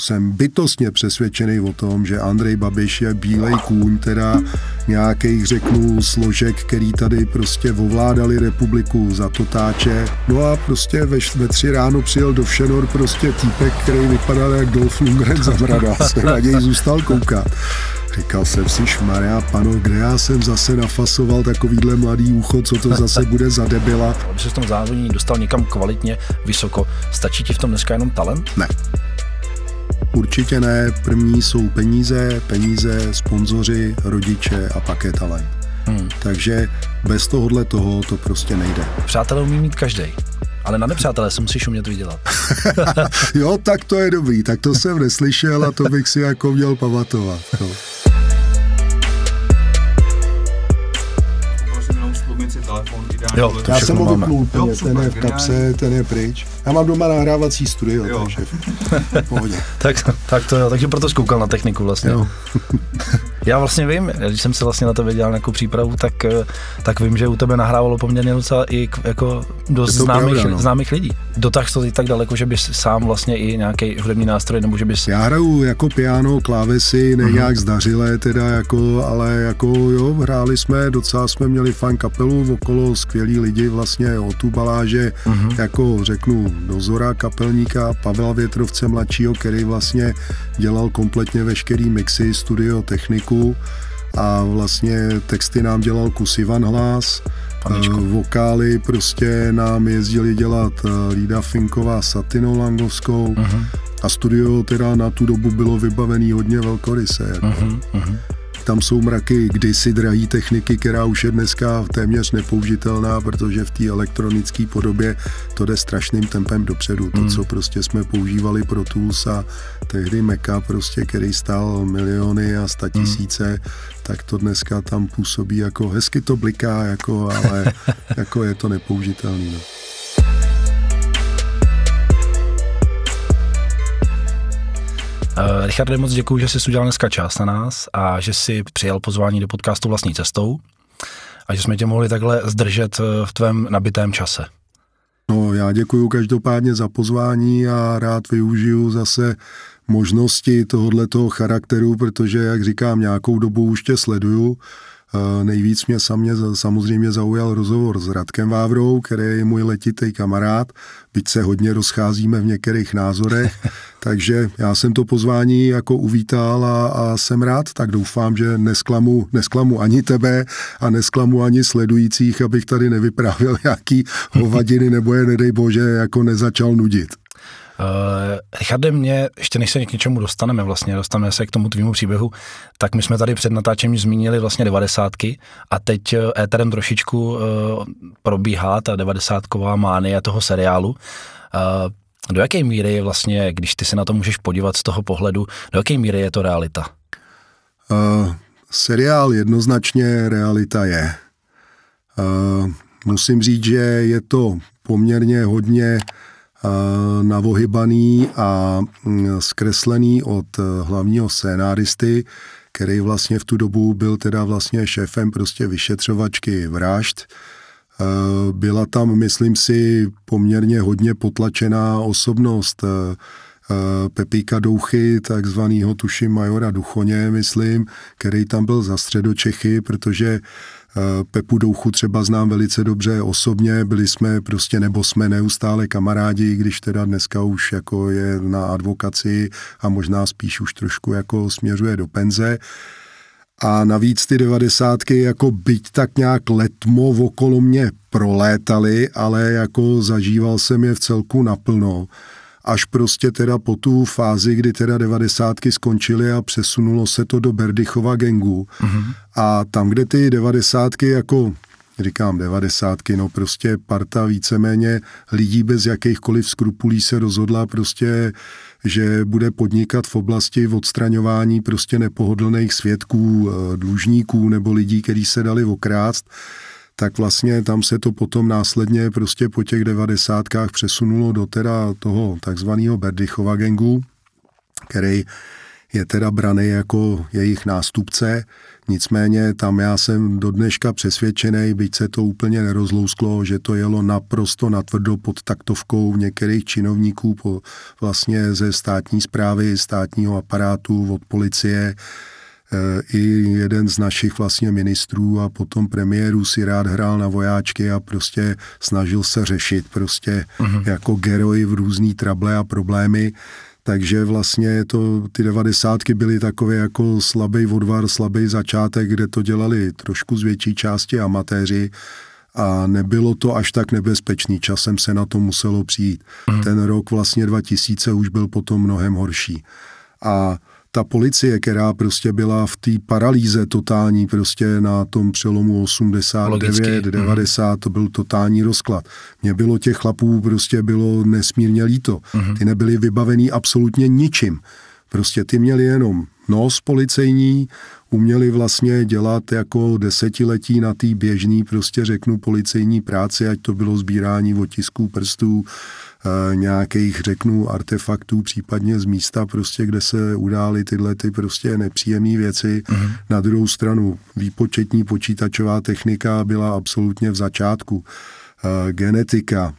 Jsem bytostně přesvědčený o tom, že Andrej Babiš je bílej kůň, teda nějakých, řeknu, složek, který tady prostě ovládali republiku za táče. No a prostě ve, ve tři ráno přijel do Všenor prostě týpek, který vypadal jak Dolph Lundgren za brada. Jsem na něj zůstal koukat. Říkal jsem si, šmarja, pano, kde já jsem zase nafasoval takovýhle mladý ucho, co to zase bude za debila. Aby se v tom závodní dostal někam kvalitně, vysoko, stačí ti v tom dneska jenom talent? Ne. Určitě ne. První jsou peníze, peníze, sponzoři, rodiče a pak je talent. Hmm. Takže bez tohohle toho to prostě nejde. Přátelé umí mít každý. Ale na nepřátelé se musíš umět vydělat. jo, tak to je dobrý, tak to jsem neslyšel a to bych si jako měl pamatovat. No. Prosím, telefon Jo, to já jsem ho vypnul úplně, ten je v kapse, ten je pryč. Já mám doma nahrávací studio, jo. takže v pohodě. tak, tak to jo, takže proto skoukal na techniku vlastně. Jo. Já vlastně vím, když jsem se vlastně na to dělal nějakou přípravu, tak, eh, tak vím, že u tebe nahrávalo poměrně docela i jako dost známých, pravda, no. známých lidí. Dotáhl to tak daleko, že bys sám vlastně i nějaký hudební nástroj, nebo že bys... Já hraju jako piano, klávesy, ne uh-huh. Mhm. zdařilé teda, jako, ale jako jo, hráli jsme, docela jsme měli fan kapelu, okolo skvělí lidi vlastně o tu baláže, uh-huh. Mhm. jako řeknu dozora kapelníka Pavla Větrovce mladšího, který vlastně dělal kompletně veškerý mixy, studio, techniku, Česku a vlastně texty nám dělal kus Ivan Hlas, Paničko. Eh, vokály prostě nám jezdili dělat eh, Lída Finková s Satinou Langovskou uh-huh. a studio teda na tu dobu bylo vybavený hodně velkoryse. Jako. Uh-huh, uh-huh. Tam jsou mraky kdysi drahý techniky, která už je dneska téměř nepoužitelná, protože v té elektronické podobě to jde strašným tempem dopředu. To, hmm. co prostě jsme používali pro Tools a tehdy Meka, prostě, který stál miliony a sta hmm. tisíce, tak to dneska tam působí jako hezky to bliká, jako, ale jako je to nepoužitelné. No. Uh, Richarde, moc děkuji, že jsi udělal dneska čas na nás a že jsi přijal pozvání do podcastu vlastní cestou a že jsme tě mohli takhle zdržet eh, v tvém nabitém čase. No, já děkuji každopádně za pozvání a rád využiju zase možnosti tohoto charakteru, protože, jak říkám, nějakou dobu už tě sleduju Nejvíc mě samě, samozřejmě zaujal rozhovor s Radkem Vávrou, který je můj letitý kamarád, byť se hodně rozcházíme v některých názorech, takže já jsem to pozvání jako uvítal a, a jsem rád, tak doufám, že nesklamu, nesklamu ani tebe a nesklamu ani sledujících, abych tady nevyprávěl nějaký hovadiny nebo je, nedej bože, jako nezačal nudit. Eh, Richarde, mě, ještě než se k něčemu dostaneme vlastně, dostaneme se k tomu tvýmu příběhu, tak my jsme tady před natáčením zmínili vlastně devadesátky a teď eh, éterem trošičku eh, probíhá ta devadesátková mánie toho seriálu. Do jaké míry je vlastně, když ty se na to můžeš podívat z toho pohledu, do jaké míry je to realita? Uh, seriál jednoznačně realita je. Uh, musím říct, že je to poměrně hodně uh, navohybaný a mm, zkreslený od eh, hlavního scénáristy, který vlastně v tu dobu byl teda vlastně šéfem prostě vyšetřovačky vražd. Eh, byla tam, myslím si, poměrně hodně potlačená osobnost eh, Pepíka Douchy, takzvaného tuším majora Duchoně, myslím, který tam byl za středočechy, protože Pepu Douchu třeba znám velice dobře osobně, byli jsme prostě nebo jsme neustále kamarádi, když teda dneska už jako je na advokaci a možná spíš už trošku jako směřuje do penze. A navíc ty devadesátky jako byť tak nějak letmo okolo mě prolétaly, ale jako zažíval jsem je v celku naplno až prostě teda po tu fázi, kdy teda devadesátky skončily a přesunulo se to do Berdychova gengu. Mm-hmm. A tam, kde ty devadesátky jako říkám devadesátky, no prostě parta víceméně lidí bez jakýchkoliv skrupulí se rozhodla prostě, že bude podnikat v oblasti v odstraňování prostě nepohodlných svědků, eh, dlužníků nebo lidí, kteří se dali okrást tak vlastně tam se to potom následně prostě po těch devadesátkách přesunulo do teda toho takzvaného Berdychova gengu, který je teda braný jako jejich nástupce, nicméně tam já jsem do dneška přesvědčený, byť se to úplně nerozlousklo, že to jelo naprosto natvrdo pod taktovkou některých činovníků po, vlastně ze státní zprávy, státního aparátu, od policie, Eh, i jeden z našich vlastně ministrů a potom premiérů si rád hrál na vojáčky a prostě snažil se řešit prostě uh-huh. jako geroj v různý trable a problémy. Takže vlastně to, ty devadesátky byly takové jako slabý odvar, slabý začátek, kde to dělali trošku z větší části amatéři a nebylo to až tak nebezpečný. Časem se na to muselo přijít. Uh-huh. Ten rok vlastně 2000 už byl potom mnohem horší. A ta policie, která prostě byla v té paralýze totální prostě na tom přelomu 89, Logicky. 90, mm. to byl totální rozklad. Mně bylo těch chlapů prostě bylo nesmírně líto. Mm. Ty nebyly vybavený absolutně ničím. Prostě ty měli jenom nos policejní, uměli vlastně dělat jako desetiletí na té běžný, prostě řeknu, policejní práci, ať to bylo sbírání otisků prstů, Eh, nějakých, řeknu, artefaktů, případně z místa prostě, kde se udály tyhle ty prostě nepříjemné věci. Mm-hmm. Na druhou stranu výpočetní počítačová technika byla absolutně v začátku. Eh, genetika,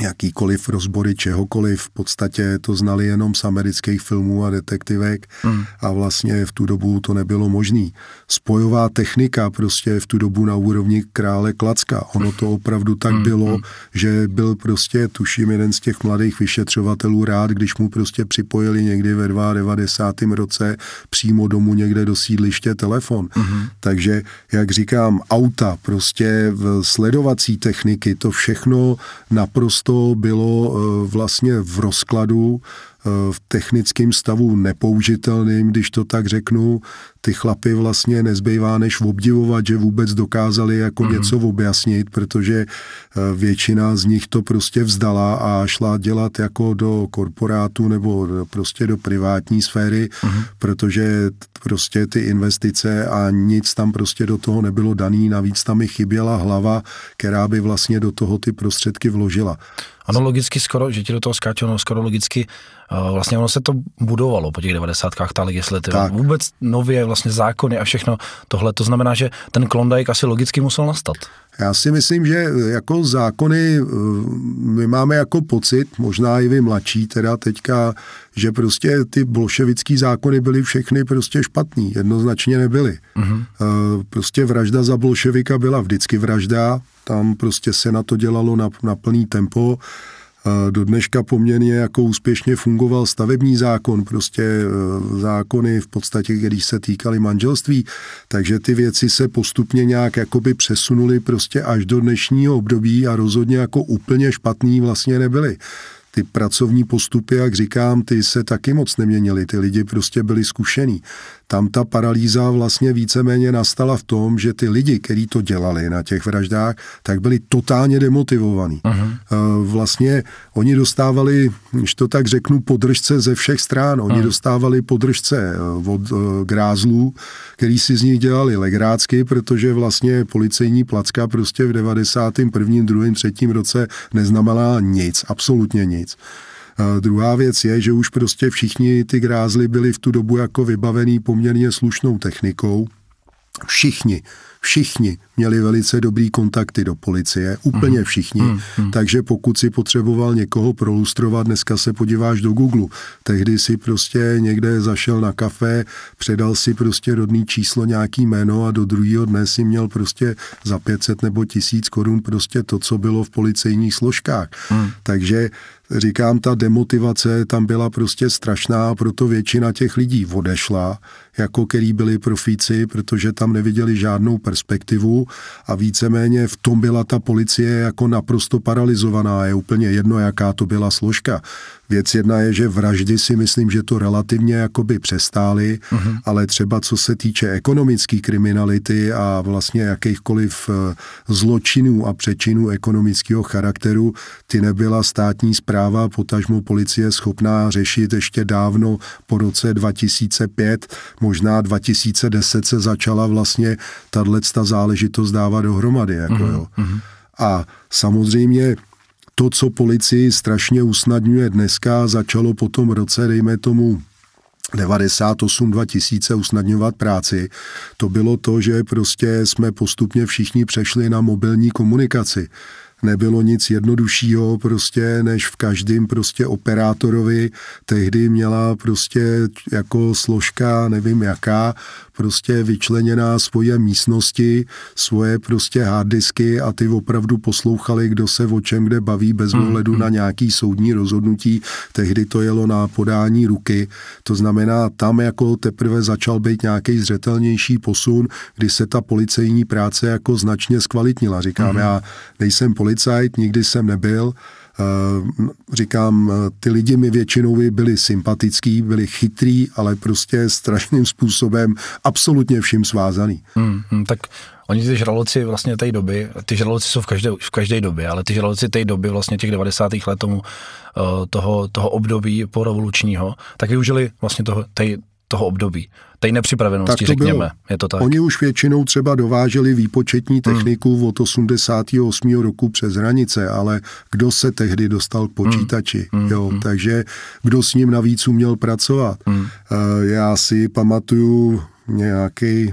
jakýkoliv rozbory čehokoliv. V podstatě to znali jenom z amerických filmů a detektivek mm. a vlastně v tu dobu to nebylo možné. Spojová technika prostě v tu dobu na úrovni krále Klacka. Ono to opravdu tak mm. bylo, mm. že byl prostě, tuším, jeden z těch mladých vyšetřovatelů rád, když mu prostě připojili někdy ve 92. roce přímo domů někde do sídliště telefon. Mm. Takže, jak říkám, auta, prostě v sledovací techniky, to všechno naprosto to bylo eh, vlastně v rozkladu v technickém stavu nepoužitelným, když to tak řeknu. Ty chlapy vlastně nezbývá, než obdivovat, že vůbec dokázali jako mm-hmm. něco objasnit, protože eh, většina z nich to prostě vzdala a šla dělat jako do korporátu nebo prostě do privátní sféry, mm-hmm. protože prostě ty investice a nic tam prostě do toho nebylo daný, navíc tam mi chyběla hlava, která by vlastně do toho ty prostředky vložila. Ano, logicky skoro, že ti do toho skáču, no, skoro logicky, uh, vlastně ono se to budovalo po těch 90. ta legislativa. Tak. Vůbec nově vlastně zákony a všechno tohle. To znamená, že ten Klondike asi logicky musel nastat. Já si myslím, že eh, jako zákony eh, my máme jako pocit, možná i vy mladší teda teďka, že prostě ty bolševický zákony byly všechny prostě špatný, jednoznačně nebyly. Uh-huh. Prostě vražda za bolševika byla vždycky vražda, tam prostě se na to dělalo na, na plný tempo. Do dneška poměrně jako úspěšně fungoval stavební zákon, prostě e, zákony v podstatě, když se týkaly manželství, takže ty věci se postupně nějak jakoby přesunuly prostě až do dnešního období a rozhodně jako úplně špatný vlastně nebyly ty pracovní postupy, jak říkám, ty se taky moc neměnily. Ty lidi prostě byli zkušený tam ta paralýza vlastně víceméně nastala v tom, že ty lidi, kteří to dělali na těch vraždách, tak byli totálně demotivovaní. Uh-huh. Vlastně oni dostávali, když to tak řeknu, podržce ze všech stran. Oni uh-huh. dostávali podržce eh, od eh, grázlů, který si z nich dělali legrácky, protože vlastně policejní placka prostě v 91., 2., 3. roce neznamená nic, absolutně nic. A druhá věc je, že už prostě všichni ty grázly byli v tu dobu jako vybavený poměrně slušnou technikou. Všichni, všichni měli velice dobrý kontakty do policie, úplně mhm. všichni. Mm, mm. Takže pokud si potřeboval někoho prolustrovat, dneska se podíváš do Google. Tehdy si prostě někde zašel na kafe, předal si prostě rodný číslo, nějaký jméno a do druhého dne si měl prostě za 500 nebo 1000 korun prostě to, co bylo v policejních složkách. Mm. Takže říkám, ta demotivace tam byla prostě strašná, proto většina těch lidí odešla, jako který byli profíci, protože tam neviděli žádnou perspektivu a víceméně v tom byla ta policie jako naprosto paralizovaná. Je úplně jedno, jaká to byla složka. Věc jedna je, že vraždy si myslím, že to relativně jakoby přestály, uh-huh. ale třeba co se týče ekonomické kriminality a vlastně jakýchkoliv eh, zločinů a přečinů ekonomického charakteru, ty nebyla státní zpráva, potažmo policie schopná řešit ještě dávno po roce 2005, možná 2010 se začala vlastně tato záležitost dávat dohromady. Jako, mm-hmm. jo. Mhm. A samozřejmě to, co policii strašně usnadňuje dneska, začalo po tom roce, dejme tomu 98-2000 usnadňovat práci, to bylo to, že prostě jsme postupně všichni přešli na mobilní komunikaci nebylo nic jednoduššího prostě, než v každém prostě operátorovi. Tehdy měla prostě jako složka, nevím jaká, prostě vyčleněná svoje místnosti, svoje prostě harddisky a ty opravdu poslouchali, kdo se o čem kde baví bez hmm, ohledu hmm. na nějaký soudní rozhodnutí. Tehdy to jelo na podání ruky. To znamená, tam jako teprve začal být nějaký zřetelnější posun, kdy se ta policejní práce jako značně zkvalitnila. Říkám, hmm. já nejsem policajt, nikdy jsem nebyl, Eh, říkám, eh, ty lidi mi většinou byli sympatický, byli chytrý, ale prostě strašným způsobem absolutně vším svázaný. Hmm, hmm, tak Oni ty žraloci vlastně té doby, ty žraloci jsou v každé, v každé době, ale ty žraloci té doby, vlastně těch 90. let tomu, eh, toho, toho období porovolučního, tak využili vlastně toho, tej, toho období, té nepřipravenosti, tak to řekněme. Bylo. Je to tak. Oni už většinou třeba dováželi výpočetní hmm. techniku hmm. od 88. roku přes hranice, ale kdo se tehdy dostal k hmm. počítači? Hmm. Jo, hmm. Takže kdo s ním navíc uměl pracovat? Hmm. Eh, já si pamatuju nějaký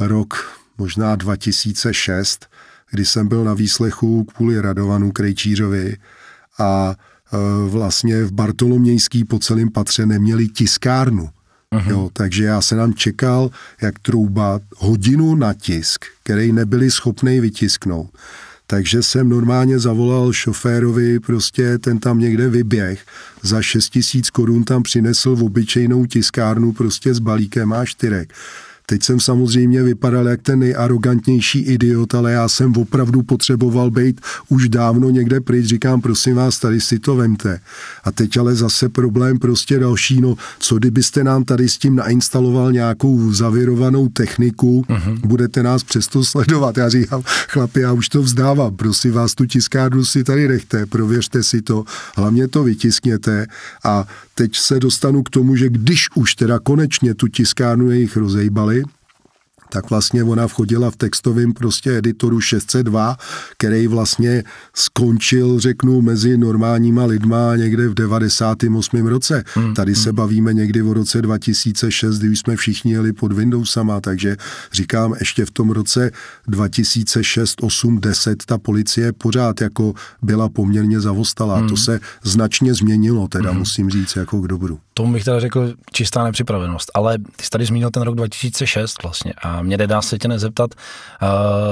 rok, možná 2006, kdy jsem byl na výslechu kvůli Radovanu Krejčířovi a eh, vlastně v Bartolomějský po celém patře neměli tiskárnu. Uh-huh. Jo, takže já se tam čekal, jak trouba, hodinu na tisk, který nebyli schopni vytisknout. Takže jsem normálně zavolal šoférovi, prostě ten tam někde vyběh. Za 6 tisíc korun tam přinesl v obyčejnou tiskárnu prostě s balíkem a čtyrek. Teď jsem samozřejmě vypadal jak ten nejarogantnější idiot, ale já jsem opravdu potřeboval být už dávno někde pryč. Říkám, prosím vás, tady si to vemte. A teď ale zase problém prostě další, no co kdybyste nám tady s tím nainstaloval nějakou zavirovanou techniku, uh-huh. budete nás přesto sledovat. Já říkám, chlapi, já už to vzdávám, prosím vás, tu tiskárnu si tady nechte, prověřte si to, hlavně to vytiskněte a teď se dostanu k tomu, že když už teda konečně tu tiskárnu jejich rozejbali, tak vlastně ona vchodila v textovém prostě editoru 602, který vlastně skončil, řeknu, mezi normálníma lidma někde v 98. roce. Hmm. Tady hmm. se bavíme někdy o roce 2006, kdy už jsme všichni jeli pod Windowsama, takže říkám, ještě v tom roce 2006, 8, 10 ta policie pořád jako byla poměrně zavostalá. Hmm. To se značně změnilo, teda hmm. musím říct, jako k dobru. Tomu bych teda řekl čistá nepřipravenost, ale ty jsi tady zmínil ten rok 2006 vlastně a mě nedá se tě nezeptat, eh,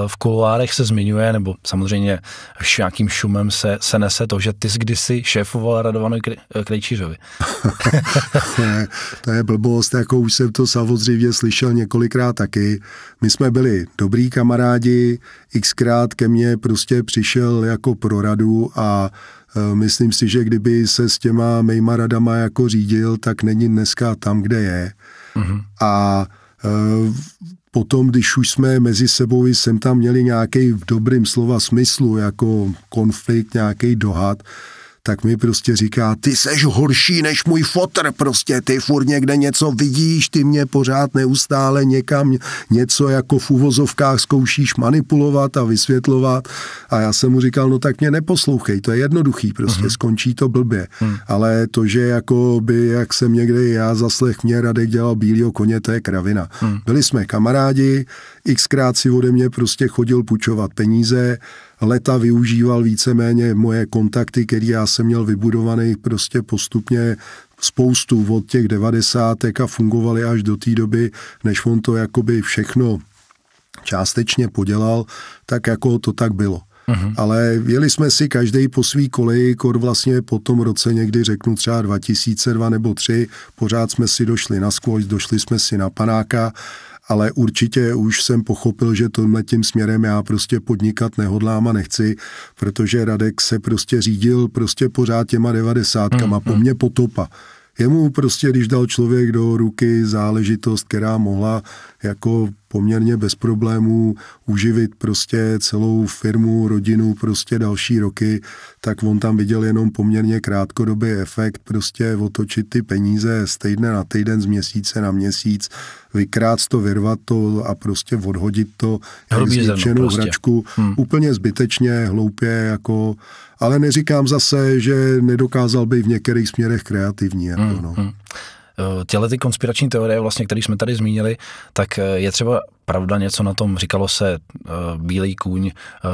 v kuloárech se zmiňuje, nebo samozřejmě s nějakým šumem se, se nese to, že ty jsi kdysi šéfoval Radovanu eh, Krejčířovi. to, je, to je blbost, jako už jsem to samozřejmě slyšel několikrát taky. My jsme byli dobrý kamarádi, xkrát ke mně prostě přišel jako pro radu a eh, Myslím si, že kdyby se s těma mýma radama jako řídil, tak není dneska tam, kde je. Mm-hmm. A Potom, když už jsme mezi sebou jsem tam měli nějaký v dobrým slova smyslu, jako konflikt, nějaký dohad, tak mi prostě říká, ty seš horší než můj fotr, prostě ty furt někde něco vidíš, ty mě pořád neustále někam něco jako v uvozovkách zkoušíš manipulovat a vysvětlovat. A já jsem mu říkal, no tak mě neposlouchej, to je jednoduchý, prostě uh-huh. skončí to blbě. Uh-huh. Ale to, že jako by, jak jsem někdy já zaslech, mě Radek dělal bílýho koně, to je kravina. Uh-huh. Byli jsme kamarádi, xkrát si ode mě prostě chodil půjčovat peníze, leta využíval víceméně moje kontakty, které já jsem měl vybudovaný prostě postupně spoustu od těch devadesátek a fungovaly až do té doby, než on to jakoby všechno částečně podělal, tak jako to tak bylo. Uhum. Ale jeli jsme si každý po svý koleji, kor vlastně po tom roce někdy řeknu třeba 2002 nebo 3, pořád jsme si došli na skvoj, došli jsme si na panáka, ale určitě už jsem pochopil, že tomhle tím směrem já prostě podnikat nehodlám a nechci, protože Radek se prostě řídil prostě pořád těma devadesátkama, mm, po mm. mně potopa. Jemu prostě, když dal člověk do ruky záležitost, která mohla jako poměrně bez problémů uživit prostě celou firmu, rodinu prostě další roky, tak on tam viděl jenom poměrně krátkodobý efekt, prostě otočit ty peníze z týdne na týden, z měsíce na měsíc, vykrát to, vyrvat to a prostě odhodit to zničenou prostě. hračku hmm. úplně zbytečně, hloupě, jako, ale neříkám zase, že nedokázal by v některých směrech kreativní. Jako, hmm, no. hmm. Eh, tyhle ty konspirační teorie, vlastně, které jsme tady zmínili, tak eh, je třeba pravda něco na tom, říkalo se eh, Bílý kůň,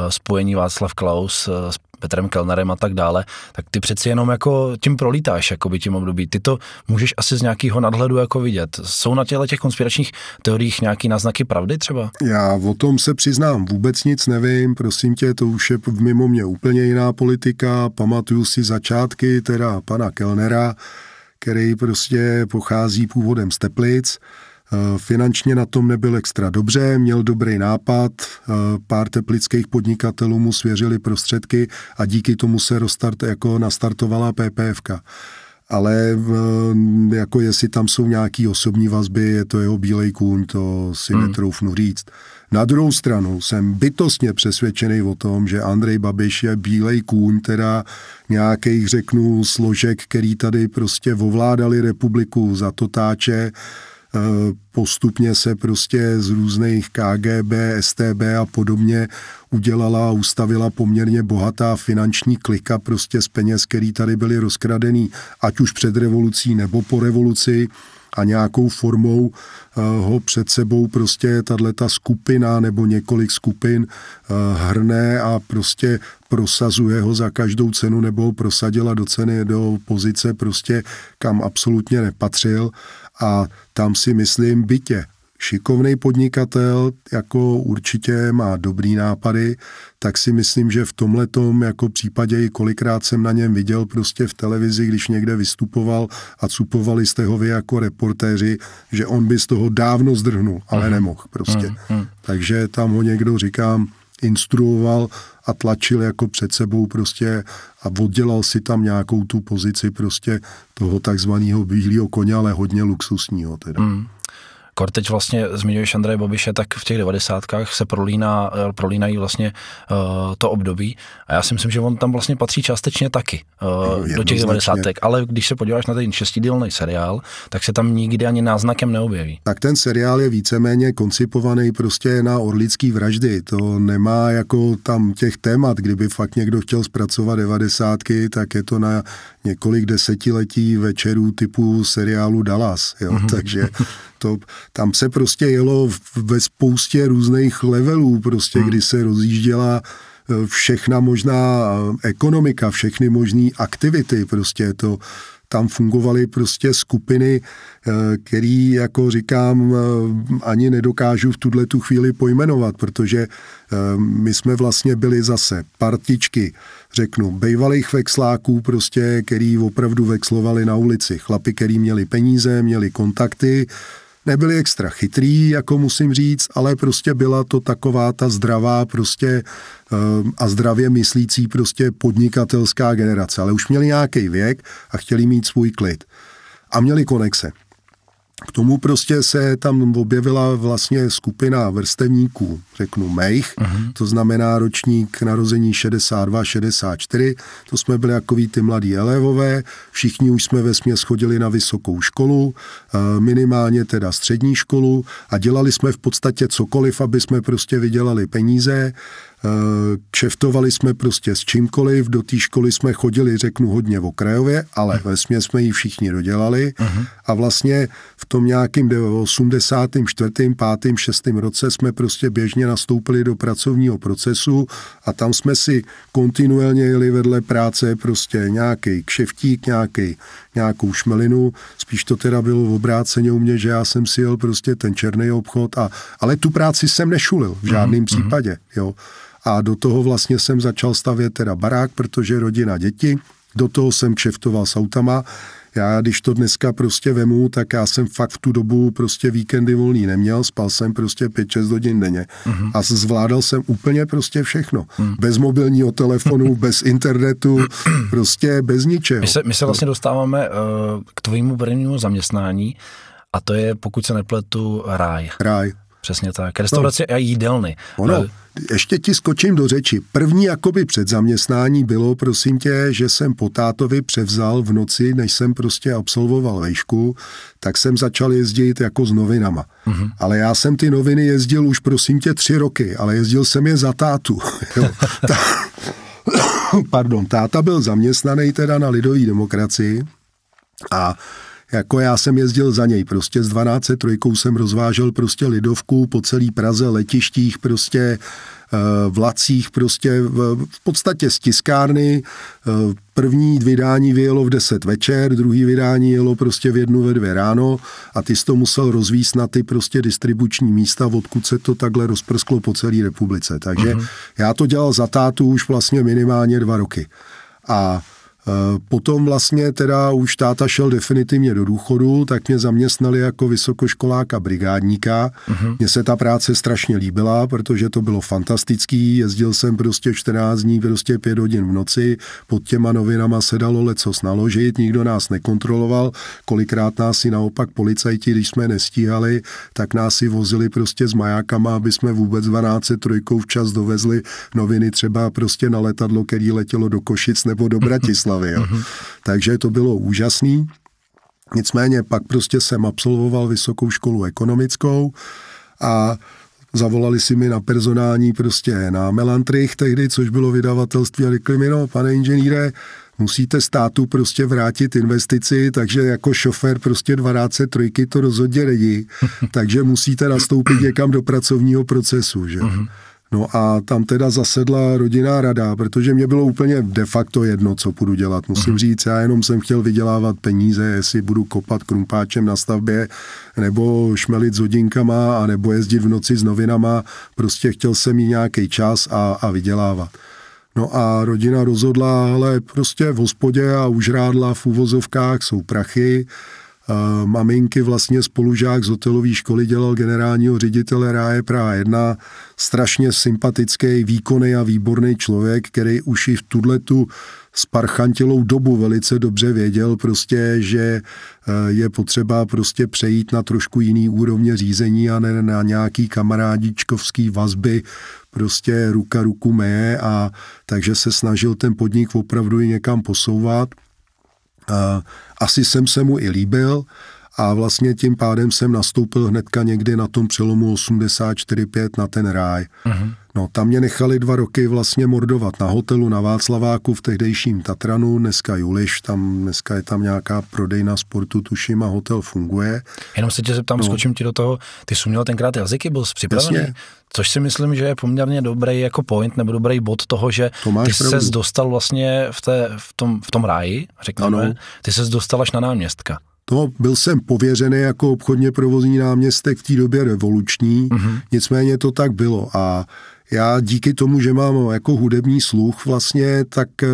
spojení Václav Klaus s Petrem Kellnerem a tak dále, tak ty přeci jenom jako tím prolítáš jakoby tím období. Ty to můžeš asi z nějakého nadhledu jako vidět. Jsou na těle těch konspiračních teoriích nějaký náznaky pravdy třeba? Já o tom se přiznám, vůbec nic nevím, prosím tě, to už je mimo mě úplně jiná politika, pamatuju si začátky teda pana Kellnera, který prostě pochází původem z Teplic. Eh, finančně na tom nebyl extra dobře, měl dobrý nápad, eh, pár teplických podnikatelů mu svěřili prostředky a díky tomu se rozstart, jako nastartovala PPFK ale eh, jako jestli tam jsou nějaký osobní vazby, je to jeho bílej kůň, to si hmm. netroufnu říct. Na druhou stranu jsem bytostně přesvědčený o tom, že Andrej Babiš je bílej kůň, teda nějakých, řeknu, složek, který tady prostě ovládali republiku za to táče eh, postupně se prostě z různých KGB, STB a podobně udělala a ustavila poměrně bohatá finanční klika prostě z peněz, který tady byly rozkradený, ať už před revolucí nebo po revoluci a nějakou formou eh, ho před sebou prostě tato skupina nebo několik skupin eh, hrne a prostě prosazuje ho za každou cenu nebo ho prosadila do ceny, do pozice prostě, kam absolutně nepatřil a tam si myslím bytě šikovný podnikatel, jako určitě má dobrý nápady, tak si myslím, že v tomhle tom jako případě i kolikrát jsem na něm viděl prostě v televizi, když někde vystupoval a cupovali jste ho vy jako reportéři, že on by z toho dávno zdrhnul, ale mhm. nemohl prostě. Mhm, mhm. Takže tam ho někdo, říkám, instruoval a tlačil jako před sebou prostě a oddělal si tam nějakou tu pozici prostě toho takzvaného bílého koně, ale hodně luxusního teda. Mm. Kor teď vlastně zmiňuješ Andreje Babiše, tak v těch devadesátkách se prolíná, eh, prolínají vlastně uh, to období a já si myslím, že on tam vlastně patří částečně taky uh, no, do těch devadesátek, ale když se podíváš na ten šestidílný seriál, tak se tam nikdy ani náznakem neobjeví. Tak ten seriál je víceméně koncipovaný prostě na orlický vraždy, to nemá jako tam těch témat, kdyby fakt někdo chtěl zpracovat devadesátky, tak je to na několik desetiletí večerů typu seriálu Dallas, jo, mm-hmm. takže stop. Tam se prostě jelo ve spoustě různých levelů, prostě, hmm. kdy se rozjížděla eh, všechna možná eh, ekonomika, všechny možné aktivity, prostě to tam fungovaly prostě skupiny, eh, který, jako říkám, ani nedokážu v tuhle tu chvíli pojmenovat, protože my jsme vlastně byli zase partičky, řeknu, bývalých vexláků prostě, který opravdu vexlovali na ulici. Chlapi, který měli peníze, měli kontakty, nebyli extra chytrý, jako musím říct, ale prostě byla to taková ta zdravá prostě ehm, a zdravě myslící prostě podnikatelská generace. Ale už měli nějaký věk a chtěli mít svůj klid. A měli konexe. K tomu prostě se tam objevila vlastně skupina vrstevníků, řeknu mejch, uh-huh. to znamená ročník narození 62, 64, to jsme byli jako ty mladí elevové, všichni už jsme ve směs chodili na vysokou školu, eh, minimálně teda střední školu a dělali jsme v podstatě cokoliv, aby jsme prostě vydělali peníze Kšeftovali jsme prostě s čímkoliv, do té školy jsme chodili, řeknu, hodně v okrajově, ale uh-huh. ve směs jsme ji všichni dodělali uh-huh. a vlastně v tom nějakým 84., 5., 6. roce jsme prostě běžně nastoupili do pracovního procesu a tam jsme si kontinuálně jeli vedle práce prostě nějaký kšeftík, nějaký, nějakou šmelinu, spíš to teda bylo v obráceně u mě, že já jsem si jel prostě ten černý obchod, a, ale tu práci jsem nešulil v mhm, žádném uh-huh. případě, jo. A do toho vlastně jsem začal stavět teda barák, protože rodina děti. Do toho jsem kšeftoval s autama. Já, když to dneska prostě vemu, tak já jsem fakt v tu dobu prostě víkendy volný neměl, spal jsem prostě 5-6 hodin denně uh-huh. a zvládal jsem úplně prostě všechno. Uh-huh. Bez mobilního telefonu, bez internetu, prostě bez ničeho. My se, my se vlastně dostáváme uh, k tvojímu prvnímu zaměstnání a to je, pokud se nepletu, ráj. Ráj. Přesně tak. Restaurace no. a jídelny. Ono, no. ještě ti skočím do řeči. První jakoby před zaměstnání bylo, prosím tě, že jsem po tátovi převzal v noci, než jsem prostě absolvoval vejšku, tak jsem začal jezdit jako s novinama. Mm-hmm. Ale já jsem ty noviny jezdil už, prosím tě, tři roky, ale jezdil jsem je za tátu. Jo. Pardon, táta byl zaměstnaný teda na lidové demokracii a jako já jsem jezdil za něj, prostě s 12 trojkou jsem rozvážel prostě lidovku po celý Praze, letištích, prostě eh, vlacích, prostě v, v podstatě z tiskárny. Eh, první vydání vyjelo v 10 večer, druhý vydání jelo prostě v jednu ve dvě ráno a ty jsi to musel rozvíst na ty prostě distribuční místa, odkud se to takhle rozprsklo po celé republice. Takže uh-huh. já to dělal za tátu už vlastně minimálně dva roky. A Eh, potom vlastně teda už táta šel definitivně do důchodu, tak mě zaměstnali jako vysokoškoláka brigádníka. Uh-huh. Mně se ta práce strašně líbila, protože to bylo fantastický. Jezdil jsem prostě 14 dní, prostě 5 hodin v noci. Pod těma novinama se dalo leco naložit, nikdo nás nekontroloval. Kolikrát nás i naopak policajti, když jsme nestíhali, tak nás si vozili prostě s majákama, aby jsme vůbec 12 trojkou včas dovezli noviny třeba prostě na letadlo, který letělo do Košic nebo do Bratislava hlavy. Jo. Mm-hmm. Takže to bylo úžasný. Nicméně pak prostě jsem absolvoval vysokou školu ekonomickou a zavolali si mi na personální prostě na Melantrich tehdy, což bylo vydavatelství a řekli mi, no pane inženýre, musíte státu prostě vrátit investici, takže jako šofér prostě 12 trojky to rozhodně není, takže musíte nastoupit někam do pracovního procesu, že? Mhm. No a tam teda zasedla rodinná rada, protože mě bylo úplně de facto jedno, co budu dělat. Musím mm. říct, já jenom jsem chtěl vydělávat peníze, jestli budu kopat krumpáčem na stavbě, nebo šmelit s hodinkama, a nebo jezdit v noci s novinama. Prostě chtěl jsem mít nějaký čas a, a vydělávat. No a rodina rozhodla, ale prostě v hospodě a už rádla v úvozovkách jsou prachy, maminky vlastně spolužák z hotelové školy dělal generálního ředitele Ráje Praha 1, strašně sympatický, výkonný a výborný člověk, který už i v tuhle tu sparchantilou dobu velice dobře věděl prostě, že e, je potřeba prostě přejít na trošku jiný úrovně řízení a ne na nějaký kamarádičkovský vazby, prostě ruka ruku mé a takže se snažil ten podnik opravdu i někam posouvat asi jsem se mu i líbil a vlastně tím pádem jsem nastoupil hnedka někdy na tom přelomu 84-5 na ten ráj. Uh-huh. No, tam mě nechali dva roky vlastně mordovat na hotelu na Václaváku v tehdejším Tatranu, dneska Juliš, tam dneska je tam nějaká prodejna sportu, tuším, a hotel funguje. Jenom se tě zeptám, no. skočím ti do toho, ty jsi měl tenkrát jazyky, byl jsi připravený, Jasně. což si myslím, že je poměrně dobrý jako point nebo dobrý bod toho, že to ty se dostal vlastně v, té, v, tom, v tom ráji, řekněme, ano. ty se dostal až na náměstka. To no, byl jsem pověřený jako obchodně provozní náměstek v té době revoluční, mm-hmm. nicméně to tak bylo a já díky tomu, že mám jako hudební sluch vlastně, tak eh,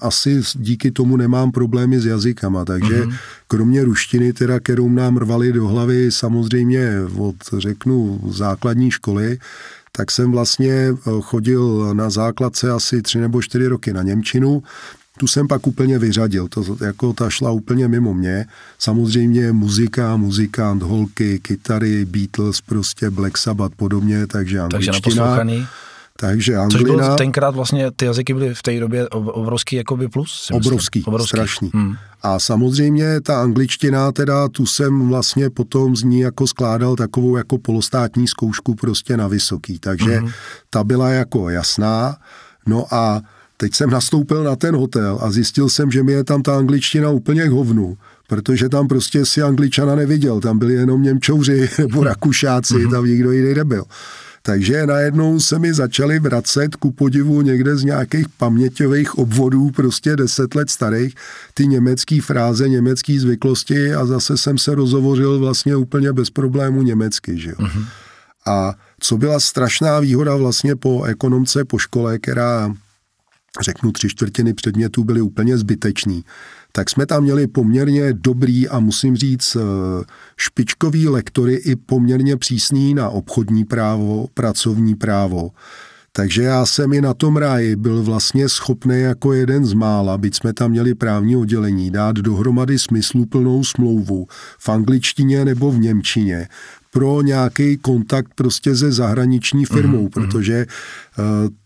asi díky tomu nemám problémy s jazykama, takže mm-hmm. kromě ruštiny, teda, kterou nám rvali do hlavy samozřejmě od, řeknu, základní školy, tak jsem vlastně eh, chodil na základce asi tři nebo čtyři roky na Němčinu, tu jsem pak úplně vyřadil. To, jako ta šla úplně mimo mě. Samozřejmě muzika, muzikant, holky, kytary, Beatles, prostě Black Sabbath podobně, takže angličtina. Takže Takže anglina... Což byl tenkrát vlastně, ty jazyky byly v té době obrovský jakoby plus? Obrovský, obrovský, strašný. Hmm. A samozřejmě ta angličtina, teda tu jsem vlastně potom z ní jako skládal takovou jako polostátní zkoušku prostě na vysoký. Takže hmm. ta byla jako jasná. No a Teď jsem nastoupil na ten hotel a zjistil jsem, že mi je tam ta angličtina úplně k hovnu, protože tam prostě si angličana neviděl, tam byli jenom Němčouři nebo Rakušáci, mhm. tam nikdo jiný nebyl. Takže najednou se mi začaly vracet ku podivu někde z nějakých paměťových obvodů, prostě deset let starých, ty německé fráze, německé zvyklosti a zase jsem se rozhovořil vlastně úplně bez problému německy. Že jo? Uh-huh. A co byla strašná výhoda vlastně po ekonomce po škole, která řeknu tři čtvrtiny předmětů byly úplně zbyteční, tak jsme tam měli poměrně dobrý a musím říct eh, špičkový lektory i poměrně přísný na obchodní právo, pracovní právo. Takže já jsem i na tom ráji byl vlastně schopný jako jeden z mála, byť jsme tam měli právní oddělení, dát dohromady smysluplnou smlouvu v angličtině nebo v němčině pro nějaký kontakt prostě se zahraniční mhm, firmou, mm-hmm. protože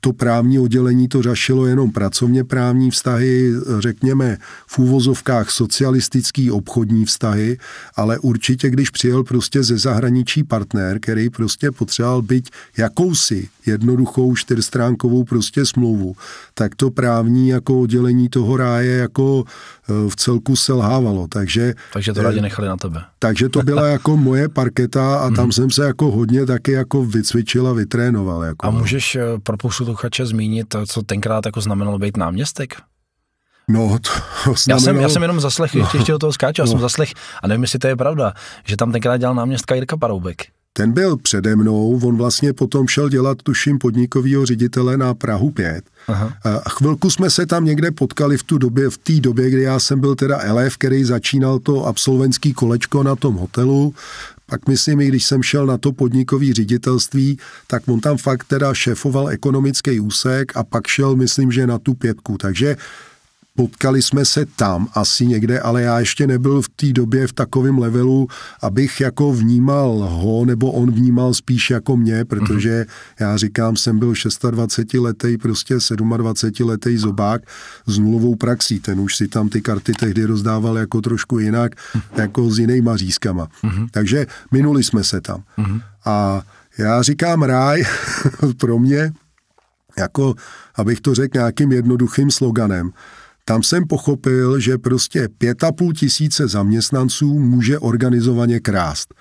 to právní oddělení to řešilo jenom pracovně právní vztahy, řekněme v úvozovkách socialistický obchodní vztahy, ale určitě, když přijel prostě ze zahraničí partner, který prostě potřeboval být jakousi jednoduchou čtyřstránkovou prostě smlouvu, tak to právní jako oddělení toho ráje jako e, v celku selhávalo. Takže, takže to e, rádi nechali na tebe. Takže to byla jako moje parketa a tam mhm. jsem se jako hodně taky jako vycvičil a vytrénoval. Jako, a no. můžeš e, pro posluchače zmínit, co tenkrát jako znamenalo být náměstek? No, to znamenalo... já, jsem, já jsem jenom zaslechl, no, ještě do toho skáču, já no. jsem zaslechl, a nevím, jestli to je pravda, že tam tenkrát dělal náměstka Jirka Paroubek. Ten byl přede mnou, on vlastně potom šel dělat, tuším, podnikového ředitele na Prahu 5. Aha. A chvilku jsme se tam někde potkali v, tu době, v té době, kdy já jsem byl teda LF, který začínal to absolventský kolečko na tom hotelu. Pak myslím, i když jsem šel na to podnikový ředitelství, tak on tam fakt teda šéfoval ekonomický úsek a pak šel, myslím, že na tu pětku. Takže Potkali jsme se tam asi někde, ale já ještě nebyl v té době v takovém levelu, abych jako vnímal ho, nebo on vnímal spíš jako mě, protože mhm. já říkám, jsem byl 26 letý, prostě 27 letý zobák s nulovou praxí. Ten už si tam ty karty tehdy rozdával jako trošku jinak, mhm. jako s jinýma řízkama. Mhm. Takže minuli jsme se tam. A já říkám ráj pro mě, jako abych to řekl nějakým jednoduchým sloganem, tam jsem pochopil, že prostě pět a půl tisíce zaměstnanců může organizovaně krást.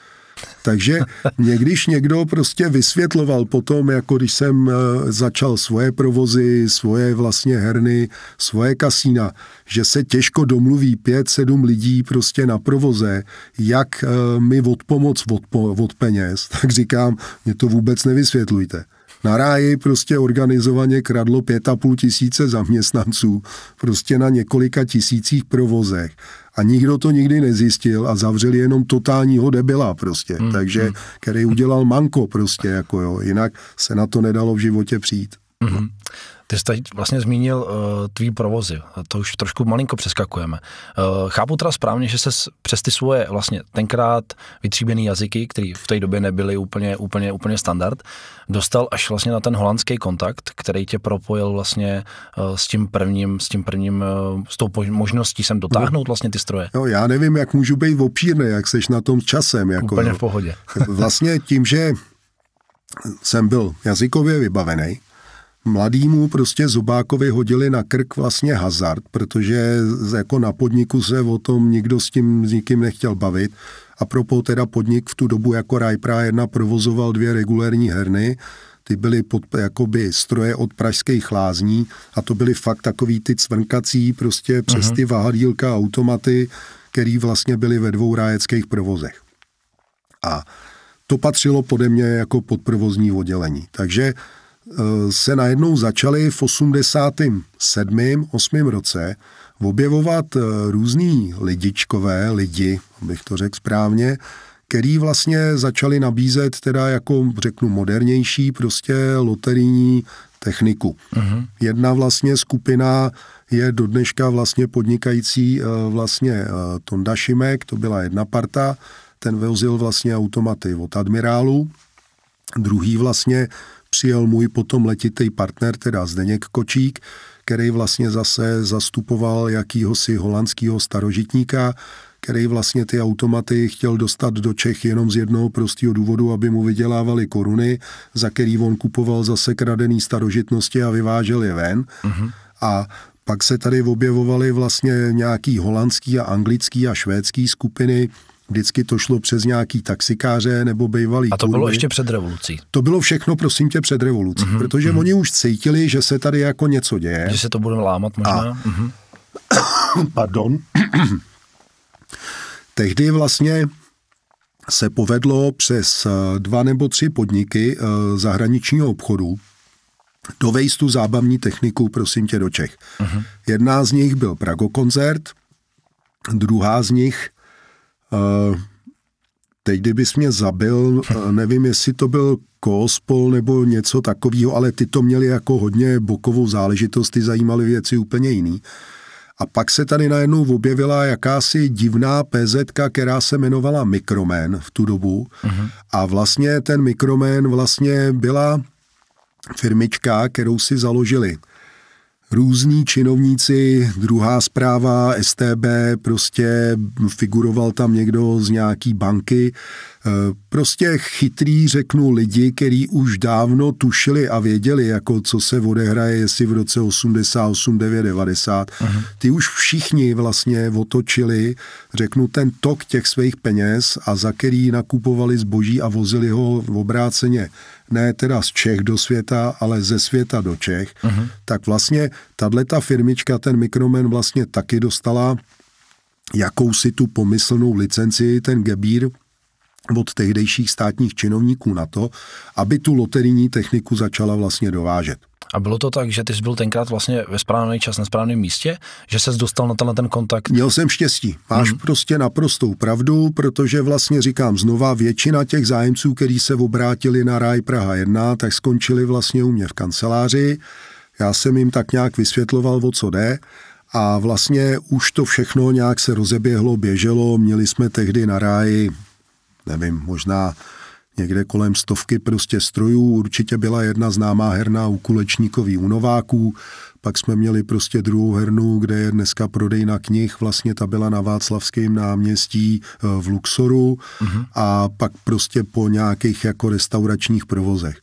Takže někdyž někdo prostě vysvětloval potom, jako když jsem eh, začal svoje provozy, svoje vlastně herny, svoje kasína, že se těžko domluví pět, sedm lidí prostě na provoze, jak eh, mi odpomoc od, od peněz, tak říkám, mě to vůbec nevysvětlujte. Na ráji prostě organizovaně kradlo pět a půl tisíce zaměstnanců, prostě na několika tisících provozech. A nikdo to nikdy nezjistil a zavřeli jenom totálního debila prostě, hmm, takže, hmm. který udělal manko prostě, jako jo, jinak se na to nedalo v životě přijít. Mm-hmm. Ty jsi tady vlastně zmínil uh, tvý provozy, to už trošku malinko přeskakujeme. Uh, chápu teda správně, že se přes ty svoje vlastně tenkrát vytříbený jazyky, které v té době nebyly úplně, úplně, úplně standard, dostal až vlastně na ten holandský kontakt, který tě propojil vlastně uh, s tím prvním, s tím prvním, uh, s tou možností sem dotáhnout vlastně ty stroje. No já nevím, jak můžu být obšírný, jak seš na tom časem. Jako, úplně v pohodě. vlastně tím, že jsem byl jazykově vybavený, Mladýmu prostě Zobákovi hodili na krk vlastně hazard, protože jako na podniku se o tom nikdo s tím s nikým nechtěl bavit. A propo teda podnik v tu dobu jako Rajpra 1 provozoval dvě regulérní herny, ty byly pod, jakoby stroje od pražských lázní a to byly fakt takový ty cvrnkací prostě mhm. přes ty vahadílka automaty, který vlastně byly ve dvou rájeckých provozech. A to patřilo pode mě jako podprovozní oddělení. Takže Eh, se najednou začaly v 87. 8. roce objevovat eh, různý lidičkové lidi, abych to řekl správně, který vlastně začali nabízet teda jako řeknu modernější prostě loterijní techniku. Uh-huh. Jedna vlastně skupina je do dneška vlastně podnikající eh, vlastně Tonda Šimek, to byla jedna parta, ten vozil vlastně automaty od admirálu, druhý vlastně přijel můj potom letitý partner, teda Zdeněk Kočík, který vlastně zase zastupoval jakýhosi holandského starožitníka, který vlastně ty automaty chtěl dostat do Čech jenom z jednoho prostého důvodu, aby mu vydělávali koruny, za který on kupoval zase kradený starožitnosti a vyvážel je ven. Uh-huh. A pak se tady objevovaly vlastně nějaký holandský a anglický a švédský skupiny, Vždycky to šlo přes nějaký taxikáře nebo bývalý A to kurvy. bylo ještě před revolucí. To bylo všechno, prosím tě, před revolucí, mm-hmm, protože mm-hmm. oni už cítili, že se tady jako něco děje. Že se to bude lámat možná. A, mm-hmm. Pardon. Tehdy vlastně se povedlo přes eh, dva nebo tři podniky eh, zahraničního obchodu dovést tu zábavní techniku, prosím tě, do Čech. Uh-huh. Jedna z nich byl Prago koncert, druhá z nich Eh, teď, kdyby mě zabil, eh, nevím, jestli to byl Kospol nebo něco takového, ale ty to měli jako hodně bokovou záležitost, ty zajímaly věci úplně jiný. A pak se tady najednou objevila jakási divná PZ, která se jmenovala Mikromen v tu dobu. Uh-huh. A vlastně ten Mikromen vlastně byla firmička, kterou si založili různí činovníci, druhá zpráva, STB, prostě figuroval tam někdo z nějaký banky. E, prostě chytrý, řeknu, lidi, kteří už dávno tušili a věděli, jako co se odehraje, jestli v roce 88, 9, 90. Uh-huh. Ty už všichni vlastně otočili, řeknu, ten tok těch svých peněz a za který nakupovali zboží a vozili ho v obráceně ne teda z Čech do světa, ale ze světa do Čech, uh-huh. tak vlastně ta firmička, ten Mikromen vlastně taky dostala jakousi tu pomyslnou licenci, ten gebír od tehdejších státních činovníků na to, aby tu loterijní techniku začala vlastně dovážet. A bylo to tak, že ty jsi byl tenkrát vlastně ve správný čas na správném místě, že ses dostal na ten kontakt? Měl jsem štěstí. Máš hmm. prostě naprostou pravdu, protože vlastně říkám znova, většina těch zájemců, kteří se obrátili na Ráj Praha 1, tak skončili vlastně u mě v kanceláři. Já jsem jim tak nějak vysvětloval, o co jde. A vlastně už to všechno nějak se rozeběhlo, běželo. Měli jsme tehdy na ráji, nevím, možná někde kolem stovky prostě strojů, určitě byla jedna známá herna u Kulečníkový u Nováků, pak jsme měli prostě druhou hernu, kde je dneska prodejna knih, vlastně ta byla na Václavském náměstí eh, v Luxoru uh-huh. a pak prostě po nějakých jako restauračních provozech.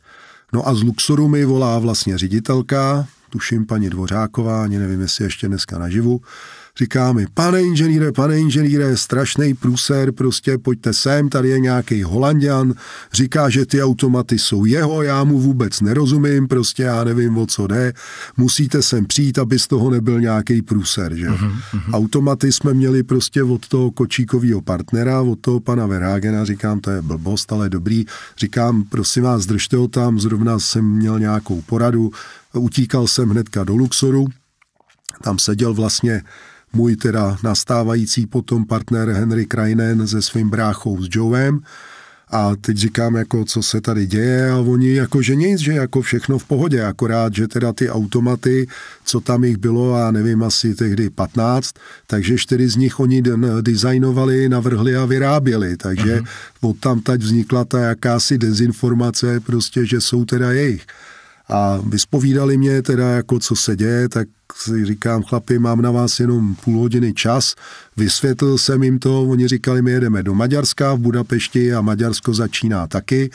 No a z Luxoru mi volá vlastně ředitelka, tuším paní Dvořáková, ani nevím, jestli ještě dneska naživu, Říká mi, pane inženýre, pane inženýre, strašný průser, prostě pojďte sem, tady je nějaký holandian, říká, že ty automaty jsou jeho, já mu vůbec nerozumím, prostě já nevím, o co jde, musíte sem přijít, aby z toho nebyl nějaký průser, že? Uh-huh, uh-huh. Automaty jsme měli prostě od toho kočíkového partnera, od toho pana Verhagena. říkám, to je blbost, ale dobrý, říkám, prosím vás, držte ho tam, zrovna jsem měl nějakou poradu, utíkal jsem hnedka do Luxoru, tam seděl vlastně můj teda nastávající potom partner Henry Krajnen se svým bráchou s Joeem a teď říkám, jako, co se tady děje a oni jako, že nic, že jako všechno v pohodě, akorát, že teda ty automaty, co tam jich bylo, a nevím, asi tehdy 15, takže čtyři z nich oni designovali, navrhli a vyráběli, takže uh-huh. Mhm. od tam vznikla ta jakási dezinformace, prostě, že jsou teda jejich. A vyspovídali mě teda, jako co se děje, tak si říkám, chlapi, mám na vás jenom půl hodiny čas. Vysvětlil jsem jim to, oni říkali, my jedeme do Maďarska v Budapešti a Maďarsko začíná taky.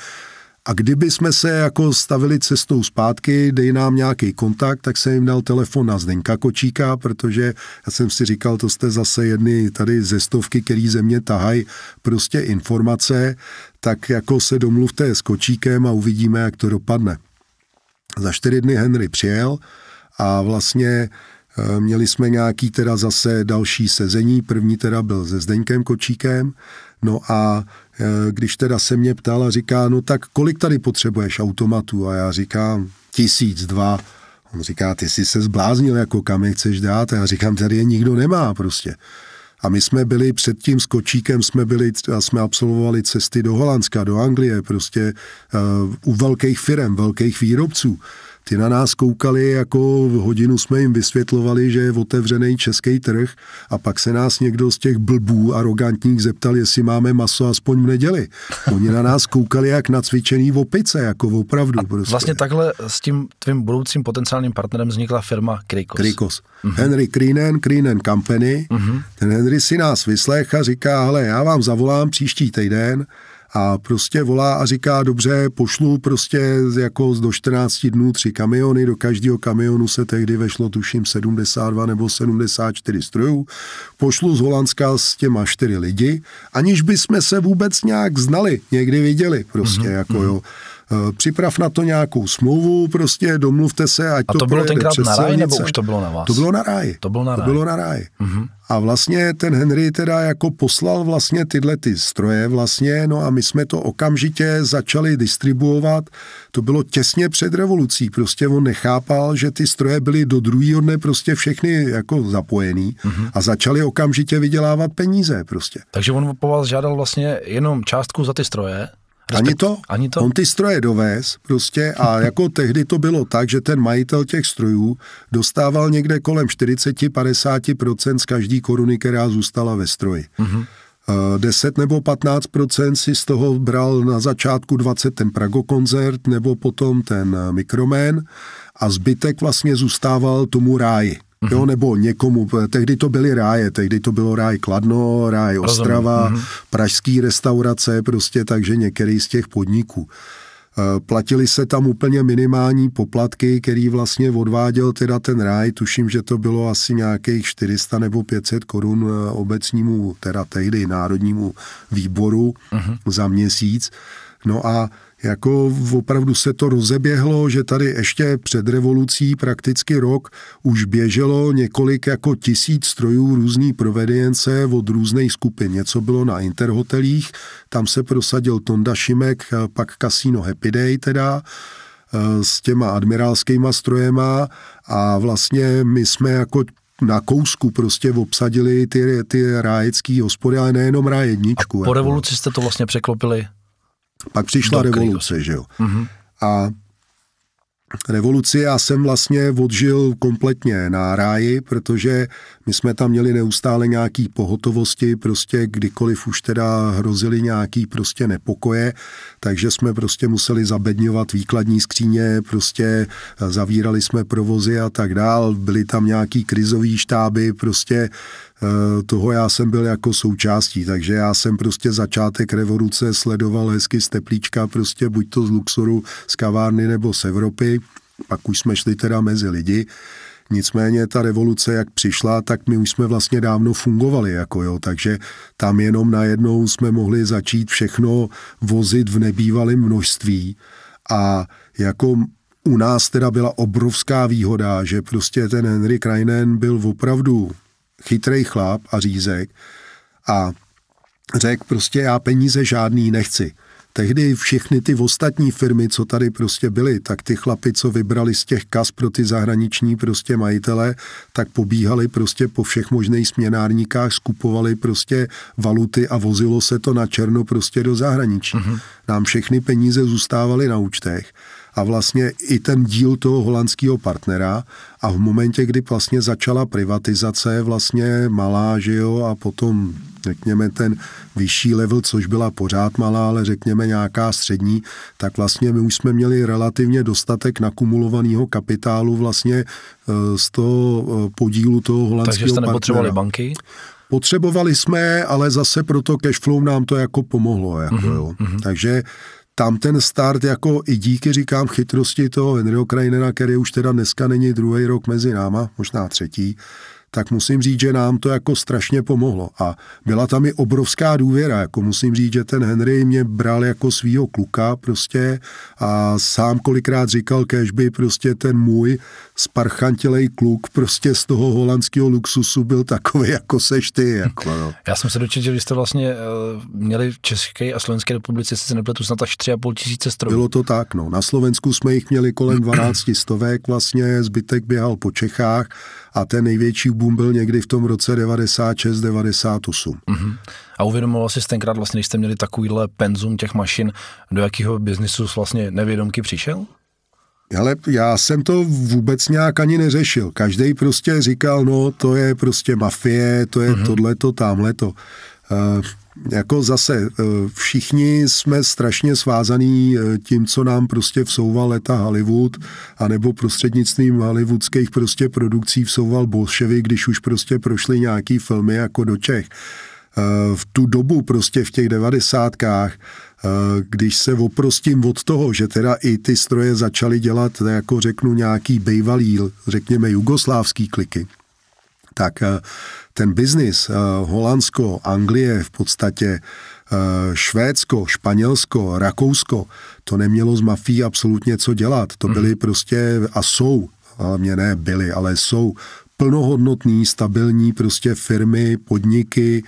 A kdyby jsme se jako stavili cestou zpátky, dej nám nějaký kontakt, tak jsem jim dal telefon na Zdenka Kočíka, protože já jsem si říkal, to jste zase jedny tady ze stovky, který ze mě tahají prostě informace, tak jako se domluvte s Kočíkem a uvidíme, jak to dopadne. Za čtyři dny Henry přijel a vlastně eh, Měli jsme nějaký teda zase další sezení, první teda byl se Zdeňkem Kočíkem, no a eh, když teda se mě ptal a říká, no tak kolik tady potřebuješ automatů? A já říkám tisíc, dva. On říká, ty jsi se zbláznil, jako kam je chceš dát? A já říkám, tady je nikdo nemá prostě. A my jsme byli před tím skočíkem, jsme byli a jsme absolvovali cesty do Holandska, do Anglie, prostě uh, u velkých firm, velkých výrobců. Ty na nás koukali, jako v hodinu jsme jim vysvětlovali, že je otevřený český trh a pak se nás někdo z těch blbů arrogantních zeptal, jestli máme maso aspoň v neděli. Oni na nás koukali jak na cvičený opice, jako opravdu. A prostě. Vlastně takhle s tím tvým budoucím potenciálním partnerem vznikla firma Krikos. Krikos. Mm-hmm. Henry Krínen, Krínen Company. Mm-hmm. Ten Henry si nás vyslech a říká, hele, já vám zavolám příští týden, a prostě volá a říká, dobře, pošlu prostě jako do 14 dnů tři kamiony, do každého kamionu se tehdy vešlo tuším 72 nebo 74 strojů, pošlu z Holandska s těma čtyři lidi, aniž by jsme se vůbec nějak znali, někdy viděli prostě, mm-hmm, jako mhm. jo. Eh, připrav na to nějakou smlouvu, prostě domluvte se, ať a to, to bylo tenkrát na ráji, nebo už to bylo na vás? To bylo na ráji. To bylo na ráji. To bylo na ráji. Mm-hmm. A vlastně ten Henry teda jako poslal vlastně tyhle ty stroje vlastně, no a my jsme to okamžitě začali distribuovat. To bylo těsně před revolucí, prostě on nechápal, že ty stroje byly do druhého dne prostě všechny jako zapojený mm-hmm. a začali okamžitě vydělávat peníze prostě. Takže on po vás žádal vlastně jenom částku za ty stroje, Respekt, ani to? Ani to? On ty stroje dovéz prostě a jako tehdy to bylo tak, že ten majitel těch strojů dostával někde kolem 40-50% z každý koruny, která zůstala ve stroji. Mm-hmm. 10 eh, nebo 15 si z toho bral na začátku 20 ten Prago koncert nebo potom ten eh, Mikromen a zbytek vlastně zůstával tomu ráji mm-hmm. jo, mhm. nebo někomu. Tehdy to byly ráje, tehdy to bylo ráj Kladno, ráj Ostrava, Rozumím. mm-hmm. pražský restaurace, prostě takže některý z těch podniků. Eh, Platili se tam úplně minimální poplatky, který vlastně odváděl teda ten ráj, tuším, že to bylo asi nějakých 400 nebo 500 korun eh, obecnímu, teda tehdy národnímu výboru uh-huh. za měsíc. No a jako opravdu se to rozeběhlo, že tady ještě před revolucí prakticky rok už běželo několik jako tisíc strojů různý provedience od různých skupin. Něco bylo na interhotelích, tam se prosadil Tonda Šimek, pak Casino Happy Day teda, eh, s těma admirálskýma strojema a vlastně my jsme jako na kousku prostě obsadili ty, ty rájecký hospody, ale nejenom ráj jedničku. A po jako. revoluci jste to vlastně překlopili pak přišla Do revoluce, že jo. Mm-hmm. A revoluci já jsem vlastně odžil kompletně na ráji, protože my jsme tam měli neustále nějaký pohotovosti, prostě kdykoliv už teda hrozily nějaký prostě nepokoje, takže jsme prostě museli zabedňovat výkladní skříně, prostě zavírali jsme provozy a tak dál, byly tam nějaký krizový štáby, prostě Eh, toho já jsem byl jako součástí, takže já jsem prostě začátek revoluce sledoval hezky z teplíčka, prostě buď to z Luxoru, z kavárny nebo z Evropy, pak už jsme šli teda mezi lidi, Nicméně ta revoluce, jak přišla, tak my už jsme vlastně dávno fungovali, jako jo, takže tam jenom najednou jsme mohli začít všechno vozit v nebývalém množství a jako u nás teda byla obrovská výhoda, že prostě ten Henry Krajnen byl opravdu chytrý chlap a řízek a řekl prostě já peníze žádný nechci. Tehdy všechny ty ostatní firmy, co tady prostě byly, tak ty chlapy, co vybrali z těch kas pro ty zahraniční prostě majitele, tak pobíhali prostě po všech možných směnárníkách, skupovali prostě valuty a vozilo se to na černo prostě do zahraničí. Uh-huh. Nám všechny peníze zůstávaly na účtech a vlastně i ten díl toho holandského partnera a v momentě, kdy vlastně začala privatizace vlastně malá, že jo, a potom řekněme ten vyšší level, což byla pořád malá, ale řekněme nějaká střední, tak vlastně my už jsme měli relativně dostatek nakumulovaného kapitálu vlastně e, z toho e, podílu toho holandského Takže jste nepotřebovali partnera. banky? Potřebovali jsme, ale zase proto cashflow nám to jako pomohlo. Jako, mm-hmm, jo. Mm-hmm. Takže tam ten start jako i díky, říkám, chytrosti toho Henryho Krajnera, který už teda dneska není druhý rok mezi náma, možná třetí, tak musím říct, že nám to jako strašně pomohlo. A byla tam i obrovská důvěra, jako musím říct, že ten Henry mě bral jako svýho kluka prostě a sám kolikrát říkal, kež by prostě ten můj sparchantilej kluk prostě z toho holandského luxusu byl takový, jako seš ty. Jako, no. Já jsem se dočetl, že vy jste vlastně uh, měli v České a Slovenské republice, se nepletu, snad až 3,5 tisíce strojů. Bylo to tak, no. Na Slovensku jsme jich měli kolem 12 stovek, vlastně zbytek běhal po Čechách a ten největší boom byl někdy v tom roce 96-98. Uh-huh. Mhm. A uvědomoval jsi tenkrát, vlastně, když jste měli takovýhle penzum těch mašin, do jakého biznisu vlastně nevědomky přišel? Ale já jsem to vůbec nějak ani neřešil. Každý prostě říkal, no to je prostě mafie, to je uh-huh. tohleto, tamhleto. Uh, jako zase eh, všichni jsme strašně svázaní eh, tím, co nám prostě vsouval leta Hollywood, anebo prostřednictvím hollywoodských prostě produkcí vsouval bolševy, když už prostě prošly nějaký filmy jako do Čech. Eh, v tu dobu prostě v těch devadesátkách když se oprostím od toho, že teda i ty stroje začaly dělat, jako řeknu, nějaký bejvalý, řekněme, jugoslávský kliky, tak ten biznis eh, Holandsko, Anglie v podstatě, eh, Švédsko, Španělsko, Rakousko, to nemělo z mafí absolutně co dělat. To mhm. byly prostě a jsou, hlavně ne byly, ale jsou plnohodnotný, stabilní prostě firmy, podniky,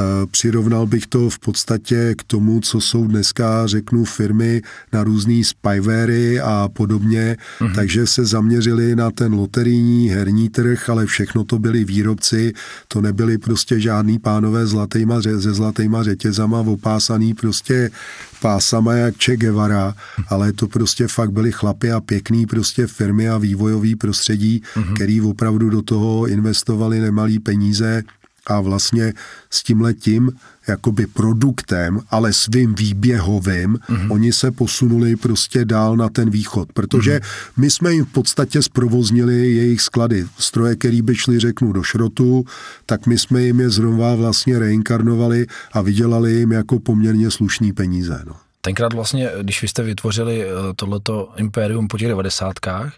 Eh, přirovnal bych to v podstatě k tomu, co jsou dneska, řeknu, firmy na různé spyvery a podobně, uh-huh. takže se zaměřili na ten loterijní, herní trh, ale všechno to byli výrobci, to nebyli prostě žádný pánové zlatýma, ze zlatýma řetězama, opásaný prostě pásama jak Che Guevara, mhm. ale to prostě fakt byly chlapy a pěkný prostě firmy a vývojový prostředí, uh-huh. který opravdu do toho investovali nemalý peníze a vlastně s tímhle tím jakoby produktem, ale svým výběhovým, mm-hmm. oni se posunuli prostě dál na ten východ, protože mm-hmm. my jsme jim v podstatě zprovoznili jejich sklady. Stroje, který by šli, řeknu, do šrotu, tak my jsme jim je zrovna vlastně reinkarnovali a vydělali jim jako poměrně slušný peníze. No. Tenkrát vlastně, když vy jste vytvořili eh, tohleto impérium po těch devadesátkách,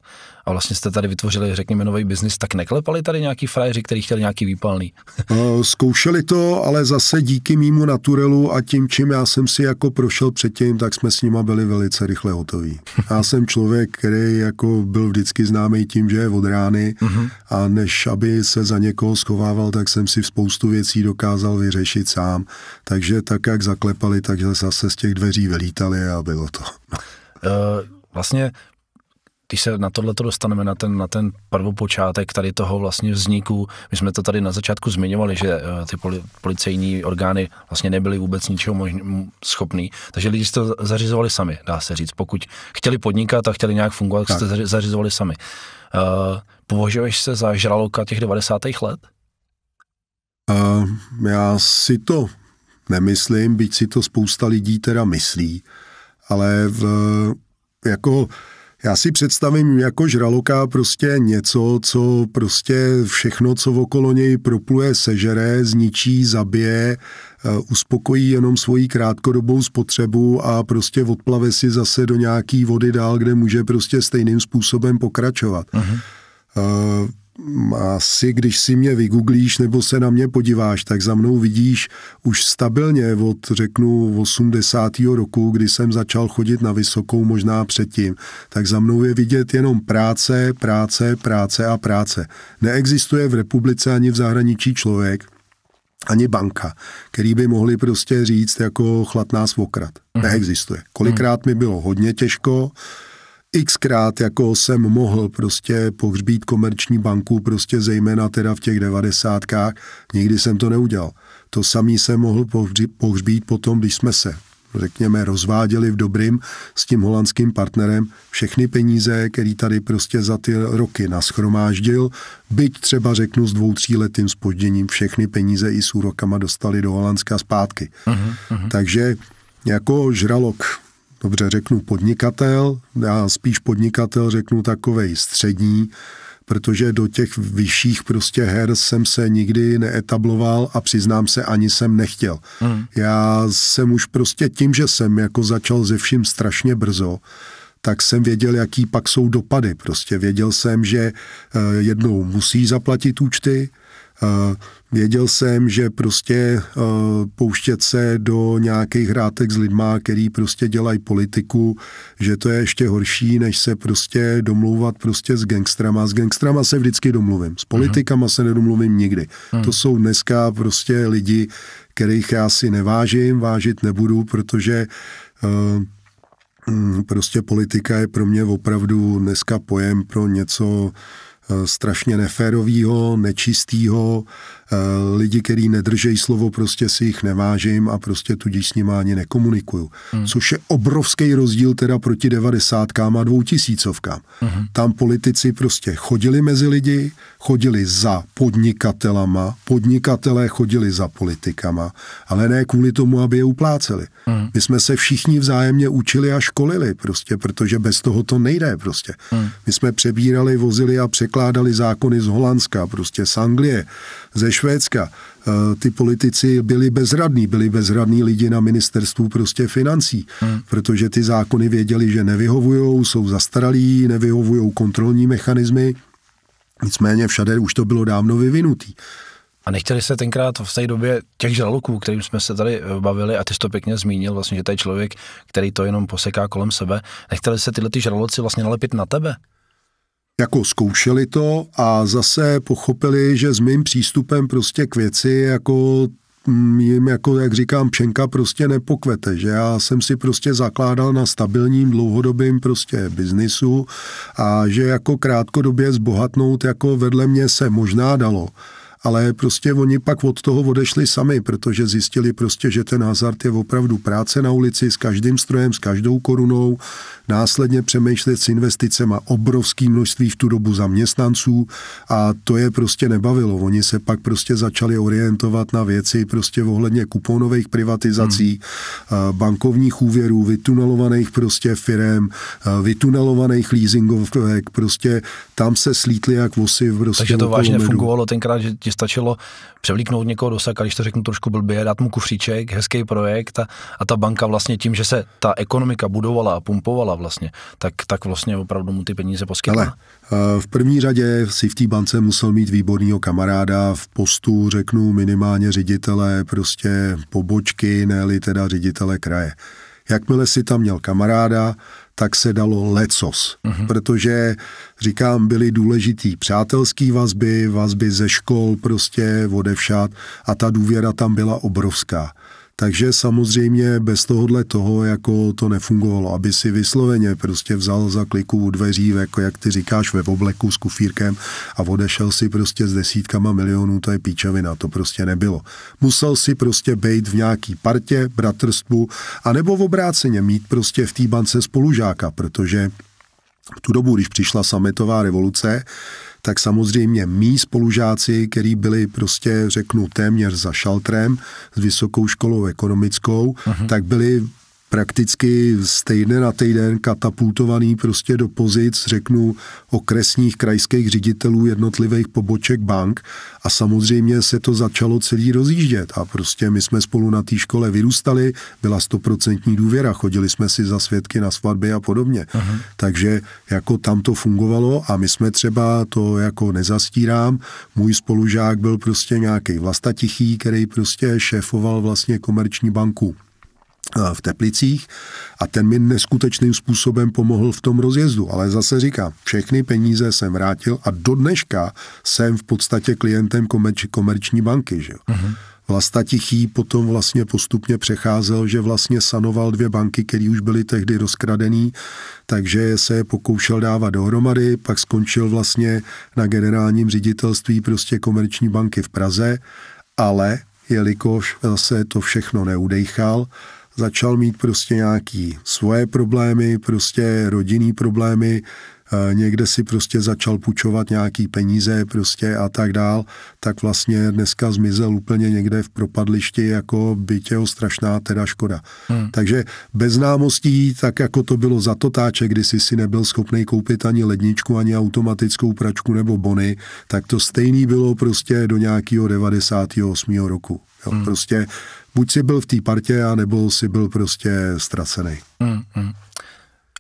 a vlastně jste tady vytvořili, řekněme, nový biznis, tak neklepali tady nějaký frajeři, který chtěl nějaký výpalný? No, zkoušeli to, ale zase díky mýmu naturelu a tím, čím já jsem si jako prošel předtím, tak jsme s nima byli velice rychle hotoví. Já jsem člověk, který jako byl vždycky známý tím, že je od rány mhm. a než aby se za někoho schovával, tak jsem si spoustu věcí dokázal vyřešit sám. Takže tak, jak zaklepali, takže zase z těch dveří vylítali a bylo to. Uh, vlastně když se na tohle dostaneme, na ten, na ten prvopočátek tady toho vlastně vzniku, my jsme to tady na začátku zmiňovali, že eh, ty poli, policejní orgány vlastně nebyly vůbec ničeho možný, schopný, takže lidi si to zařizovali sami, dá se říct. Pokud chtěli podnikat a chtěli nějak fungovat, tak se zařizovali sami. Uh, považuješ se za žraloka těch 90. let? Uh, já si to nemyslím, byť si to spousta lidí teda myslí, ale v, jako já si představím jako žraloka prostě něco, co prostě všechno, co okolo něj propluje, sežere, zničí, zabije, e, uspokojí jenom svoji krátkodobou spotřebu a prostě odplave si zase do nějaký vody dál, kde může prostě stejným způsobem pokračovat. Uh-huh asi když si mě vygooglíš nebo se na mě podíváš, tak za mnou vidíš už stabilně od, řeknu, 80. roku, kdy jsem začal chodit na vysokou, možná předtím, tak za mnou je vidět jenom práce, práce, práce a práce. Neexistuje v republice ani v zahraničí člověk, ani banka, který by mohli prostě říct jako chladná svokrat. Mhm. Neexistuje. Kolikrát mi bylo hodně těžko, xkrát jako jsem mohl prostě pohřbít komerční banku, prostě zejména teda v těch devadesátkách, nikdy jsem to neudělal. To samý jsem mohl pohřbít potom, když jsme se řekněme, rozváděli v dobrým s tím holandským partnerem všechny peníze, který tady prostě za ty roky naschromáždil, byť třeba řeknu s dvou, tří letým spožděním všechny peníze i s úrokama dostali do Holandska zpátky. Uh-huh, uh-huh. Takže jako žralok dobře řeknu podnikatel, já spíš podnikatel řeknu takovej střední, protože do těch vyšších prostě her jsem se nikdy neetabloval a přiznám se, ani jsem nechtěl. Mm. Já jsem už prostě tím, že jsem jako začal ze vším strašně brzo, tak jsem věděl, jaký pak jsou dopady. Prostě věděl jsem, že eh, jednou musí zaplatit účty, Věděl jsem, že prostě e, pouštět se do nějakých hrátek s lidma, který prostě dělají politiku, že to je ještě horší, než se prostě domlouvat prostě s gangstrama. S gangstrama se vždycky domluvím, s politikama se nedomluvím nikdy. Hmm. To jsou dneska prostě lidi, kterých já si nevážím, vážit nebudu, protože e, prostě politika je pro mě opravdu dneska pojem pro něco, strašně neférovýho, nečistýho, Eh, lidi, kteří nedržejí slovo, prostě si jich nevážím a prostě tudíž s nimi ani nekomunikuju. Hmm. Což je obrovský rozdíl teda proti devadesátkám a dvoutisícovkám. Hmm. Tam politici prostě chodili mezi lidi, chodili za podnikatelama, podnikatelé chodili za politikama, ale ne kvůli tomu, aby je upláceli. Hmm. My jsme se všichni vzájemně učili a školili prostě, protože bez toho to nejde prostě. Hmm. My jsme přebírali, vozili a překládali zákony z Holandska, prostě z Anglie, ze Švédska. Eh, ty politici byli bezradní, byli bezradní lidi na ministerstvu prostě financí, hmm. protože ty zákony věděli, že nevyhovují, jsou zastaralí, nevyhovují kontrolní mechanismy. Nicméně všade už to bylo dávno vyvinutý. A nechtěli se tenkrát v té době těch žraloků, kterým jsme se tady eh, bavili, a ty jsi to pěkně zmínil, vlastně, že to je člověk, který to jenom poseká kolem sebe, nechtěli se tyhle ty žraloci vlastně nalepit na tebe? jako zkoušeli to a zase pochopili, že s mým přístupem prostě k věci jako mm, jim, jako jak říkám, pšenka prostě nepokvete, že já jsem si prostě zakládal na stabilním dlouhodobým prostě biznisu a že jako krátkodobě zbohatnout jako vedle mě se možná dalo ale prostě oni pak od toho odešli sami, protože zjistili prostě, že ten hazard je opravdu práce na ulici s každým strojem, s každou korunou, následně přemýšlet s investicema obrovský množství v tu dobu zaměstnanců a to je prostě nebavilo. Oni se pak prostě začali orientovat na věci prostě ohledně kuponových privatizací, hmm. bankovních úvěrů, vytunelovaných prostě firem, vytunelovaných leasingovek, prostě tam se slítli jak vosy. Prostě Takže to vážně fungovalo tenkrát, že ti stačilo převlíknout někoho do saka, když to řeknu trošku blbě, dát mu kufříček, hezký projekt a, a ta banka vlastně tím, že se ta ekonomika budovala a pumpovala vlastně, tak, tak vlastně opravdu mu ty peníze poskytla. Ale eh, v první řadě si v té bance musel mít výborného kamaráda v postu, řeknu minimálně ředitele prostě pobočky, ne teda ředitele kraje. Jakmile si tam měl kamaráda, tak se dalo lecos. Uh-huh. Protože, říkám, byly důležitý přátelský vazby, vazby ze škol, prostě odevšat a ta důvěra tam byla obrovská. Takže samozřejmě bez tohohle toho jako to nefungovalo, aby si vysloveně prostě vzal za kliku u dveří, jako jak ty říkáš, ve obleku s kufírkem a odešel si prostě s desítkama milionů, to je píčovina, to prostě nebylo. Musel si prostě být v nějaký partě, bratrstvu, anebo v obráceně mít prostě v té bance spolužáka, protože v tu dobu, když přišla sametová revoluce, tak samozřejmě mý spolužáci, který byli prostě, řeknu, téměř za šaltrem s vysokou školou ekonomickou, uh-huh. tak byli prakticky z týdne na týden katapultovaný prostě do pozic, řeknu, okresních krajských ředitelů jednotlivých poboček bank a samozřejmě se to začalo celý rozjíždět a prostě my jsme spolu na té škole vyrůstali, byla stoprocentní důvěra, chodili jsme si za svědky na svatby a podobně. Aha. Mhm. Takže jako tam to fungovalo a my jsme třeba, to jako nezastírám, můj spolužák byl prostě nějaký vlastatichý, který prostě šéfoval vlastně komerční banku v Teplicích a ten mi neskutečným způsobem pomohl v tom rozjezdu. Ale zase říkám, všechny peníze jsem vrátil a do dneška jsem v podstatě klientem komerč, komerční banky. Že Uh-huh. Mhm. Vlasta Tichý potom vlastně postupně přecházel, že vlastně sanoval dvě banky, které už byly tehdy rozkradený, takže se je pokoušel dávat dohromady, pak skončil vlastně na generálním ředitelství prostě komerční banky v Praze, ale jelikož zase to všechno neudejchal, začal mít prostě nějaký svoje problémy, prostě rodinný problémy, eh, někde si prostě začal půjčovat nějaký peníze prostě a tak dál, tak vlastně dneska zmizel úplně někde v propadlišti, jako by těho strašná teda škoda. Hmm. Takže bez známostí, tak jako to bylo za totáče, kdy jsi si nebyl schopný koupit ani ledničku, ani automatickou pračku nebo bony, tak to stejný bylo prostě do nějakého 98. roku. Jo, hmm. Prostě buď si byl v té partě, anebo si byl prostě ztracený. Mm, mm.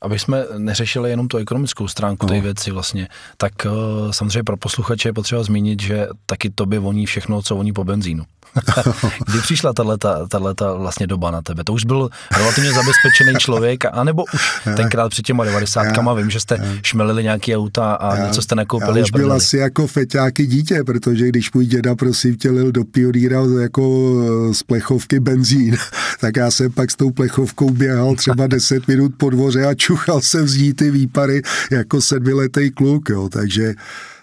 Aby jsme neřešili jenom tu ekonomickou stránku no. té věci vlastně, tak eh, samozřejmě pro posluchače je potřeba zmínit, že taky to by voní všechno, co voní po benzínu. Kdy přišla tato vlastně doba na tebe? To už byl relativně zabezpečený člověk, anebo už tenkrát před těma 90. Já, vím, že jste já, šmelili nějaké auta a já, něco jste nakoupili. Já už byl asi jako feťáky dítě, protože když můj děda prosím tělil do pionýra jako eh, z plechovky benzín, tak já jsem pak s tou plechovkou běhal třeba 10 minut po dvoře a čuchal jsem vzdí ty výpary jako sedmiletý kluk, jo, takže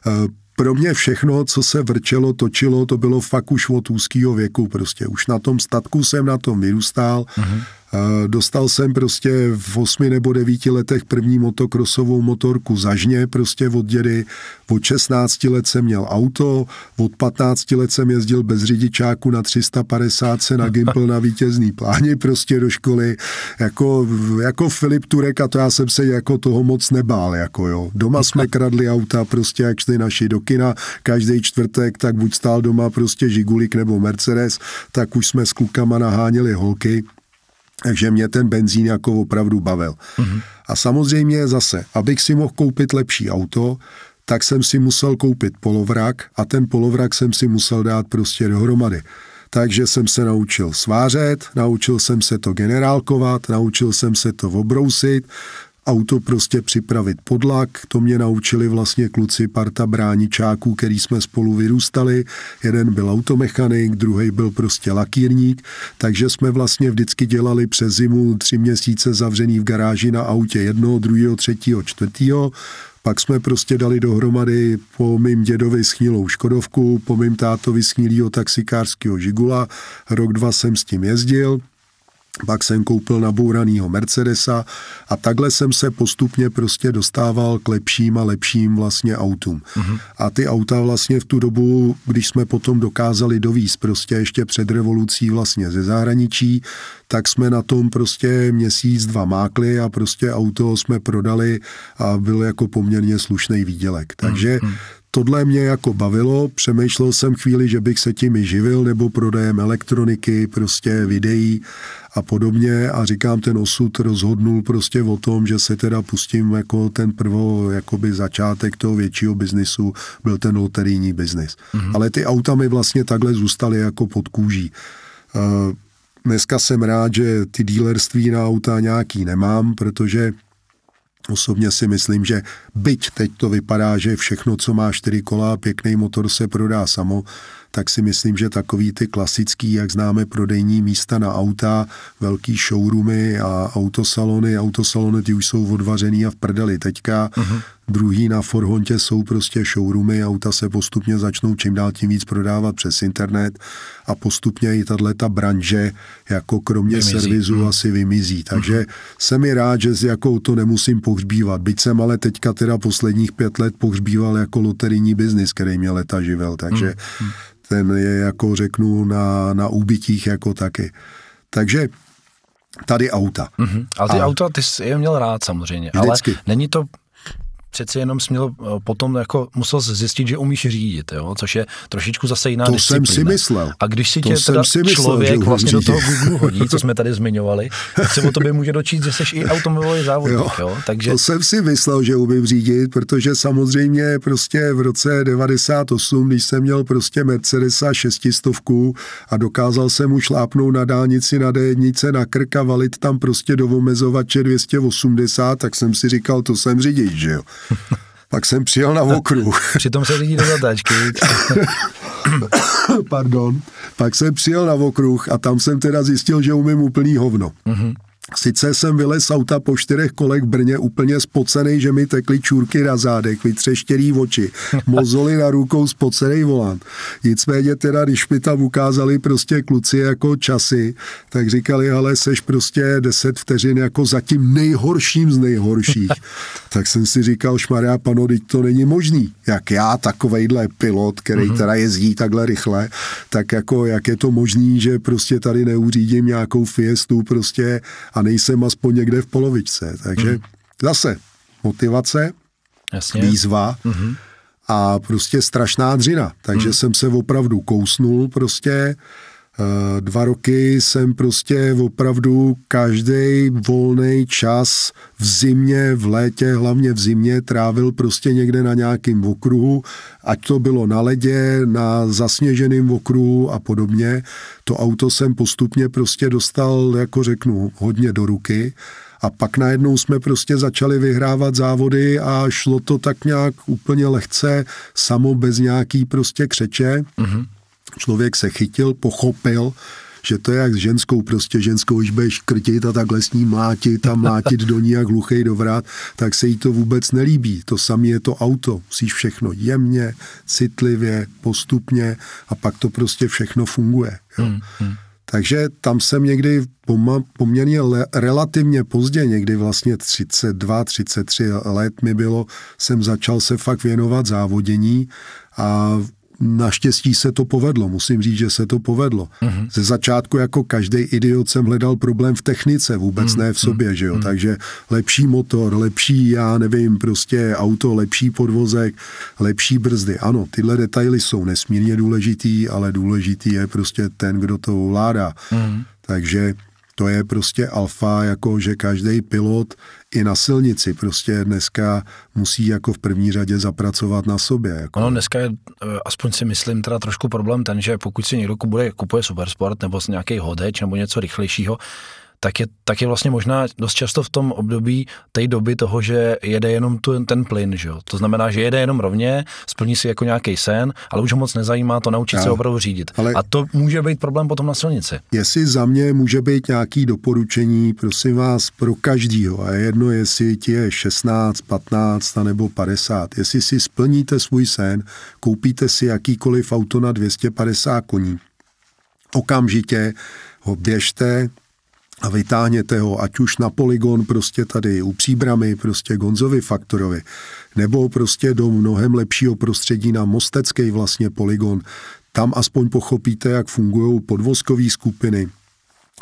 eh, pro mě všechno, co se vrčelo, točilo, to bylo fakt už od úzkého věku. Prostě už na tom statku jsem na tom vyrůstal. Uh-huh. Dostal jsem prostě v osmi nebo devíti letech první motokrosovou motorku zažně, prostě od dědy. Od 16 let jsem měl auto, od 15 let jsem jezdil bez řidičáku na 350 se na Gimpl na vítězný pláni prostě do školy. Jako, jako Filip Turek a to já jsem se jako toho moc nebál. Jako jo. Doma jsme kradli auta prostě jak šli naši do kina. Každý čtvrtek tak buď stál doma prostě Žigulik nebo Mercedes, tak už jsme s klukama naháněli holky. Takže mě ten benzín jako opravdu bavil. Mm-hmm. A samozřejmě zase, abych si mohl koupit lepší auto, tak jsem si musel koupit polovrak a ten polovrak jsem si musel dát prostě dohromady. Takže jsem se naučil svářet, naučil jsem se to generálkovat, naučil jsem se to obrousit, auto prostě připravit podlak. To mě naučili vlastně kluci parta bráničáků, který jsme spolu vyrůstali. Jeden byl automechanik, druhý byl prostě lakírník, takže jsme vlastně vždycky dělali přes zimu tři měsíce zavřený v garáži na autě jednoho, druhého, třetího, čtvrtého. Pak jsme prostě dali dohromady po mým dědovi schnilou Škodovku, po mým tátovi schnilýho taxikářského Žigula. Rok, dva jsem s tím jezdil pak jsem koupil nabouranýho Mercedesa a takhle jsem se postupně prostě dostával k lepším a lepším vlastně autům. Uh-huh. A ty auta vlastně v tu dobu, když jsme potom dokázali dovíz prostě ještě před revolucí vlastně ze zahraničí, tak jsme na tom prostě měsíc, dva mákli a prostě auto jsme prodali a byl jako poměrně slušný výdělek. Takže uh-huh tohle mě jako bavilo, přemýšlel jsem chvíli, že bych se tím i živil, nebo prodejem elektroniky, prostě videí a podobně a říkám, ten osud rozhodnul prostě o tom, že se teda pustím jako ten prvo, jakoby začátek toho většího biznisu byl ten loterijní biznis. Mm-hmm. Ale ty auta mi vlastně takhle zůstaly jako pod kůží. Eh, dneska jsem rád, že ty dílerství na auta nějaký nemám, protože Osobně si myslím, že byť teď to vypadá, že všechno, co má čtyři kola a pěkný motor se prodá samo, tak si myslím, že takový ty klasický, jak známe prodejní místa na auta, velký showroomy a autosalony, autosalony ty už jsou odvařený a v prdeli teďka. Uh-huh. Druhý na Forhontě jsou prostě showroomy, auta se postupně začnou čím dál tím víc prodávat přes internet a postupně i ta branže jako kromě vymizí. servisu hmm. asi vymizí. Hmm. Takže hmm. jsem i rád, že jako jakou to nemusím pohřbívat. Byť jsem ale teďka teda posledních pět let pohřbíval jako loterijní biznis, který mě leta živel, takže hmm. hmm. ten je jako řeknu na, na úbytích jako taky. Takže tady auta. Mm-hmm. Ale ty a... auta, ty jsi je měl rád samozřejmě, vždycky. ale není to přeci jenom směl eh, potom jako musel zjistit, že umíš řídit, jo? což je trošičku zase jiná to disciplína. jsem si myslel. A když si to tě teda si myslel, člověk vlastně řídit. do toho Google hodí, co jsme tady zmiňovali, tak se o tobě může dočít, že jsi i automobilový závodník. Jo, jo? Takže... To jsem si myslel, že umím řídit, protože samozřejmě prostě v roce 98, když jsem měl prostě Mercedesa šestistovku a dokázal jsem mu šlápnout na dálnici na d na krk a valit tam prostě do omezovače 280, tak jsem si říkal, to jsem řidič, že jo. Pak jsem přijel na okruh. Přitom se lidí do zatáčky. Pardon. Pak jsem přijel na okruh a tam jsem teda zjistil, že umím úplný hovno. Mm-hmm. Sice jsem vylez z auta po čtyřech kolech v Brně úplně spocený, že mi tekly čůrky na zádech, vytřeštěný oči, mozoli na rukou spocený volant. Nicméně teda, když mi tam ukázali prostě kluci jako časy, tak říkali, ale seš prostě 10 vteřin jako zatím nejhorším z nejhorších. tak jsem si říkal, šmarja pano, teď to není možný. Jak já, takovejhle pilot, který mhm. teda jezdí takhle rychle, tak jako jak je to možný, že prostě tady neuřídím nějakou fiestu prostě a nejsem aspoň někde v polovičce. Takže mm. zase motivace, Jasně. výzva hmm. a prostě strašná dřina. Takže mm. jsem se opravdu kousnul prostě Eh, dva roky jsem prostě opravdu každý volný čas v zimě, v létě, hlavně v zimě, trávil prostě někde na nějakém okruhu, ať to bylo na ledě, na zasněženém okruhu a podobně. To auto jsem postupně prostě dostal, jako řeknu, hodně do ruky. A pak najednou jsme prostě začali vyhrávat závody a šlo to tak nějak úplně lehce, samo bez nějaký prostě křeče. Mm-hmm člověk se chytil, pochopil, že to je jak s ženskou, prostě ženskou, když budeš krtit a takhle s ní mlátit a mlátit do ní jak hluchej do vrát, tak se jí to vůbec nelíbí. To samé je to auto. Musíš všechno jemně, citlivě, postupně a pak to prostě všechno funguje. Jo. Hmm, hmm. Takže tam jsem někdy poměrně le, relativně pozdě, někdy vlastně 32, 33 let mi bylo, jsem začal se fakt věnovat závodění a Naštěstí se to povedlo, musím říct, že se to povedlo. Mm-hmm. Ze začátku jako každý idiot jsem hledal problém v technice, vůbec mm-hmm. ne v sobě, že jo. Mm-hmm. Takže lepší motor, lepší, já nevím, prostě auto, lepší podvozek, lepší brzdy. Ano, tyhle detaily jsou nesmírně důležitý, ale důležitý je prostě ten, kdo to ovládá. Mm-hmm. Takže to je prostě alfa, jako že každý pilot i na silnici prostě dneska musí jako v první řadě zapracovat na sobě. Jako. Ono dneska je, eh, aspoň si myslím, teda trošku problém ten, že pokud si někdo bude, kupuje supersport nebo nějaký hodeč nebo něco rychlejšího, tak je, tak je vlastně možná dost často v tom období té doby toho, že jede jenom tu, ten plyn. Že jo? To znamená, že jede jenom rovně, splní si jako nějaký sen, ale už ho moc nezajímá to naučit no, se opravdu řídit. Ale A to může být problém potom na silnici. Jestli za mě může být nějaký doporučení, prosím vás, pro každýho. A jedno, jestli ti je 16, 15 nebo 50. Jestli si splníte svůj sen, koupíte si jakýkoliv auto na 250 koní, okamžitě ho běžte, a vytáhněte ho, ať už na poligon prostě tady u Příbramy, prostě Gonzovi Faktorovi, nebo prostě do mnohem lepšího prostředí na Mostecký vlastně poligon. Tam aspoň pochopíte, jak fungují podvozkové skupiny,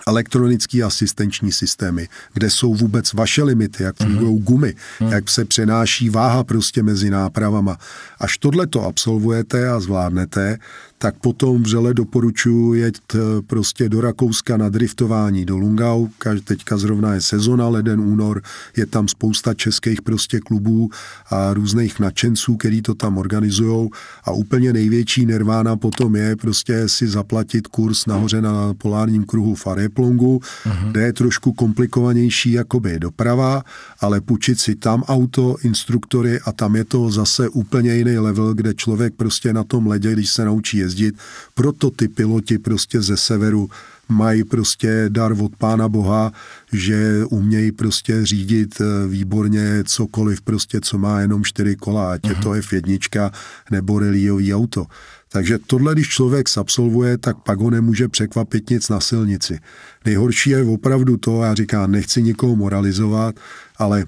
elektronické asistenční systémy, kde jsou vůbec vaše limity, jak mhm. fungují mm-hmm. gumy, mm-hmm. jak se přenáší váha prostě mezi nápravama. Až tohle to absolvujete a zvládnete, tak potom vřele doporučuji jet eh, prostě do Rakouska na driftování do Lungau. Teďka zrovna je sezona, leden, únor, je tam spousta českých prostě klubů a různých nadšenců, který to tam organizují. A úplně největší nervána potom je prostě si zaplatit kurz nahoře na polárním kruhu v Areplongu, uh-huh. Mhm. kde je trošku komplikovanější jakoby doprava, ale půjčit si tam auto, instruktory a tam je to zase úplně jiný level, kde člověk prostě na tom ledě, když se naučí jezdit, jezdit. Proto ty piloti prostě ze severu mají prostě dar od Pána Boha, že umějí prostě řídit eh, výborně cokoliv prostě, co má jenom čtyři kola, ať je mhm. to F1 nebo relíjový auto. Takže tohle, když člověk absolvuje, tak pak ho nemůže překvapit nic na silnici. Nejhorší je opravdu to, já říkám, nechci nikoho moralizovat, ale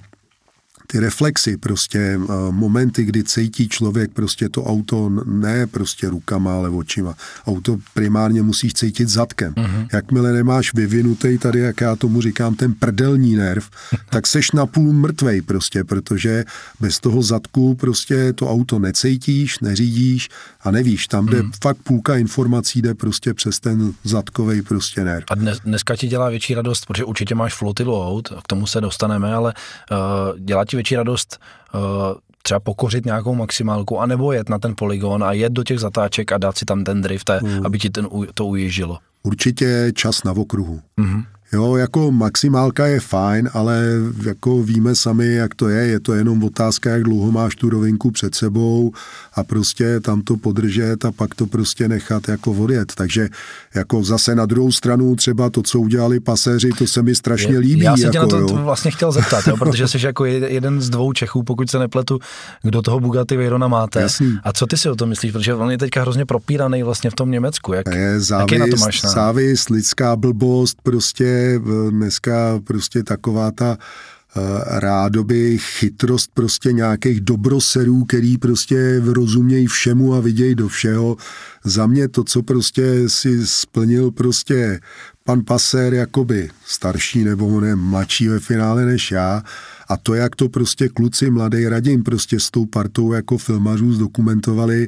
ty reflexy, prostě eh, momenty, kdy cítí člověk prostě to auto ne prostě rukama, ale očima. Auto primárně musíš cítit zadkem. Uh-huh. Jakmile nemáš vyvinutý tady, jak já tomu říkám, ten prdelní nerv, tak seš napůl mrtvej prostě, protože bez toho zadku prostě to auto necítíš, neřídíš a nevíš. Tam jde uh-huh. fakt půlka informací jde prostě přes ten zadkový prostě nerv. A dnes, dneska ti dělá větší radost, protože určitě máš flotilu aut, k tomu se dostaneme, ale uh, dělá ti větší radost uh, třeba pokořit nějakou maximálku, anebo jet na ten poligon a jet do těch zatáček a dát si tam ten drift, mm. aby ti ten, to uježilo? Určitě čas na okruhu. Mm-hmm. Jo, jako maximálka je fajn, ale jako víme sami, jak to je. Je to jenom otázka, jak dlouho máš tu rovinku před sebou a prostě tam to podržet a pak to prostě nechat jako odjet. Takže jako zase na druhou stranu třeba to, co udělali paséři, to se mi strašně líbí. Já se jako, tě na to jo. vlastně chtěl zeptat, jo, protože jsi jako jeden z dvou Čechů, pokud se nepletu, kdo toho Bugatti Veyrona máte. Jasný. A co ty si o tom myslíš? Protože on je teďka hrozně propíraný vlastně v tom Německu. Jak, je závist, je na to máš? Závist, lidská blbost, prostě dneska prostě taková ta eh, rádoby chytrost prostě nějakých dobroserů, který prostě rozumějí všemu a vidějí do všeho. Za mě to, co prostě si splnil prostě pan Pasér jakoby starší nebo on je mladší ve finále než já a to, jak to prostě kluci mladý radím prostě s tou partou jako filmařů zdokumentovali,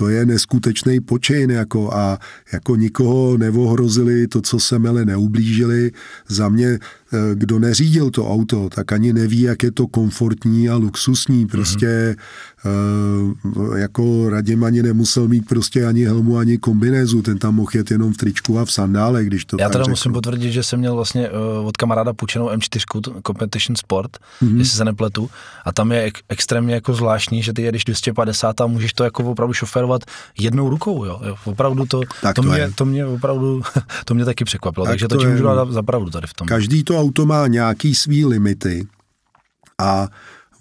to je neskutečný počin jako a jako nikoho neohrozili, to, co se mele, neublížili. Za mě Eh, kdo neřídil to auto, tak ani neví, jak je to komfortní a luxusní. Mhm. Prostě mm-hmm. jako Radim ani nemusel mít prostě ani helmu, ani kombinézu. Ten tam mohl jet jenom v tričku a v sandále, když to Já teda řeknu. musím potvrdit, že jsem měl vlastně eh, od kamaráda půjčenou M4 Competition Sport, mm-hmm. jestli se nepletu. A tam je ek- extrémně jako zvláštní, že ty jedeš 250 a můžeš to jako opravdu šoferovat jednou rukou. Jo? Opravdu to, tak to, to, mě, to mě opravdu, to mě taky překvapilo. Tak takže to, to ti můžu dát za pravdu tady v tom. Každý to auto má nějaký svý limity a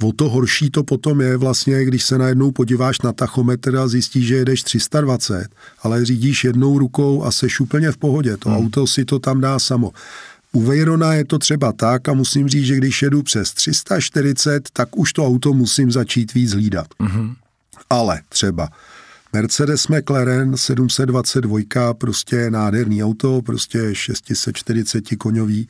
o to horší to potom je vlastně, když se najednou podíváš na tachometr a zjistíš, že jedeš 320, ale řídíš jednou rukou a seš úplně v pohodě. To hmm. auto si to tam dá samo. U Veyrona je to třeba tak a musím říct, že když jedu přes 340, tak už to auto musím začít víc hlídat. Mm-hmm. Ale třeba Mercedes McLaren 722 prostě je nádherný auto, prostě 640 koňový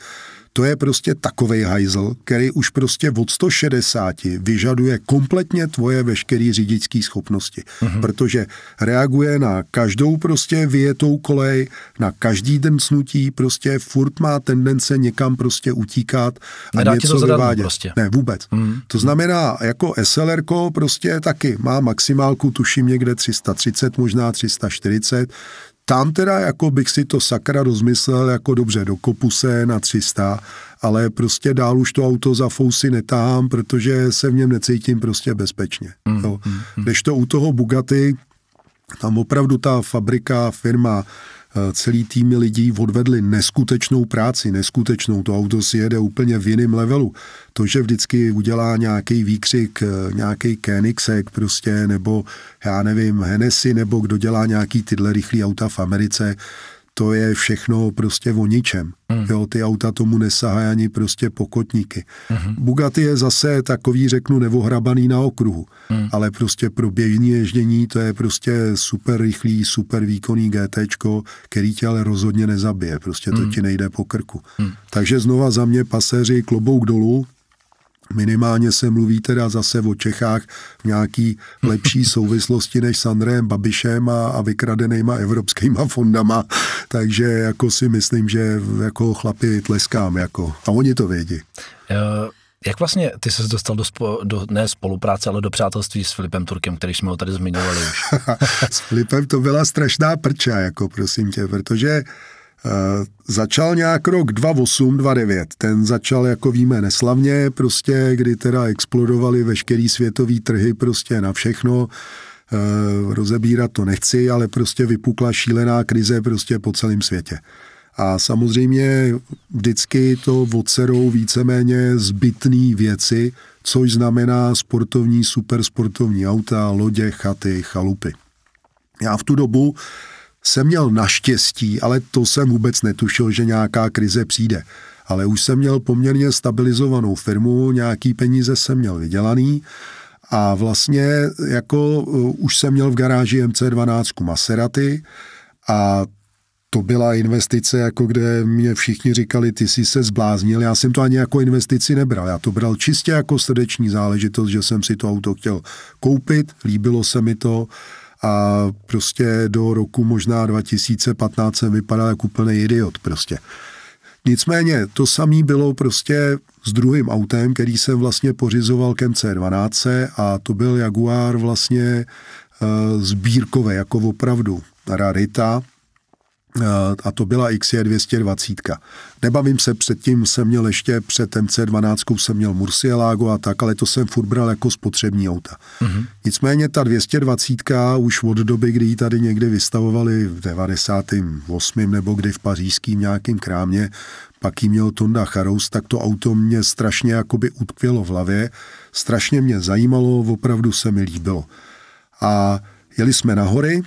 to je prostě takový hajzl, který už prostě od 160 vyžaduje kompletně tvoje veškeré řidičské schopnosti, uh-huh. protože reaguje na každou prostě vyjetou kolej, na každý den snutí, prostě furt má tendence někam prostě utíkat a Nedá něco vyvádět. Prostě. Ne, vůbec. Uh-huh. To znamená, jako SLR prostě taky má maximálku, tuším někde 330, možná 340, tam teda jako bych si to sakra rozmyslel jako dobře do kopuse na 300, ale prostě dál už to auto za fousy netáhám, protože se v něm necítím prostě bezpečně. Mm, no. mm, mm. to u toho Bugatti, tam opravdu ta fabrika, firma, Eh, celý týmy lidí odvedli neskutečnou práci, neskutečnou. To auto si jede úplně v jiném levelu. To, že vždycky udělá nějaký výkřik, eh, nějaký Koenigsegg prostě, nebo já nevím, Hennessy, nebo kdo dělá nějaký tyhle rychlé auta v Americe, to je všechno prostě o ničem. Mm. Jo, ty auta tomu nesahají ani prostě pokotníky. Mm. Bugatti je zase takový, řeknu, nevohrabaný na okruhu, mm. ale prostě pro běžní ježdění to je prostě super rychlý, super výkonný GT, který tě ale rozhodně nezabije, prostě to mm. ti nejde po krku. Mm. Takže znova za mě paséři klobouk dolů, Minimálně se mluví teda zase o Čechách v nějaký lepší souvislosti než s Andrejem Babišem a, a vykradenýma evropskýma fondama, takže jako si myslím, že jako chlapi tleskám jako a oni to vědí. Eh, jak vlastně ty se dostal do, spo, do ne spolupráce, ale do přátelství s Filipem Turkem, který jsme ho tady zmiňovali už? s Filipem to byla strašná prča, jako prosím tě, protože uh, Eh, začal nějak rok 2008, 2009. Ten začal, jako víme, neslavně, prostě, kdy teda explodovaly veškerý světový trhy prostě na všechno. Eh, rozebírat to nechci, ale prostě vypukla šílená krize prostě po celém světě. A samozřejmě vždycky to vocerou víceméně zbytné věci, což znamená sportovní, supersportovní auta, lodě, chaty, chalupy. Já v tu dobu jsem měl naštěstí, ale to jsem vůbec netušil, že nějaká krize přijde. Ale už jsem měl poměrně stabilizovanou firmu, nějaký peníze jsem měl vydělaný a vlastně jako eh, už jsem měl v garáži MC12 Maserati a to byla investice, jako kde mě všichni říkali, ty jsi se zbláznil. Já jsem to ani jako investici nebral. Já to bral čistě jako srdeční záležitost, že jsem si to auto chtěl koupit, líbilo se mi to a prostě do roku možná 2015 jsem vypadal jako úplný idiot prostě. Nicméně to samé bylo prostě s druhým autem, který jsem vlastně pořizoval kem C12 a to byl Jaguar vlastně e, sbírkové, jako opravdu rarita. Eh, a to byla XJ220. Nebavím se, předtím jsem měl ještě před MC12, jsem měl Murcielago a tak, ale to jsem furt bral jako spotřební auta. Mm-hmm. Nicméně ta 220 už od doby, kdy ji tady někdy vystavovali v 98. nebo kdy v pařížském nějakým krámě, pak ji měl Tonda Charous, tak to auto mě strašně jakoby utkvělo v hlavě, strašně mě zajímalo, opravdu se mi líbilo. A jeli jsme na hory,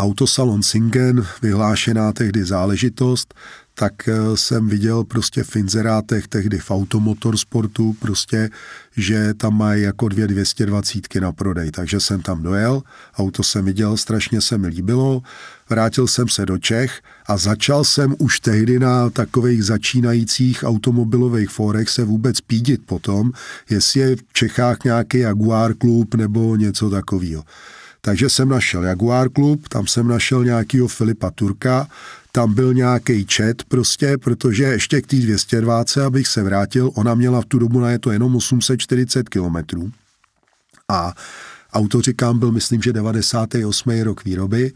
autosalon Singen, vyhlášená tehdy záležitost, tak eh, jsem viděl prostě v inzerátech tehdy v automotorsportu prostě, že tam mají jako dvě 220 na prodej, takže jsem tam dojel, auto jsem viděl, strašně se mi líbilo, vrátil jsem se do Čech a začal jsem už tehdy na takových začínajících automobilových fórech se vůbec pídit potom, jestli je v Čechách nějaký Jaguar klub nebo něco takového. Takže jsem našel Jaguar klub, tam jsem našel nějakýho Filipa Turka, tam byl nějaký chat prostě, protože ještě k té 220, abych se vrátil, ona měla v tu dobu na je to jenom 840 kilometrů. A auto, říkám, byl myslím, že 98. rok výroby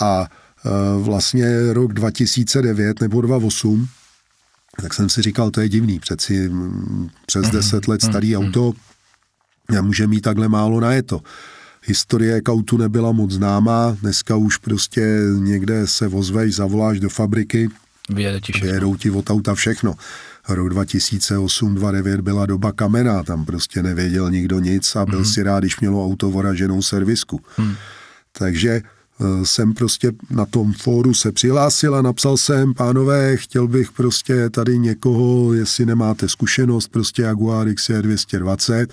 a e, vlastně rok 2009 nebo 2008, tak jsem si říkal, to je divný, přeci přes 10 mhm, let mhm, starý mhm. auto nemůže mít takhle málo na je to. Historie kautu nebyla moc známá, dneska už prostě někde se vozvej, zavoláš do fabriky, Vyjede ti vyjedou ti od auta všechno. Rok 2008-2009 byla doba kamená, tam prostě nevěděl nikdo nic a byl mm-hmm. si rád, když mělo auto voraženou servisku. Mm. Takže eh, jsem prostě na tom fóru se přihlásil a napsal jsem, pánové, chtěl bych prostě tady někoho, jestli nemáte zkušenost, prostě Jaguar XR 220,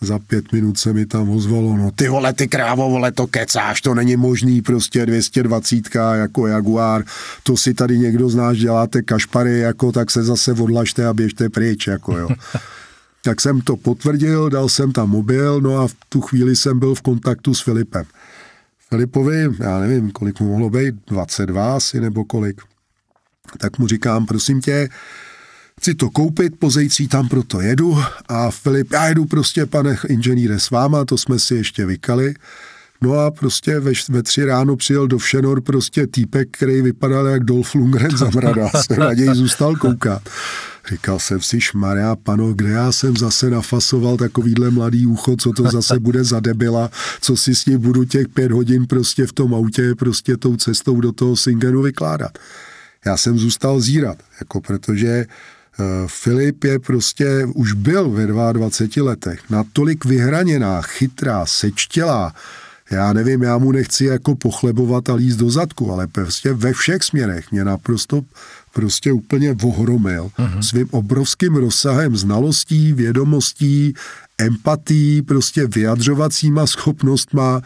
za pět minut se mi tam ozvalo, no ty vole, ty krávo, vole, to kecáš, to není možný, prostě 220 jako Jaguar, to si tady někdo z nás děláte kašpary, jako tak se zase odlažte a běžte pryč, jako jo. tak jsem to potvrdil, dal jsem tam mobil, no a v tu chvíli jsem byl v kontaktu s Filipem. Filipovi, já nevím, kolik mu mohlo být, 22 asi nebo kolik, tak mu říkám, prosím tě, chci to koupit, pozejcí tam proto jedu a Filip, já jedu prostě, pane inženýre, s váma, to jsme si ještě vykali. No a prostě ve, ve tři ráno přijel do Všenor prostě týpek, který vypadal jak Dolph Lundgren za mrada. Jsem raději zůstal koukat. Říkal jsem si, šmarja, pano, kde já jsem zase nafasoval takovýhle mladý ucho, co to zase bude za debila, co si s ním budu těch pět hodin prostě v tom autě prostě tou cestou do toho Singenu vykládat. Já jsem zůstal zírat, jako protože Eh, Filip je prostě už byl ve 22 letech natolik vyhraněná, chytrá, sečtělá, já nevím, já mu nechci jako pochlebovat a líst do zadku, ale prostě ve všech směrech mě naprosto prostě úplně ohromil uh-huh. svým obrovským rozsahem znalostí, vědomostí, empatí, prostě vyjadřovacíma schopnostma.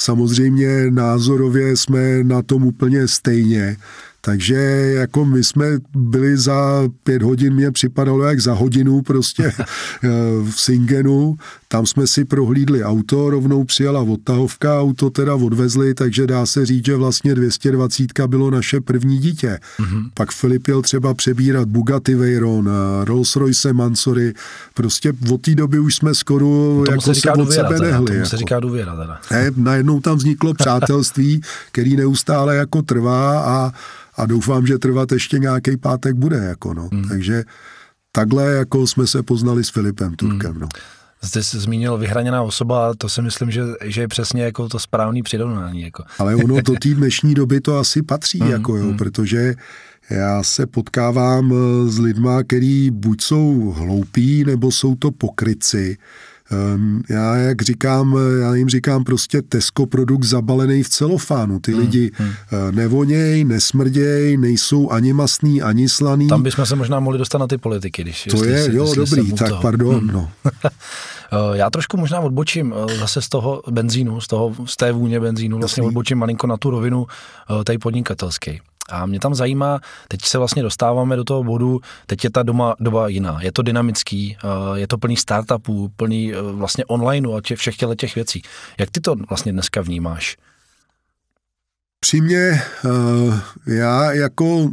Samozřejmě názorově jsme na tom úplně stejně. Uh, takže jako my jsme byli za pět hodin, mě připadalo jak za hodinu prostě eh, v Singenu, tam jsme si prohlídli auto, rovnou přijela odtahovka, auto teda odvezli, takže dá se říct, že vlastně 220 bylo naše první dítě. Mm-hmm. Pak Filip jel třeba přebírat Bugatti Veyron, eh, Rolls Royce Mansory, prostě od té doby už jsme skoro no jako se, se od sebe teda, nehli. Tomu jako. se říká důvěra teda. Ne, najednou tam vzniklo přátelství, který neustále jako trvá a a doufám, že trvat ještě nějaký pátek bude. Jako no. hmm. Takže takhle jako jsme se poznali s Filipem Turkem. Hmm. No. Zde se zmínil vyhraněná osoba, to si myslím, že, že je přesně jako to správný přirovnání. Jako. Ale ono do té dnešní doby to asi patří, mm, jako, jo, mm. protože já se potkávám eh, s lidma, který buď jsou hloupí, nebo jsou to pokryci. Ehm, já, jak říkám, já jim říkám prostě Tesco produkt zabalený v celofánu. Ty hmm, lidi hmm. Eh, nevoněj, nesmrděj, nejsou ani masný, ani slaný. Tam bychom se možná mohli dostat na ty politiky, když... To je, si, jo, dobrý, tak toho. pardon, hmm. no. Eh, já trošku možná odbočím eh, zase z toho benzínu, z, toho, z té vůně benzínu, vlastně odbočím malinko na tu rovinu tady podnikatelský. A mě tam zajímá, teď se vlastně dostáváme do toho bodu, teď je ta doma, doba jiná. Je to dynamický, eh, je to plný startupů, plný eh, vlastně onlineu a tě, všech těle těch věcí. Jak ty to vlastně dneska vnímáš? Přímě eh, já jako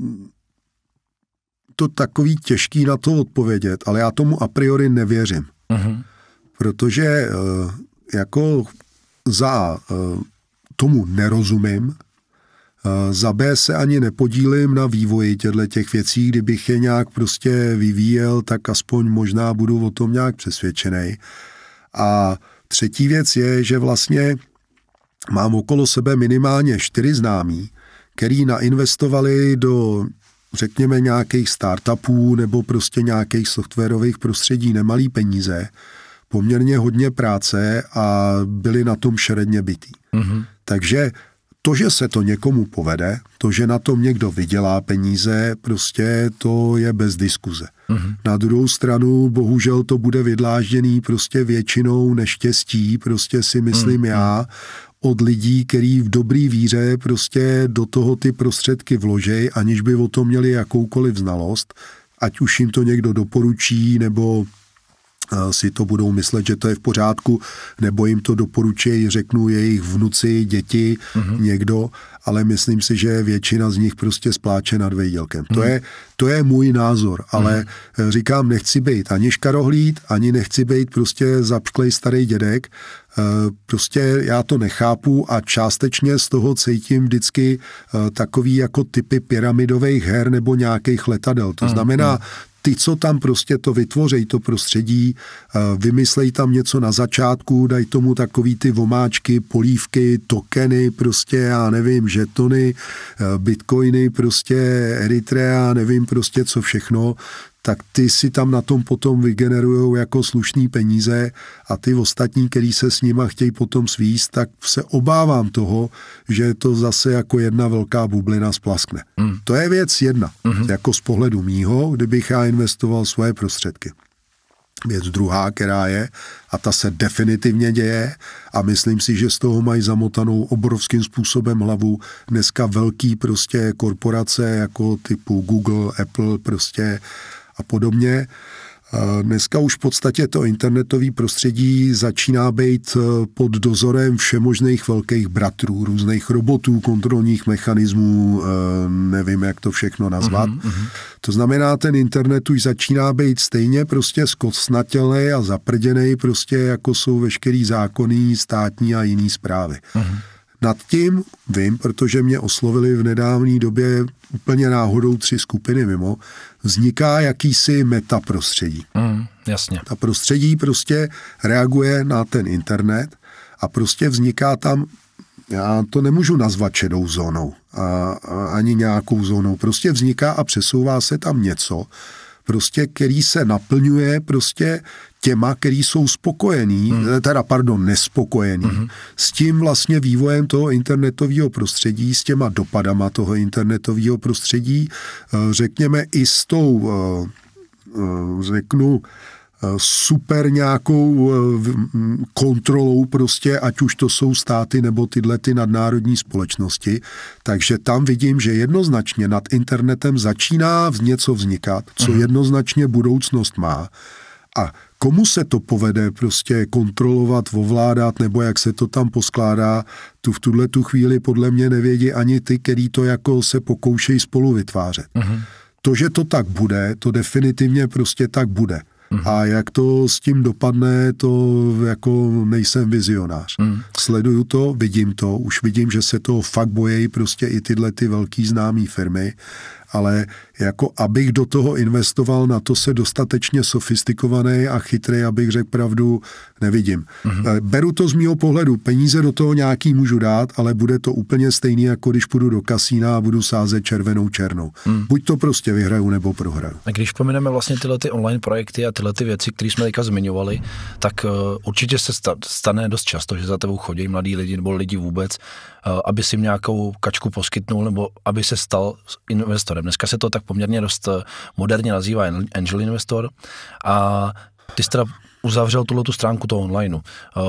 to takový těžký na to odpovědět, ale já tomu a priori nevěřím. Uh-huh. Protože jako za tomu nerozumím, za B se ani nepodílím na vývoji těchto těch věcí, kdybych je nějak prostě vyvíjel, tak aspoň možná budu o tom nějak přesvědčený. A třetí věc je, že vlastně mám okolo sebe minimálně čtyři známí, který nainvestovali do řekněme nějakých startupů nebo prostě nějakých softwarových prostředí nemalý peníze, poměrně hodně práce a byli na tom šeredně bytí. Mm-hmm. Takže to, že se to někomu povede, to, že na tom někdo vydělá peníze, prostě to je bez diskuze. Mm-hmm. Na druhou stranu, bohužel to bude vydlážděný prostě většinou neštěstí, prostě si myslím mm-hmm. já, od lidí, který v dobrý víře prostě do toho ty prostředky vložej, aniž by o tom měli jakoukoliv znalost, ať už jim to někdo doporučí, nebo si to budou myslet, že to je v pořádku, nebo jim to doporučí, řeknu jejich vnuci, děti, mm-hmm. někdo, ale myslím si, že většina z nich prostě spláče nad vejdělkem. Mm-hmm. To, mhm. je, to je můj názor, ale mm-hmm. říkám, nechci být ani škarohlíd, ani nechci být prostě zapšklej starý dědek, e, Prostě já to nechápu a částečně z toho cítím vždycky e, takový jako typy pyramidových her nebo nějakých letadel. To mhm. znamená, mhm ty, co tam prostě to vytvořej, to prostředí, eh, vymyslej tam něco na začátku, daj tomu takový ty vomáčky, polívky, tokeny, prostě, já nevím, žetony, eh, bitcoiny, prostě Eritrea, nevím prostě co všechno, tak ty si tam na tom potom vygenerujou jako slušný peníze a ty ostatní, který se s nima chtějí potom svíst, tak se obávám toho, že to zase jako jedna velká bublina splaskne. Mm. To je věc jedna, mm-hmm. jako z pohledu mýho, kdybych já investoval svoje prostředky. Věc druhá, která je, a ta se definitivně děje, a myslím si, že z toho mají zamotanou obrovským způsobem hlavu dneska velký prostě korporace jako typu Google, Apple, prostě a podobně. Eh, dneska už v podstatě to internetové prostředí začíná být eh, pod dozorem všemožných velkých bratrů, různých robotů, kontrolních mechanismů, eh, nevím, jak to všechno nazvat. Uh-huh, uh-huh. To znamená, ten internet už začíná být stejně prostě zkocnatělej a zaprděný, prostě jako jsou veškerý zákony, státní a jiný zprávy. Uh-huh. Nad tím vím, protože mě oslovili v nedávné době úplně náhodou tři skupiny mimo, vzniká jakýsi metaprostředí. Mm, jasně. Ta prostředí prostě reaguje na ten internet a prostě vzniká tam, já to nemůžu nazvat šedou zónou, a, a, ani nějakou zónou, prostě vzniká a přesouvá se tam něco, prostě, který se naplňuje prostě těma, který jsou spokojení, hmm. Eh, teda pardon, nespokojení, hmm. s tím vlastně vývojem toho internetového prostředí, s těma dopadama toho internetového prostředí, eh, řekněme i s tou, eh, řeknu, super nějakou eh, mm, kontrolou prostě, ať už to jsou státy nebo tyhle ty nadnárodní společnosti. Takže tam vidím, že jednoznačně nad internetem začíná něco vznikat, co mhm. jednoznačně budoucnost má. A komu se to povede prostě kontrolovat, ovládat, nebo jak se to tam poskládá, tu v tuhle tu chvíli podle mě nevědí ani ty, který to jako se pokoušejí spolu vytvářet. Uh-huh. To, že to tak bude, to definitivně prostě tak bude. Mm. A mhm. jak to s tím dopadne, to jako nejsem vizionář. Mm. Sleduju to, vidím to, už vidím, že se toho fakt bojejí prostě i tyhle ty velký známý firmy ale jako abych do toho investoval na to se dostatečně sofistikovaný a chytrý, abych řekl pravdu, nevidím. Mm-hmm. Beru to z mého pohledu, peníze do toho nějaký můžu dát, ale bude to úplně stejný, jako když půjdu do kasína a budu sázet červenou černou. Mm. Buď to prostě vyhraju, nebo prohraju. A když pomineme vlastně tyhle ty online projekty a tyhle ty věci, které jsme teďka zmiňovali, tak eh, určitě se stane dost často, že za tebou chodí mladí lidi nebo lidi vůbec, eh, aby si nějakou kačku poskytnul nebo aby se stal investor investorem. Dneska se to tak poměrně dost eh, moderně nazývá angel investor a ty jsi teda uzavřel tuhle tu stránku toho online. Eh,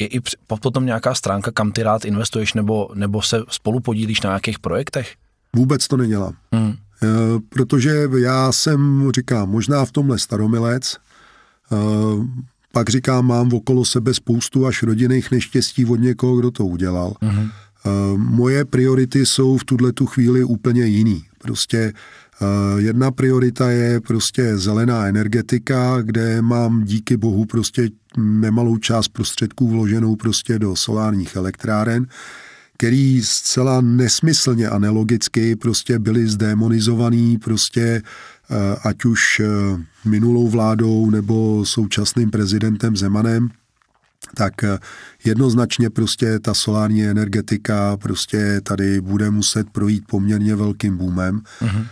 je i potom nějaká stránka, kam ty rád investuješ nebo, nebo se spolu podílíš na nějakých projektech? Vůbec to nedělám. Hmm. Eh, protože já jsem, říkám, možná v tomhle staromilec, pak říkám, mám okolo sebe spoustu až rodinných neštěstí od někoho, kdo to udělal. Mm-hmm. Moje priority jsou v tuhle tu chvíli úplně jiný. Prostě eh, jedna priorita je prostě zelená energetika, kde mám díky bohu prostě nemalou část prostředků vloženou prostě do solárních elektráren, který zcela nesmyslně a nelogicky prostě byly zdémonizovaný prostě eh, ať už eh, minulou vládou nebo současným prezidentem Zemanem, tak eh, jednoznačně prostě ta solární energetika prostě tady bude muset projít poměrně velkým boomem. Uh-huh.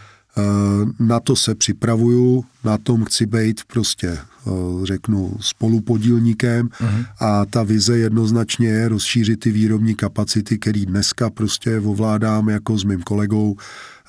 Na to se připravuju, na tom chci být prostě, eh, řeknu, spolupodílníkem uh-huh. a ta vize jednoznačně je rozšířit ty výrobní kapacity, který dneska prostě ovládám jako s mým kolegou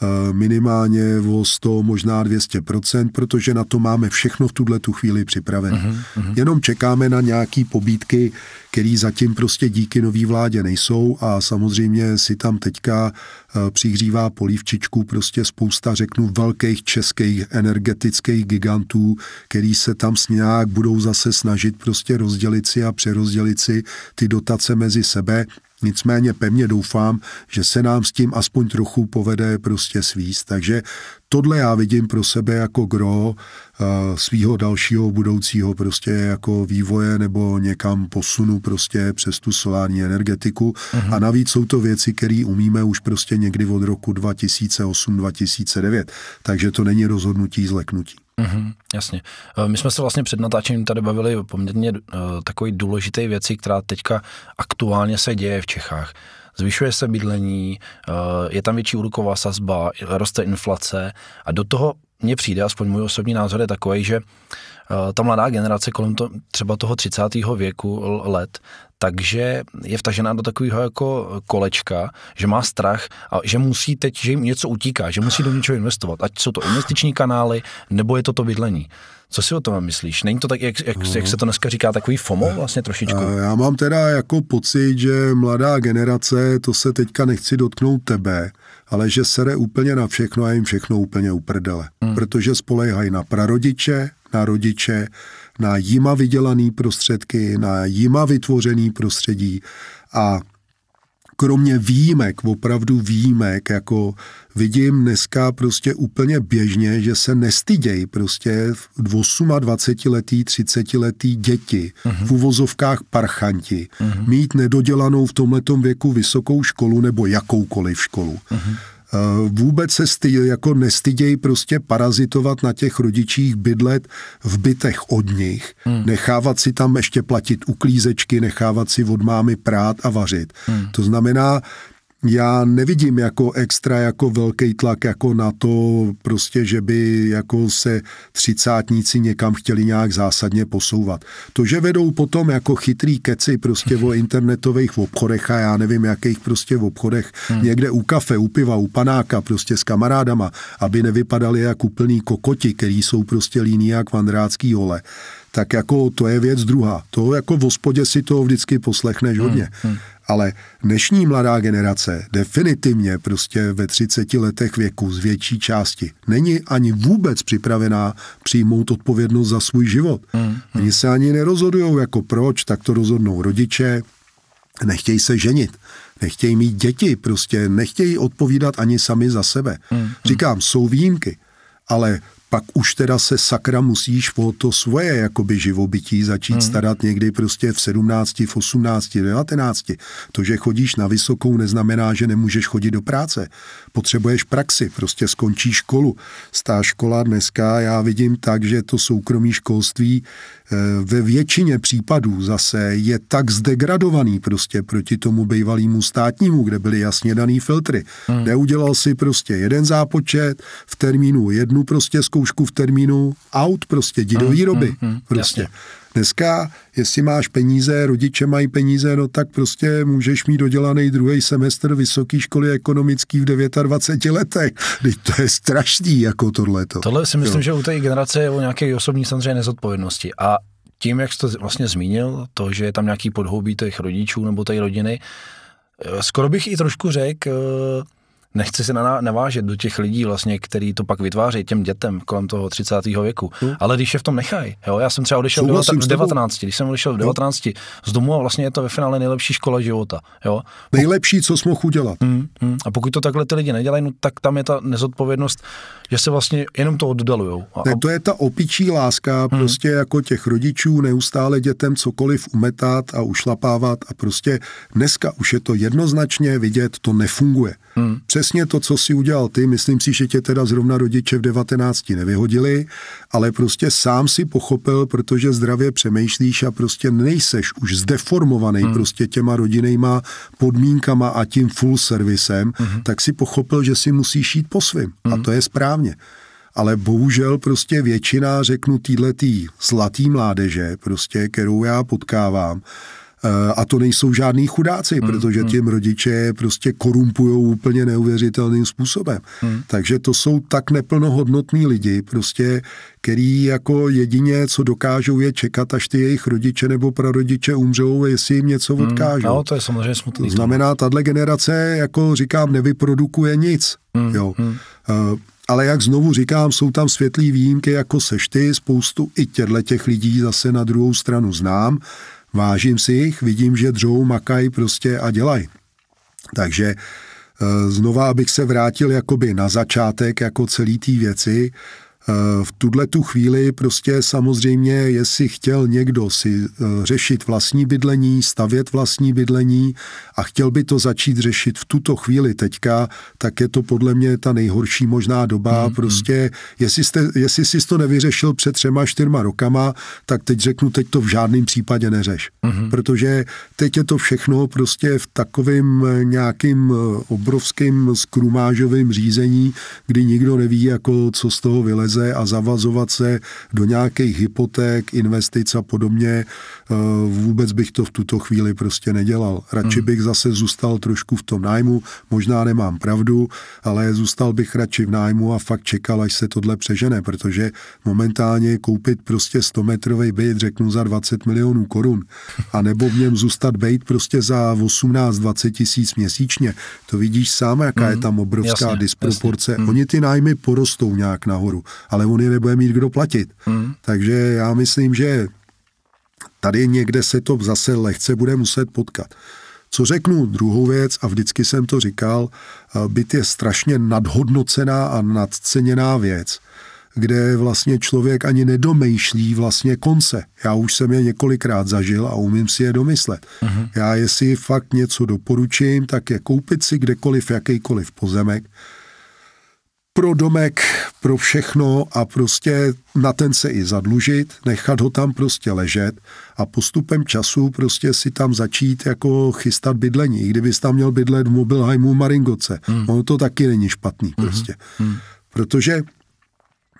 Eh, minimálně o 100, možná 200%, protože na to máme všechno v tuhle tu chvíli připravené. Uh-huh, uh-huh. Jenom čekáme na nějaký pobídky, které zatím prostě díky nový vládě nejsou a samozřejmě si tam teďka eh, přihřívá polívčičku prostě spousta, řeknu, velkých českých energetických gigantů, který se tam s nějak budou zase snažit prostě rozdělit si a přerozdělit si ty dotace mezi sebe Nicméně pevně doufám, že se nám s tím aspoň trochu povede prostě svíst. Takže tohle já vidím pro sebe jako gro eh, svého dalšího budoucího prostě jako vývoje nebo někam posunu prostě přes tu solární energetiku. Uh-huh. A navíc jsou to věci, které umíme už prostě někdy od roku 2008-2009. Takže to není rozhodnutí zleknutí. Mm-hmm, jasně. E, my jsme se vlastně před natáčením tady bavili o poměrně uh, e, takové důležité věci, která teďka aktuálně se děje v Čechách. Zvyšuje se bydlení, uh, je tam větší úroková sazba, roste inflace a do toho mně přijde, aspoň můj osobní názor je takový, že uh, ta mladá generace kolem to, třeba toho 30. věku let, takže je vtažená do takového jako kolečka, že má strach a že musí teď, že jim něco utíká, že musí do něčeho investovat, ať jsou to investiční kanály, nebo je to to bydlení. Co si o tom myslíš? Není to tak, jak, jak, no. jak se to dneska říká, takový FOMO eh, vlastně trošičku? Eh, já mám teda jako pocit, že mladá generace, to se teďka nechci dotknout tebe, ale že sere úplně na všechno a jim všechno úplně uprdele. Hmm. Protože spolehají na prarodiče, na rodiče, na jima vydělané prostředky, na jima vytvořené prostředí a kromě výjimek, opravdu výjimek, jako vidím dneska prostě úplně běžně, že se nestydějí prostě v 28 letý, 30 letý děti, uh-huh. v uvozovkách parchanti, uh-huh. mít nedodělanou v tomhletom věku vysokou školu nebo jakoukoliv školu. Uh-huh Eh, vůbec se styl, jako nestydějí prostě parazitovat na těch rodičích, bydlet v bytech od nich, hmm. nechávat si tam ještě platit uklízečky, nechávat si od mámy prát a vařit. Hmm. To znamená, já nevidím jako extra, jako velký tlak jako na to, prostě, že by jako se třicátníci někam chtěli nějak zásadně posouvat. To, že vedou potom jako chytrý keci prostě o internetových obchodech a já nevím, jakých prostě v obchodech, hmm. někde u kafe, u piva, u panáka, prostě s kamarádama, aby nevypadali jak úplný kokoti, který jsou prostě líní jak vandrácký ole, tak jako to je věc druhá. To jako v hospodě si to vždycky poslechneš hmm, hodně. Hmm, hmm ale dnešní mladá generace definitivně prostě ve 30 letech věku z větší části není ani vůbec připravená přijmout odpovědnost za svůj život. Mm-hmm. Oni se ani nerozhodují jako proč, tak to rozhodnou rodiče, nechtějí se ženit, nechtějí mít děti, prostě nechtějí odpovídat ani sami za sebe. Mm-hmm. Říkám, jsou výjimky, ale pak už teda se sakra musíš o to svoje jakoby živobytí začít mm. starat někdy prostě v 17, v 18, v 19. To, že chodíš na vysokou, neznamená, že nemůžeš chodit do práce. Potřebuješ praxi, prostě skončíš školu. Stá škola dneska já vidím tak, že to soukromí školství Eh, ve většině případů zase je tak zdegradovaný prostě proti tomu bývalému státnímu, kde byly jasně daný filtry. Hmm. Neudělal si prostě jeden zápočet v termínu jednu prostě zkoušku v termínu out prostě, jdi hmm, do výroby. Hmm, hmm, prostě. Jasně. Dneska, jestli máš peníze, rodiče mají peníze, no tak prostě můžeš mít dodělaný druhý semestr vysoké školy ekonomické v 29 letech. Teď to je strašný, jako tohleto. Tohle si myslím, jo. že u té generace je o nějaké osobní samozřejmě nezodpovědnosti. A tím, jak to vlastně zmínil, to, že je tam nějaký podhoubí těch rodičů nebo té rodiny, eh, skoro bych i trošku řekl, eh, nechci se navážet do těch lidí, vlastně, který to pak vytváří těm dětem kolem toho 30. věku. Hmm. Ale když je v tom nechají. Jo, já jsem třeba odešel v 19. Když jsem odešel v 19 hmm. z domu a vlastně je to ve finále nejlepší škola života. Jo? Nejlepší, co jsme mohl udělat. Hmm, hmm. A pokud to takhle ty lidi nedělají, no, tak tam je ta nezodpovědnost, že se vlastně jenom to oddalují. A, to je ta opičí láska hmm. prostě jako těch rodičů neustále dětem cokoliv umetat a ušlapávat a prostě dneska už je to jednoznačně vidět, to nefunguje. Hmm přesně to, co si udělal ty. Myslím si, že tě teda zrovna rodiče v 19 nevyhodili, ale prostě sám si pochopil, protože zdravě přemýšlíš a prostě nejseš už zdeformovaný hmm. prostě těma rodinejma podmínkama a tím full servisem, hmm. tak si pochopil, že si musíš jít po svým. Hmm. A to je správně ale bohužel prostě většina, řeknu, týhletý zlatý mládeže, prostě, kterou já potkávám, Eh, a to nejsou žádní chudáci, hmm, protože hmm. tím rodiče prostě korumpují úplně neuvěřitelným způsobem. Hmm. Takže to jsou tak neplnohodnotní lidi, prostě, který jako jedině, co dokážou, je čekat, až ty jejich rodiče nebo prarodiče umřou, jestli jim něco hmm, odkážou. No, to je samozřejmě smutný. To znamená, tahle generace, jako říkám, nevyprodukuje nic. Hmm, jo. Hmm. Uh, ale jak znovu říkám, jsou tam světlý výjimky jako sešty, spoustu i těchto těch lidí zase na druhou stranu znám, Vážím si jich, vidím, že dřou, makaj, prostě a dělají. Takže eh, znova, abych se vrátil jakoby na začátek jako celý té věci, v tuhle tu chvíli prostě samozřejmě, jestli chtěl někdo si eh, řešit vlastní bydlení, stavět vlastní bydlení a chtěl by to začít řešit v tuto chvíli teďka, tak je to podle mě ta nejhorší možná doba. Mm-hmm. Prostě, jestli, jste, jestli jsi to nevyřešil před třema, čtyřma rokama, tak teď řeknu, teď to v žádném případě neřeš. Mm-hmm. Protože teď je to všechno prostě v takovým eh, nějakým eh, obrovským skrumážovým řízení, kdy nikdo neví, jako co z toho vyleze peníze a zavazovat se do nějakých hypoték, investic a podobně, eh, vůbec bych to v tuto chvíli prostě nedělal. Radši hmm. bych zase zůstal trošku v tom nájmu, možná nemám pravdu, ale zůstal bych radši v nájmu a fakt čekal, až se tohle přežene, protože momentálně koupit prostě 100-metrový byt, řeknu za 20 milionů korun, a nebo v něm zůstat být prostě za 18-20 tisíc měsíčně, to vidíš sám, jaká hmm. je tam obrovská jasně, disproporce. Jasně. Hmm. Oni ty nájmy porostou nějak nahoru ale on je nebude mít kdo platit. Hmm. Takže já myslím, že tady někde se to zase lehce bude muset potkat. Co řeknu druhou věc, a vždycky jsem to říkal, eh, byt je strašně nadhodnocená a nadceněná věc, kde vlastně člověk ani nedomýšlí vlastně konce. Já už jsem je několikrát zažil a umím si je domyslet. Uh-huh. Já jestli fakt něco doporučím, tak je koupit si kdekoliv jakýkoliv pozemek, pro domek, pro všechno a prostě na ten se i zadlužit, nechat ho tam prostě ležet a postupem času prostě si tam začít jako chystat bydlení. Kdybys tam měl bydlet v Mobilheimu Maringoce, hmm. ono to taky není špatný hmm. prostě. Hmm. Protože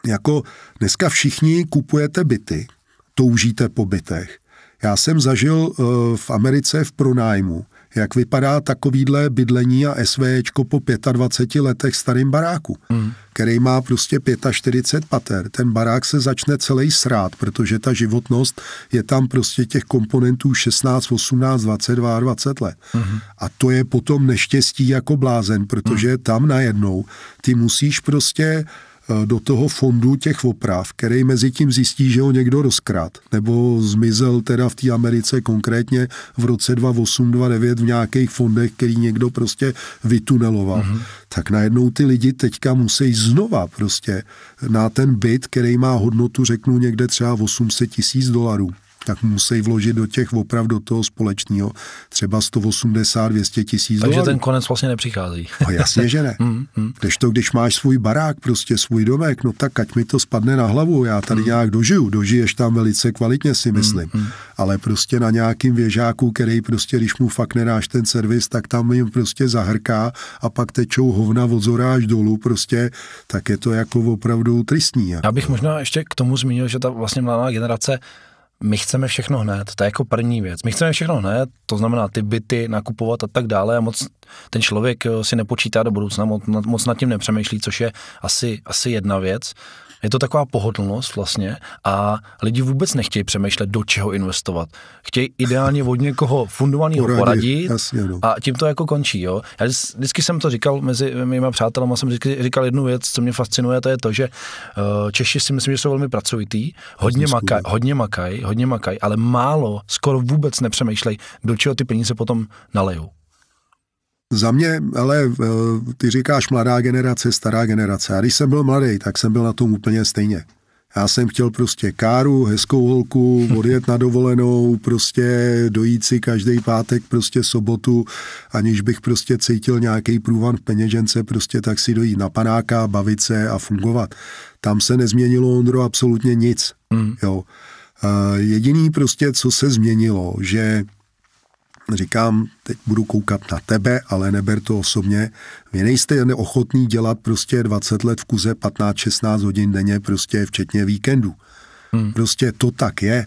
jako dneska všichni kupujete byty, toužíte po bytech. Já jsem zažil uh, v Americe v pronájmu, jak vypadá takovýhle bydlení a SVčko po 25 letech starým baráku, hmm. který má prostě 45 pater. Ten barák se začne celý srát, protože ta životnost je tam prostě těch komponentů 16, 18, 22, 20 let. Hmm. A to je potom neštěstí jako blázen, protože hmm. tam najednou ty musíš prostě Eh, do toho fondu těch oprav, který mezi tím zjistí, že ho někdo rozkrat, nebo zmizel teda v té Americe konkrétně v roce 2008-2009 v nějakých fondech, který někdo prostě vytuneloval. Mm-hmm. Tak najednou ty lidi teďka musí znova prostě na ten byt, který má hodnotu, řeknu někde třeba 800 tisíc dolarů, tak musí vložit do těch opravdu toho společného třeba 180-200 tisíc Takže dolarů. ten konec vlastně nepřichází. A jasně, že ne. mm, mm. Když to, když máš svůj barák, prostě svůj domek, no tak ať mi to spadne na hlavu, já tady mm. nějak dožiju, dožiješ tam velice kvalitně, si mm, myslím. Mm, mm. Ale prostě na nějakým věžáku, který prostě, když mu fakt nedáš ten servis, tak tam jim prostě zahrká a pak tečou hovna od zora až dolů prostě, tak je to jako opravdu tristní. Jako. Já bych možná ještě k tomu zmínil, že ta vlastně mladá generace my chceme všechno hned, to je jako první věc. My chceme všechno hned, to znamená ty byty nakupovat a tak dále a moc ten člověk si nepočítá do budoucna, moc, moc nad tím nepřemýšlí, což je asi, asi jedna věc. Je to taková pohodlnost vlastně a lidi vůbec nechtějí přemýšlet, do čeho investovat. Chtějí ideálně od někoho fundovaného poradit, poradit jasně, no. a tím to jako končí. Jo? Já vždycky jsem to říkal mezi mýma přátelama, jsem vždycky říkal jednu věc, co mě fascinuje, to je to, že eh, Češi si myslím, že jsou velmi pracovitý, hodně makají, hodně makají, hodně makají, ale málo, skoro vůbec nepřemýšlej, do čeho ty peníze potom nalejou. Za mě, ale eh, ty říkáš mladá generace, stará generace. A když jsem byl mladý, tak jsem byl na tom úplně stejně. Já jsem chtěl prostě káru, hezkou holku, odjet na dovolenou, prostě dojít si každý pátek, prostě sobotu, aniž bych prostě cítil nějaký průvan v peněžence, prostě tak si dojít na panáka, bavit se a fungovat. Tam se nezměnilo, Ondro, absolutně nic. Mm. Jo. Eh, jediný prostě, co se změnilo, že říkám, teď budu koukat na tebe, ale neber to osobně. Vy nejste neochotný dělat prostě 20 let v kuze 15-16 hodin denně, prostě včetně víkendu. Hmm. Prostě to tak je.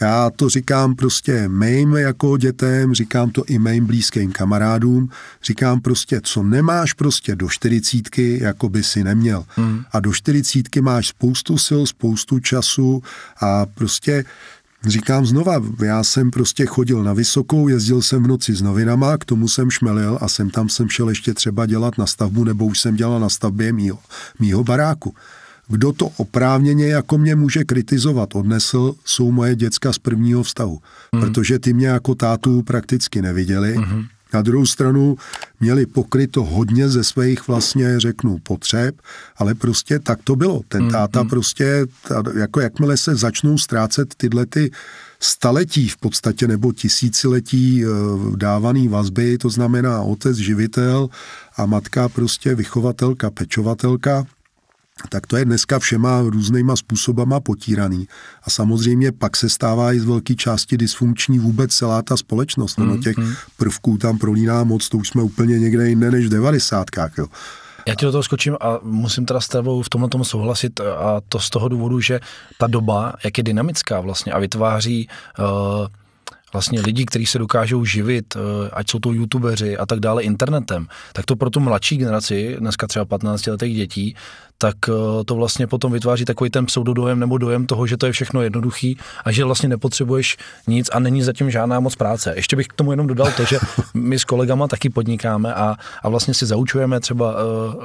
Já to říkám prostě mým jako dětem, říkám to i mým blízkým kamarádům, říkám prostě, co nemáš prostě do čtyřicítky, jako by si neměl. Hmm. A do čtyřicítky máš spoustu sil, spoustu času a prostě Říkám znova, já jsem prostě chodil na vysokou, jezdil jsem v noci s novinama, k tomu jsem šmelil a jsem tam jsem šel ještě třeba dělat na stavbu, nebo už jsem dělal na stavbě mýho, mýho baráku. Kdo to oprávněně jako mě může kritizovat odnesl, jsou moje děcka z prvního vztahu, mm. protože ty mě jako tátu prakticky neviděli. Mm. Na druhou stranu měli pokryto hodně ze svých vlastně, řeknu, potřeb, ale prostě tak to bylo. Ten hmm, táta hmm. prostě, jako jakmile se začnou ztrácet tyhle ty staletí v podstatě nebo tisíciletí eh, dávaný vazby, to znamená otec, živitel a matka prostě vychovatelka, pečovatelka, tak to je dneska všema různýma způsobama potíraný. A samozřejmě pak se stává i z velké části dysfunkční vůbec celá ta společnost. Mm, no, těch mm. prvků tam prolíná moc, to už jsme úplně někde jinde než v devadesátkách. Jo. Já ti do toho skočím a musím teda s tebou v tomhle tomu souhlasit a to z toho důvodu, že ta doba, jak je dynamická vlastně a vytváří uh, vlastně lidí, kteří se dokážou živit, eh, ať jsou to youtubeři a tak dále internetem, tak to pro tu mladší generaci, dneska třeba 15 letých dětí, tak eh, to vlastně potom vytváří takový ten pseudodojem nebo dojem toho, že to je všechno jednoduchý a že vlastně nepotřebuješ nic a není zatím žádná moc práce. Ještě bych k tomu jenom dodal to, že my s kolegama taky podnikáme a, a vlastně si zaučujeme třeba uh,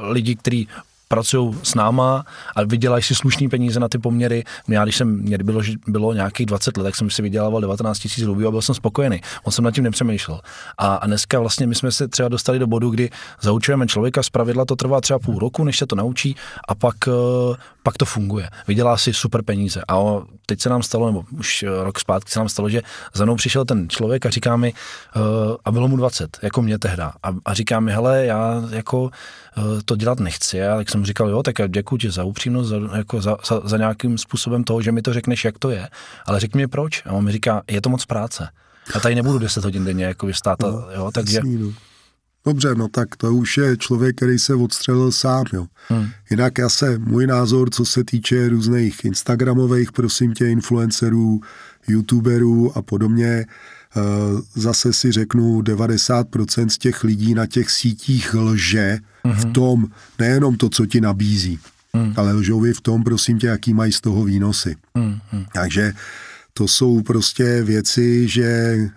lidi, kteří pracují s náma a vydělají si slušný peníze na ty poměry. Já, když jsem, mě bylo, bylo nějakých 20 let, tak jsem si vydělával 19 tisíc rubí a byl jsem spokojený. On jsem nad tím nepřemýšlel. A, a dneska vlastně my jsme se třeba dostali do bodu, kdy zaučujeme člověka, z pravidla to trvá třeba půl roku, než se to naučí a pak eh, pak to funguje. Vydělá si super peníze. A teď se nám stalo, nebo už eh, rok zpátky se nám stalo, že za mnou přišel ten člověk a říká mi, uh, a bylo mu 20, jako mě tehda. A, a říká mi, hele, já jako uh, to dělat nechci. A tak jsem mu říkal, jo, tak děkuji ti za upřímnost, za, jako za, za, za nějakým způsobem toho, že mi to řekneš, jak to je. Ale řekni mi proč. A on mi říká, je to moc práce. A tady nebudu 10 hodin denně jako vystát. No, jo, takže, no. Dobře, no tak to už je člověk, který se odstřelil sám, jo. Hmm. Jinak já se, můj názor, co se týče různých instagramových, prosím tě, influencerů, youtuberů a podobně, eh, zase si řeknu, 90% z těch lidí na těch sítích lže hmm. v mhm. tom, nejenom to, co ti nabízí, hmm. ale lžou v tom, prosím tě, jaký mají z toho výnosy. Hmm. hmm. Takže uh, to jsou prostě věci, že eh,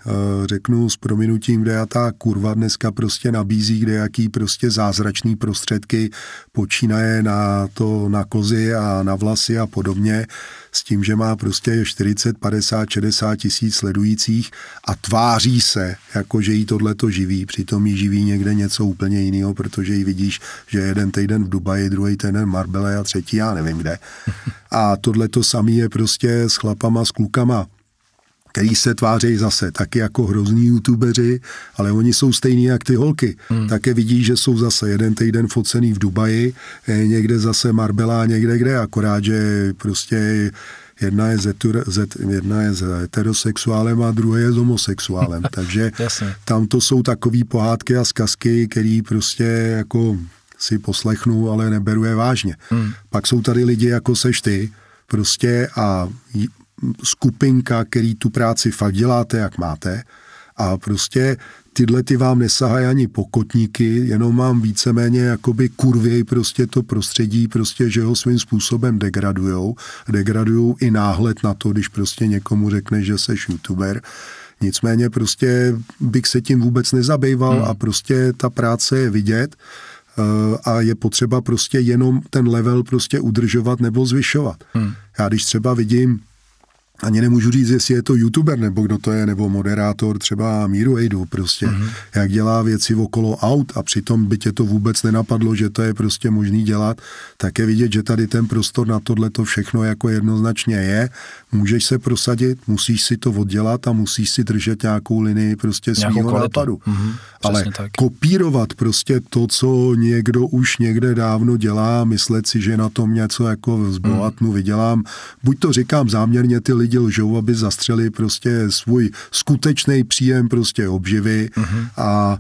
řeknu s prominutím, kde já ta kurva dneska prostě nabízí, kde jaký prostě zázračný prostředky počínaje na to, na kozy a na vlasy a podobně, s tím, že má prostě 40, 50, 60 tisíc sledujících a tváří se, jako že jí tohle to živí, přitom jí živí někde něco úplně jiného, protože jí vidíš, že jeden týden v Dubaji, druhý týden v Marbele a třetí já nevím kde. A tohle to samé je prostě s chlapama, s klukama který se tváří zase taky jako hrozní youtubeři, ale oni jsou stejní jak ty holky. Hmm. Také vidí, že jsou zase jeden týden focený v Dubaji, eh, někde zase Marbella, někde kde, akorát, že prostě jedna je, zetur, zet, jedna je z heterosexuálem a druhé je z homosexuálem. Takže tam to jsou takové pohádky a zkazky, které prostě jako si poslechnu, ale neberu je vážně. Hmm. Pak jsou tady lidi jako seš ty, prostě a skupinka, který tu práci fakt děláte, jak máte. A prostě tyhle ty vám nesahají ani pokotníky, jenom mám víceméně jakoby kurvěj prostě to prostředí, prostě, že ho svým způsobem degradujou. Degradujou i náhled na to, když prostě někomu řekne, že jsi youtuber. Nicméně prostě bych se tím vůbec nezabýval hmm. a prostě ta práce je vidět eh, a je potřeba prostě jenom ten level prostě udržovat nebo zvyšovat. Hmm. Já když třeba vidím ani nemůžu říct, jestli je to youtuber, nebo kdo to je, nebo moderátor třeba Míru Ejdu prostě, mm-hmm. jak dělá věci okolo aut a přitom by tě to vůbec nenapadlo, že to je prostě možný dělat, tak je vidět, že tady ten prostor na tohle to všechno jako jednoznačně je. Můžeš se prosadit, musíš si to oddělat a musíš si držet nějakou linii prostě svého nápadu. Mm-hmm, Ale tak. kopírovat prostě to, co někdo už někde dávno dělá, myslet si, že na tom něco jako zbohatnu, mhm. mm. vydělám. Buď to říkám záměrně ty lidi lidi lžou, aby zastřeli prostě svůj skutečný příjem prostě obživy uh-huh. a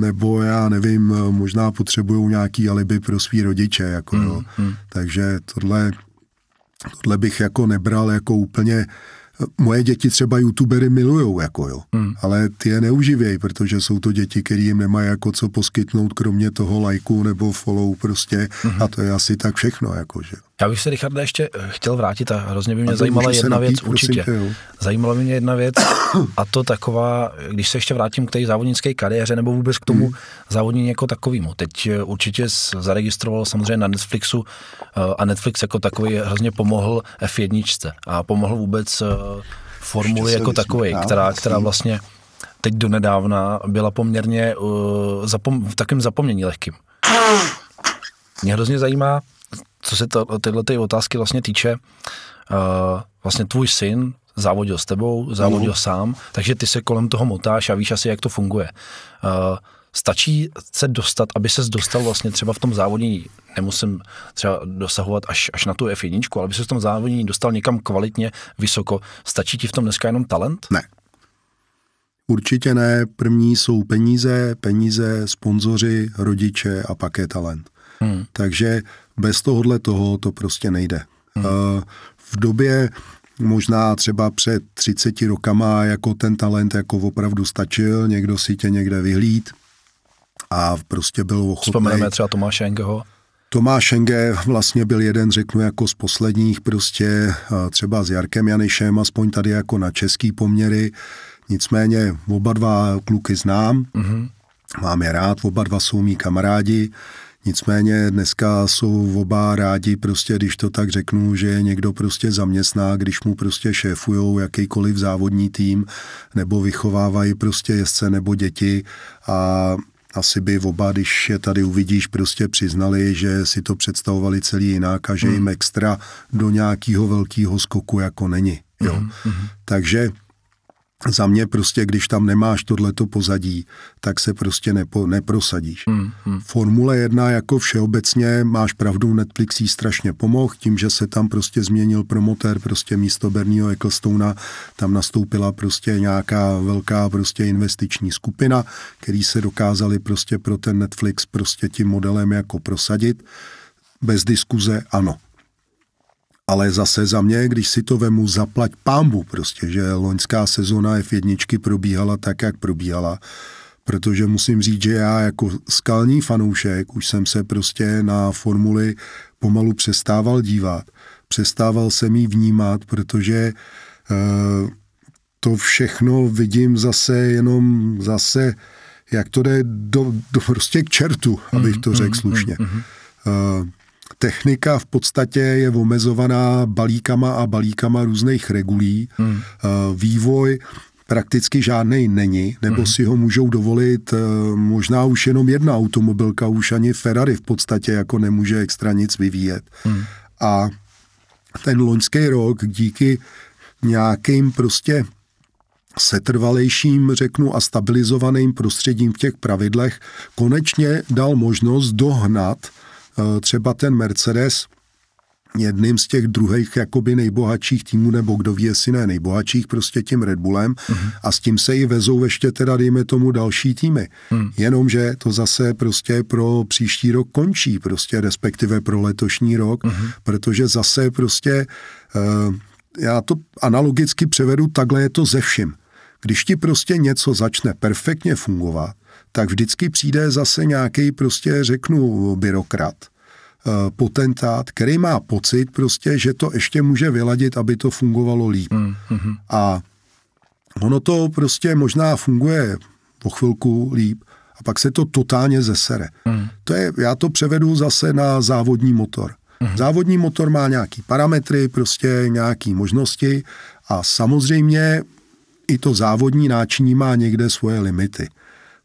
nebo já nevím, možná potřebují nějaký alibi pro svý rodiče, jako uh-huh. jo. Mhm, mhm. Takže tohle, tohle bych jako nebral jako úplně moje děti třeba youtubery milujou, jako jo, hmm. ale ty je neuživěj, protože jsou to děti, které jim nemají jako co poskytnout, kromě toho lajku nebo follow prostě hmm. a to je asi tak všechno, jako že. Já bych se, Richarda, ještě eh, chtěl vrátit a hrozně by mě zajímala jedna napít, věc, určitě. Tě, zajímala by mě jedna věc a to taková, když se ještě vrátím k té závodnické kariéře nebo vůbec k tomu hmm. závodní jako takovému. Teď eh, určitě zaregistroval samozřejmě na Netflixu eh, a Netflix jako takový hrozně pomohl F1 a pomohl vůbec formuly jako takové, která, vlastně- která vlastně teď donedávna byla poměrně uh, zapom- v takém zapomnění lehkým. Mě hrozně zajímá, co se to, tyhle ty otázky vlastně týče, uh, vlastně tvůj syn závodil s tebou, závodil uhum. sám, takže ty se kolem toho motáš a víš asi, jak to funguje. Uh, Stačí se dostat, aby se dostal vlastně třeba v tom závodění, nemusím třeba dosahovat až, až na tu F1, ale aby se v tom závodění dostal někam kvalitně, vysoko, stačí ti v tom dneska jenom talent? Ne. Určitě ne. První jsou peníze, peníze, sponzoři, rodiče a pak je talent. Hmm. Takže bez tohohle toho to prostě nejde. Hmm. Eh, v době možná třeba před 30 rokama jako ten talent jako opravdu stačil, někdo si tě někde vyhlíd, a prostě byl ochotný. Vzpomeneme třeba Tomáš Engeho. Tomáš Enge vlastně byl jeden, řeknu, jako z posledních prostě třeba s Jarkem Janišem, aspoň tady jako na český poměry. Nicméně oba dva kluky znám, mm-hmm. mám je rád, oba dva jsou mý kamarádi. Nicméně dneska jsou oba rádi prostě, když to tak řeknu, že je někdo prostě zaměstná, když mu prostě šéfujou jakýkoliv závodní tým nebo vychovávají prostě jezdce nebo děti a asi by oba, když je tady uvidíš, prostě přiznali, že si to představovali celý jinak a že hmm. jim extra do nějakého velkého skoku jako není. Jo. Hmm. hmm. Takže za mě prostě, když tam nemáš tohleto pozadí, tak se prostě nepo, neprosadíš. Hmm, hmm. Formule 1 jako všeobecně, máš pravdu, Netflix jí strašně pomohl, tím, že se tam prostě změnil promotér, prostě místo Bernieho Ecclestona, tam nastoupila prostě nějaká velká prostě investiční skupina, který se dokázali prostě pro ten Netflix prostě tím modelem jako prosadit. Bez diskuze ano, ale zase za mě, když si to vemu, zaplať pámbu prostě, že loňská sezona F1 probíhala tak, jak probíhala, protože musím říct, že já jako skalní fanoušek už jsem se prostě na formuli pomalu přestával dívat, přestával jsem ji vnímat, protože e, to všechno vidím zase jenom zase, jak to jde do, do prostě k čertu, abych mhm, to řekl mhm, slušně. E, technika v podstatě je omezovaná balíkama a balíkama různých regulí. Hmm. Eh, vývoj prakticky žádný není, nebo hmm. si ho můžou dovolit eh, možná už jenom jedna automobilka, už ani Ferrari v podstatě jako nemůže extra nic vyvíjet. Hmm. A ten loňský rok díky nějakým prostě setrvalejším, řeknu, a stabilizovaným prostředím v těch pravidlech, konečně dal možnost dohnat Eh, třeba ten Mercedes, jedným z těch druhých jakoby nejbohatších týmů, nebo kdo ví, jestli ne nejbohatších, prostě tím Red Bullem mm-hmm. a s tím se i vezou ještě teda, dejme tomu, další týmy. Mm. Jenomže to zase prostě pro příští rok končí, prostě respektive pro letošní rok, mm-hmm. protože zase prostě, uh, já to analogicky převedu, takhle je to ze vším. Když ti prostě něco začne perfektně fungovat, tak vždycky přijde zase nějaký prostě řeknu byrokrat, eh, potentát, který má pocit prostě, že to ještě může vyladit, aby to fungovalo líp. Mm-hmm. A ono to prostě možná funguje po chvilku líp, a pak se to totálně zesere. Mm. To je, já to převedu zase na závodní motor. Mm. Závodní motor má nějaký parametry, prostě nějaký možnosti a samozřejmě i to závodní náčiní má někde svoje limity.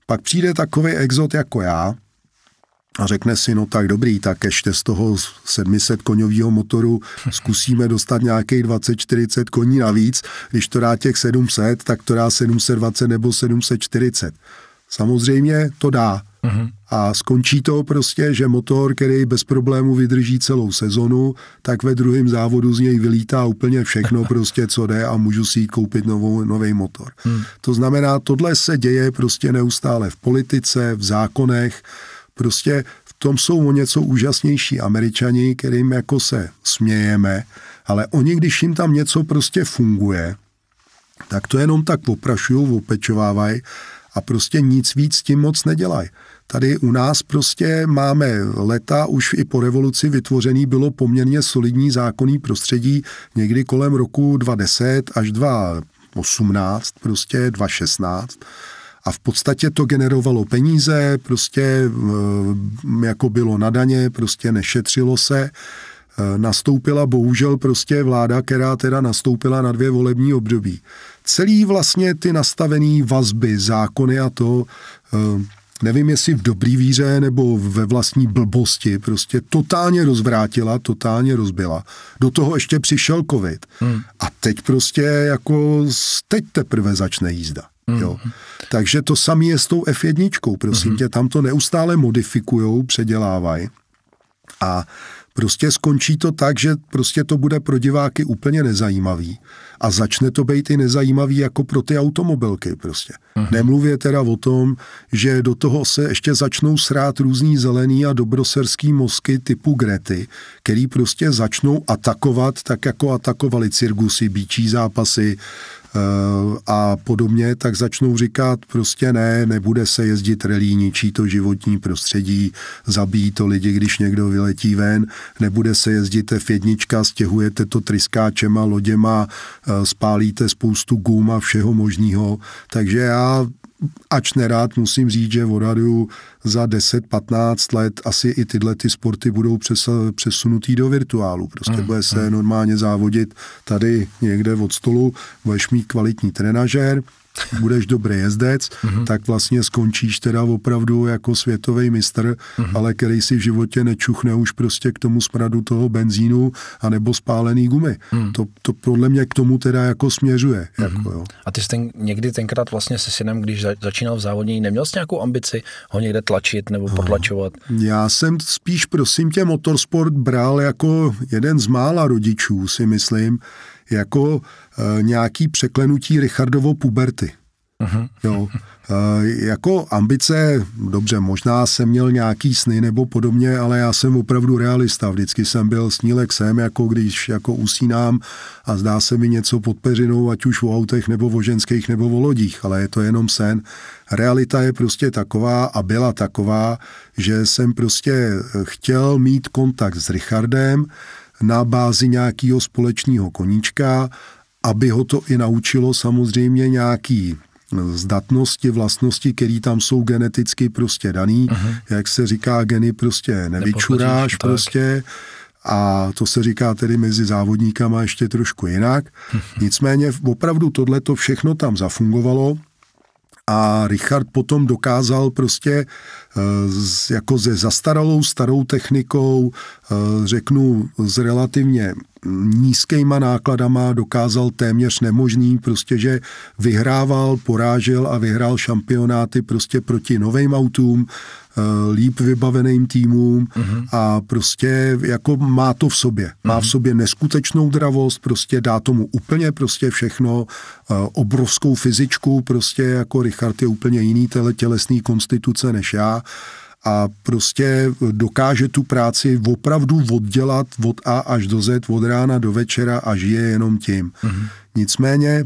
Pak přijde takový exot jako já a řekne si, no tak dobrý, tak ještě z toho 700 koňového motoru zkusíme dostat nějakých 20-40 koní navíc. Když to dá těch 700, tak to dá 720 nebo 740. Samozřejmě to dá, Mm-hmm. A skončí to prostě, že motor, který bez problému vydrží celou sezonu, tak ve druhém závodu z něj vylítá úplně všechno, prostě co jde a můžu si jít koupit novou, nový motor. Mm. To znamená, tohle se děje prostě neustále v politice, v zákonech, prostě v tom jsou o něco úžasnější američani, kterým jako se smějeme, ale oni, když jim tam něco prostě funguje, tak to jenom tak oprašují, opečovávají a prostě nic víc s tím moc nedělají. Tady u nás prostě máme leta, už i po revoluci vytvořený bylo poměrně solidní zákonný prostředí někdy kolem roku 2010 až 2018, prostě 2016. A v podstatě to generovalo peníze, prostě eh, jako bylo na daně, prostě nešetřilo se. Eh, nastoupila bohužel prostě vláda, která teda nastoupila na dvě volební období. Celý vlastně ty nastavené vazby, zákony a to eh, nevím jestli v dobrý víře nebo ve vlastní blbosti, prostě totálně rozvrátila, totálně rozbila. Do toho ještě přišel covid. Hmm. A teď prostě jako teď teprve začne jízda. Hmm. Jo. Takže to samé je s tou F1, prosím hmm. tě, tam to neustále modifikujou, předělávají. A Prostě skončí to tak, že prostě to bude pro diváky úplně nezajímavý. A začne to být i nezajímavý jako pro ty automobilky prostě. Uh-huh. Nemluvě teda o tom, že do toho se ještě začnou srát různý zelený a dobroserský mozky typu Grety, který prostě začnou atakovat tak, jako atakovali cirkusy, bíčí zápasy, Eh, a podobně, tak začnou říkat prostě ne, nebude se jezdit relí, ničí to životní prostředí, zabíjí to lidi, když někdo vyletí ven, nebude se jezdit F1, stěhujete to tryskáčema, loděma, eh, spálíte spoustu gum a všeho možného. Takže já ač nerád musím říct, že v Oradu za 10-15 let asi i tyhle ty sporty budou přes, přesunutý do virtuálu. Prostě mm, bude se mm. normálně závodit tady někde od stolu, budeš mít kvalitní trenažér, budeš dobrý jezdec, mm-hmm. tak vlastně skončíš teda opravdu jako světový mistr, mm-hmm. ale který si v životě nečuchne už prostě k tomu smradu toho benzínu nebo spálený gumy. Mm. To, to podle mě k tomu teda jako směřuje. Mm-hmm. Jako, jo. A ty jsi ten, někdy tenkrát vlastně se synem, když za, začínal v závodní, neměl jsi nějakou ambici ho někde tlačit nebo no. potlačovat? Já jsem spíš, prosím tě, motorsport bral jako jeden z mála rodičů, si myslím, jako eh, nějaký překlenutí Richardovo puberty. Uh-huh. Jo. E, jako ambice, dobře, možná jsem měl nějaký sny nebo podobně, ale já jsem opravdu realista. Vždycky jsem byl snílek sem, jako když jako usínám a zdá se mi něco pod peřinou, ať už o autech, nebo o ženských, nebo o lodích, ale je to jenom sen. Realita je prostě taková a byla taková, že jsem prostě eh, chtěl mít kontakt s Richardem, na bázi nějakého společného koníčka, aby ho to i naučilo samozřejmě nějaký zdatnosti, vlastnosti, které tam jsou geneticky prostě daný. Uh-huh. Jak se říká, geny prostě nevyčuráš no prostě. A to se říká tedy mezi závodníkama ještě trošku jinak. Mhm. Nicméně opravdu tohle to všechno tam zafungovalo a Richard potom dokázal prostě jako ze zastaralou starou technikou, eh, řeknu s relativně nízkýma nákladama dokázal téměř nemožný, prostě, že vyhrával, porážel a vyhrál šampionáty prostě proti novým autům, eh, líp vybaveným týmům uh-huh. a prostě jako má to v sobě. Má uh-huh. v mhm. sobě neskutečnou dravost, prostě dá tomu úplně prostě všechno, eh, obrovskou fyzičku, prostě jako Richard je úplně jiný tělesný konstituce než já a prostě dokáže tu práci opravdu oddělat od A až do Z, od rána do večera a žije jenom tím. Mm-hmm. Nicméně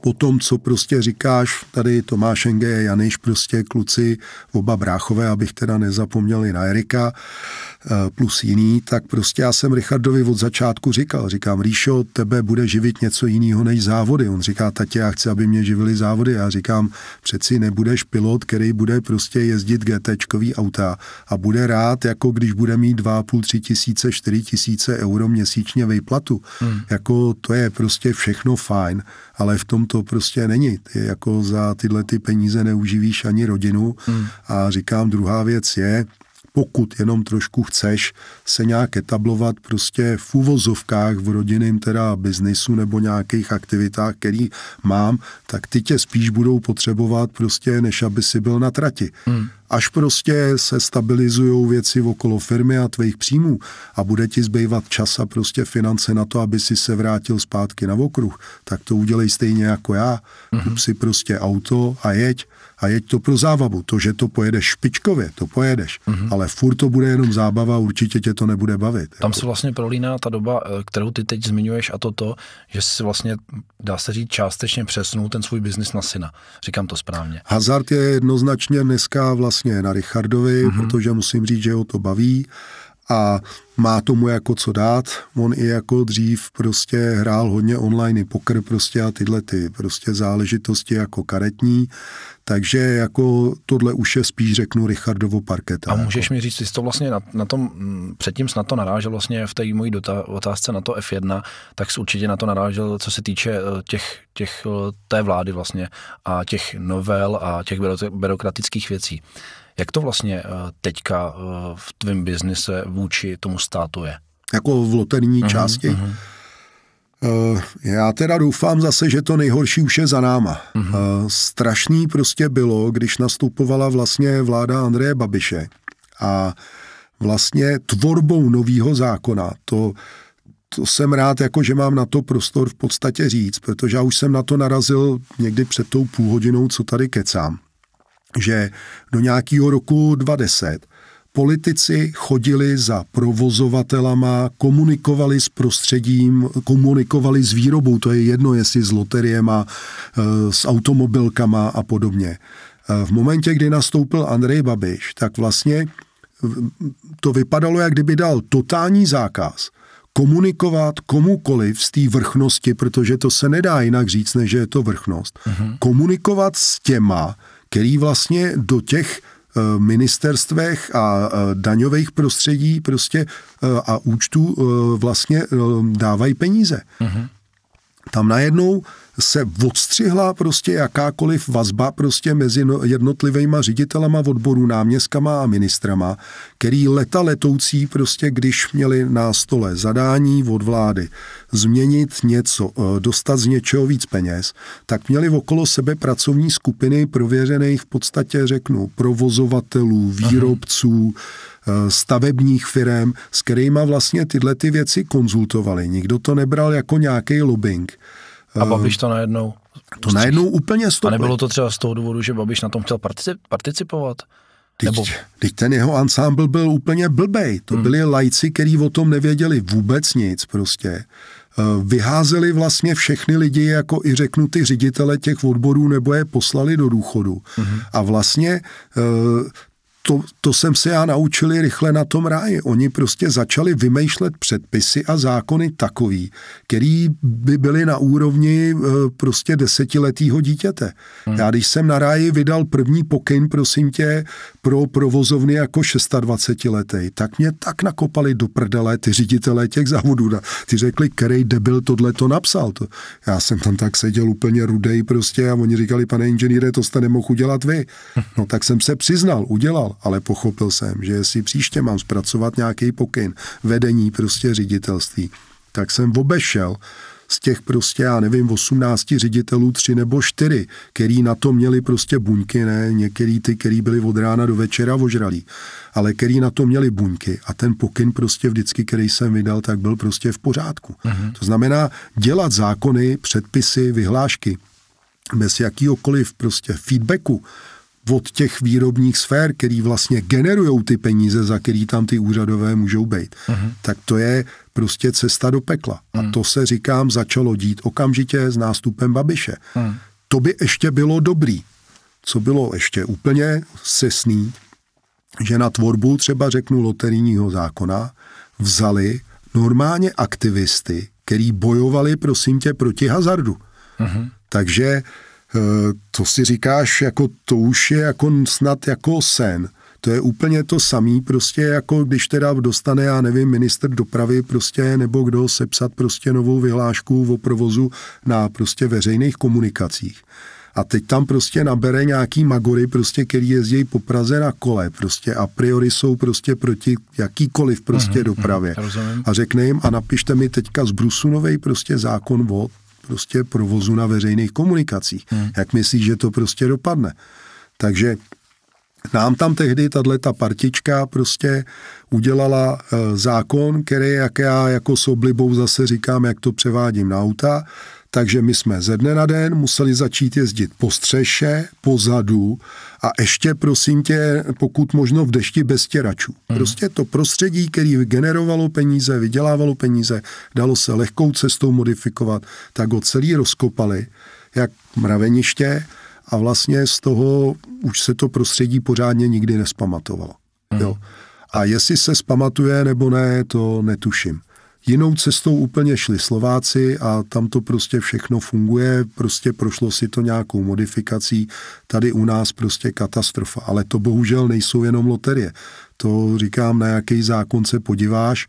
po tom, co prostě říkáš, tady Tomáš Enge, Janiš, prostě kluci, oba bráchové, abych teda nezapomněl i na Erika, eh, plus jiný, tak prostě já jsem Richardovi od začátku říkal, říkám, Ríšo, tebe bude živit něco jiného než závody. On říká, tatě, já chci, aby mě živili závody. Já říkám, přeci nebudeš pilot, který bude prostě jezdit gt auta a bude rád, jako když bude mít 2,5, 3 tisíce, 4 tisíce euro měsíčně vejplatu. Hmm. Jako to je prostě všechno fajn ale v tom to prostě není. Ty jako za tyhle ty peníze neuživíš ani rodinu. Hmm. A říkám, druhá věc je, pokud jenom trošku chceš se nějak etablovat prostě v úvozovkách v rodinném teda biznisu nebo nějakých aktivitách, který mám, tak ty tě spíš budou potřebovat prostě, než aby si byl na trati. Hmm. Až prostě se stabilizují věci okolo firmy a tvých příjmů a bude ti zbývat čas a prostě finance na to, aby si se vrátil zpátky na okruh, tak to udělej stejně jako já. Hmm. Kup si prostě auto a jeď a jeď to pro zábavu. To, že to pojedeš špičkově, to pojedeš, mm-hmm. ale furt to bude jenom zábava, určitě tě to nebude bavit. Tam jako. se vlastně prolíná ta doba, eh, kterou ty teď zmiňuješ a toto, že si vlastně, dá se říct, částečně přesnul ten svůj biznis na syna. Říkám to správně. Hazard je jednoznačně dneska vlastně na Richardovi, mm-hmm. protože musím říct, že ho to baví a má tomu jako co dát. On i jako dřív prostě hrál hodně online poker prostě a tyhle ty prostě záležitosti jako karetní, takže jako tohle už je spíš řeknu Richardovo parketa. A jako. můžeš jako. mi říct, jsi to vlastně na, na tom, mm, předtím snad na to narážel vlastně v té mojí otázce na to F1, tak jsi určitě na to narážel, co se týče eh, těch, těch eh, té vlády vlastně a těch novel a těch byrokratických věcí. Jak to vlastně eh, teďka eh, v tvém biznise vůči tomu státu je? Jako v loterijní uh-huh, části? Uh-huh. Já teda doufám zase, že to nejhorší už je za náma. Uh-huh. Strašný prostě bylo, když nastupovala vlastně vláda Andreje Babiše a vlastně tvorbou nového zákona, to, to jsem rád, jako že mám na to prostor v podstatě říct, protože já už jsem na to narazil někdy před tou půl hodinou, co tady kecám že do nějakého roku 2010 politici chodili za provozovatelama, komunikovali s prostředím, komunikovali s výrobou, to je jedno, jestli s loteriema, eh, s automobilkama a podobně. Eh, v momentě, kdy nastoupil Andrej Babiš, tak vlastně eh, to vypadalo, jak kdyby dal totální zákaz komunikovat komukoliv z té vrchnosti, protože to se nedá jinak říct, než je to vrchnost, uh-huh. komunikovat s těma, který vlastně do těch eh, ministerstvech a eh, daňových prostředí prostě eh, a účtů vlastně dávají peníze. Mm-hmm. Tam najednou se odstřihla prostě jakákoliv vazba prostě mezi no- jednotlivýma ředitelama odborů, náměstkama a ministrama, který leta letoucí prostě, když měli na stole zadání od vlády změnit něco, e, dostat z něčeho víc peněz, tak měli okolo sebe pracovní skupiny prověřených v podstatě, řeknu, provozovatelů, výrobců, Aha e, stavebních firm, s kterými vlastně tyhle ty věci konzultovali. Nikdo to nebral jako nějaký lobbying. A eh, Babiš to najednou. To najednou úplně stopli. A nebylo to třeba z toho důvodu, že Babiš na tom chtěl participovat? Teď, Nebo... teď ten jeho ansámbl byl úplně blbej. To hmm. byli lajci, kteří o tom nevěděli vůbec nic prostě. Eh, vyházeli vlastně všechny lidi, jako i řeknu ty ředitele těch odborů, nebo je poslali do důchodu. Hmm. A vlastně eh, to, to jsem se já naučili rychle na tom ráji. Oni prostě začali vymýšlet předpisy a zákony takový, který by byly na úrovni e, prostě desetiletého dítěte. Hmm. Já když jsem na ráji vydal první pokyn, prosím tě, pro provozovny jako 26-letý, tak mě tak nakopali do prdele ty ředitelé těch závodů. Ty řekli, který debil tohle to napsal. To. Já jsem tam tak seděl úplně rudej prostě a oni říkali, pane inženýre, to jste nemohl udělat vy. No tak jsem se přiznal, udělal ale pochopil jsem, že jestli příště mám zpracovat nějaký pokyn, vedení prostě ředitelství, tak jsem obešel z těch prostě, já nevím, 18 ředitelů, tři nebo čtyři, který na to měli prostě buňky, ne některý ty, který byli od rána do večera ožralí, ale který na to měli buňky a ten pokyn prostě vždycky, který jsem vydal, tak byl prostě v pořádku. Mhm. To znamená dělat zákony, předpisy, vyhlášky bez jakýhokoliv prostě feedbacku, od těch výrobních sfér, který vlastně generují ty peníze, za který tam ty úřadové můžou být, uh-huh. tak to je prostě cesta do pekla. Uh-huh. A mhm. to se, říkám, začalo dít okamžitě s nástupem Babiše. Uh-huh. To by ještě bylo dobrý. Co bylo ještě úplně sesný, že na tvorbu třeba řeknu loterijního zákona vzali normálně aktivisty, který bojovali, prosím tě, proti hazardu. Uh-huh. Takže Eh, co si říkáš, jako to už je jako snad jako sen. To je úplně to samý, prostě jako když teda dostane, já nevím, minister dopravy prostě nebo kdo sepsat prostě novou vyhlášku o provozu na prostě veřejných komunikacích. A teď tam prostě nabere nějaký magory, prostě, který jezdí po Praze na kole, prostě a priori jsou prostě proti jakýkoliv prostě mm-hmm, dopravě. Mm, a řekne jim, a napište mi teďka z Brusu novej prostě zákon o prostě provozu na veřejných komunikacích. Hmm. Jak myslíš, že to prostě dopadne? Takže nám tam tehdy tahle ta partička prostě udělala eh, zákon, který, jak já jako s oblibou zase říkám, jak to převádím na auta, takže my jsme ze dne na den museli začít jezdit po střeše, zadu a ještě, prosím tě, pokud možno v dešti bez těračů. Mhm. Prostě to prostředí, který generovalo peníze, vydělávalo peníze, dalo se lehkou cestou modifikovat, tak ho celý rozkopali, jak mraveniště, a vlastně z toho už se to prostředí pořádně nikdy nespamatovalo. Mhm. Jo. A jestli se spamatuje nebo ne, to netuším. Jinou cestou úplně šli Slováci a tam to prostě všechno funguje, prostě prošlo si to nějakou modifikací, tady u nás prostě katastrofa. Ale to bohužel nejsou jenom loterie. To říkám, na jaký zákon se podíváš,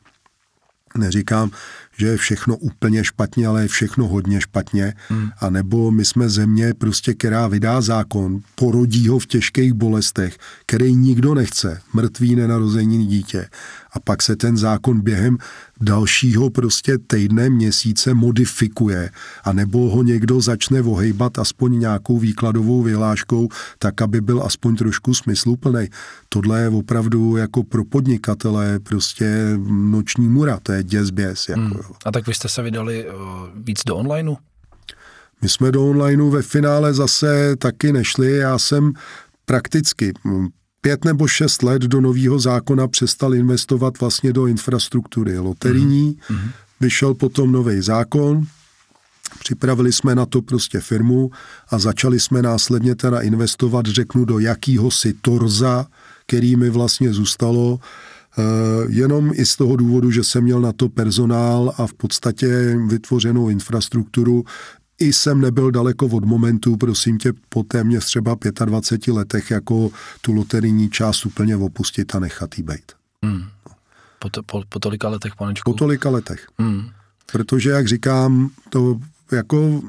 neříkám, že je všechno úplně špatně, ale je všechno hodně špatně. Hmm. A nebo my jsme země, prostě, která vydá zákon, porodí ho v těžkých bolestech, který nikdo nechce, mrtvý nenarozený dítě a pak se ten zákon během dalšího prostě týdne, měsíce modifikuje a nebo ho někdo začne vohejbat aspoň nějakou výkladovou vyhláškou, tak aby byl aspoň trošku smysluplný. Tohle je opravdu jako pro podnikatele prostě noční mura, to je děs běs. Jako, hmm. A tak vy jste se vydali uh, víc do onlineu? My jsme do onlineu ve finále zase taky nešli. Já jsem prakticky hm, pět nebo šest let do nového zákona přestal investovat vlastně do infrastruktury loterijní. Mm-hmm. Vyšel potom nový zákon, připravili jsme na to prostě firmu a začali jsme následně teda investovat, řeknu, do jakýhosi torza, který mi vlastně zůstalo, eh, jenom i z toho důvodu, že jsem měl na to personál a v podstatě vytvořenou infrastrukturu, i jsem nebyl daleko od momentu, prosím tě, po téměř třeba 25 letech, jako tu loterijní část úplně opustit a nechat jí být. Hmm. Po, to, po, po tolika letech, panečku? Po tolika letech. Hmm. Protože, jak říkám, to jako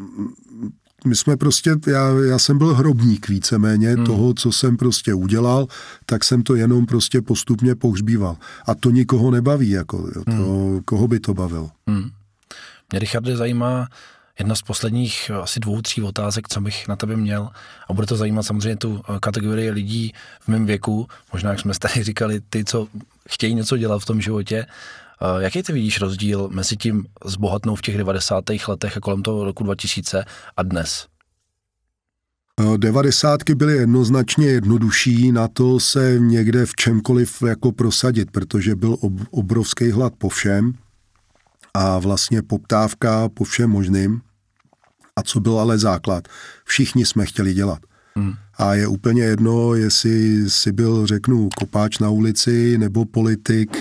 my jsme prostě, já, já jsem byl hrobník víceméně hmm. toho, co jsem prostě udělal, tak jsem to jenom prostě postupně pohřbíval. A to nikoho nebaví, jako, jo, to, hmm. koho by to bavil. Hmm. Mě, Richarde, zajímá, jedna z posledních eh, asi dvou, tří otázek, co bych na tebe měl. A bude to zajímat samozřejmě tu eh, kategorii lidí v mém věku, možná jak jsme tady říkali, ty, co chtějí něco dělat v tom životě. Eh, jaký ty vidíš rozdíl mezi tím zbohatnou v těch 90. letech a kolem toho roku 2000 a dnes? Devadesátky byly jednoznačně jednodušší na to se někde v čemkoliv jako prosadit, protože byl obrovský hlad po všem a vlastně poptávka po všem možným. A co byl ale základ? Všichni jsme chtěli dělat. Hmm. A je úplně jedno, jestli si byl, řeknu, kopáč na ulici, nebo politik,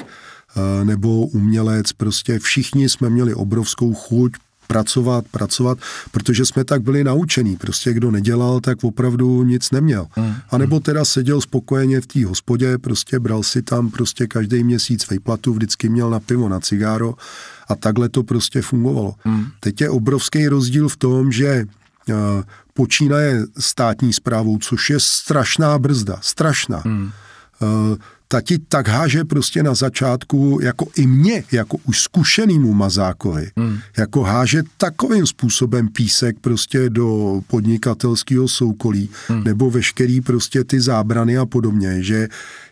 eh, nebo umělec. Prostě všichni jsme měli obrovskou chuť pracovat, pracovat, protože jsme tak byli naučení. Prostě kdo nedělal, tak opravdu nic neměl. Hmm. A nebo hmm. teda seděl spokojeně v té hospodě, prostě bral si tam prostě každý měsíc vejplatu, vždycky měl na pivo, na cigáro a takhle to prostě fungovalo. Hmm. Teď je obrovský rozdíl v tom, že eh, počínaje státní zprávou, což je strašná brzda, strašná. Hmm. Eh, ta ti tak háže prostě na začátku, jako i mě, jako už zkušenýmu mazákovi, hmm. jako háže takovým způsobem písek prostě do podnikatelského soukolí, hmm. nebo veškerý prostě ty zábrany a podobně, že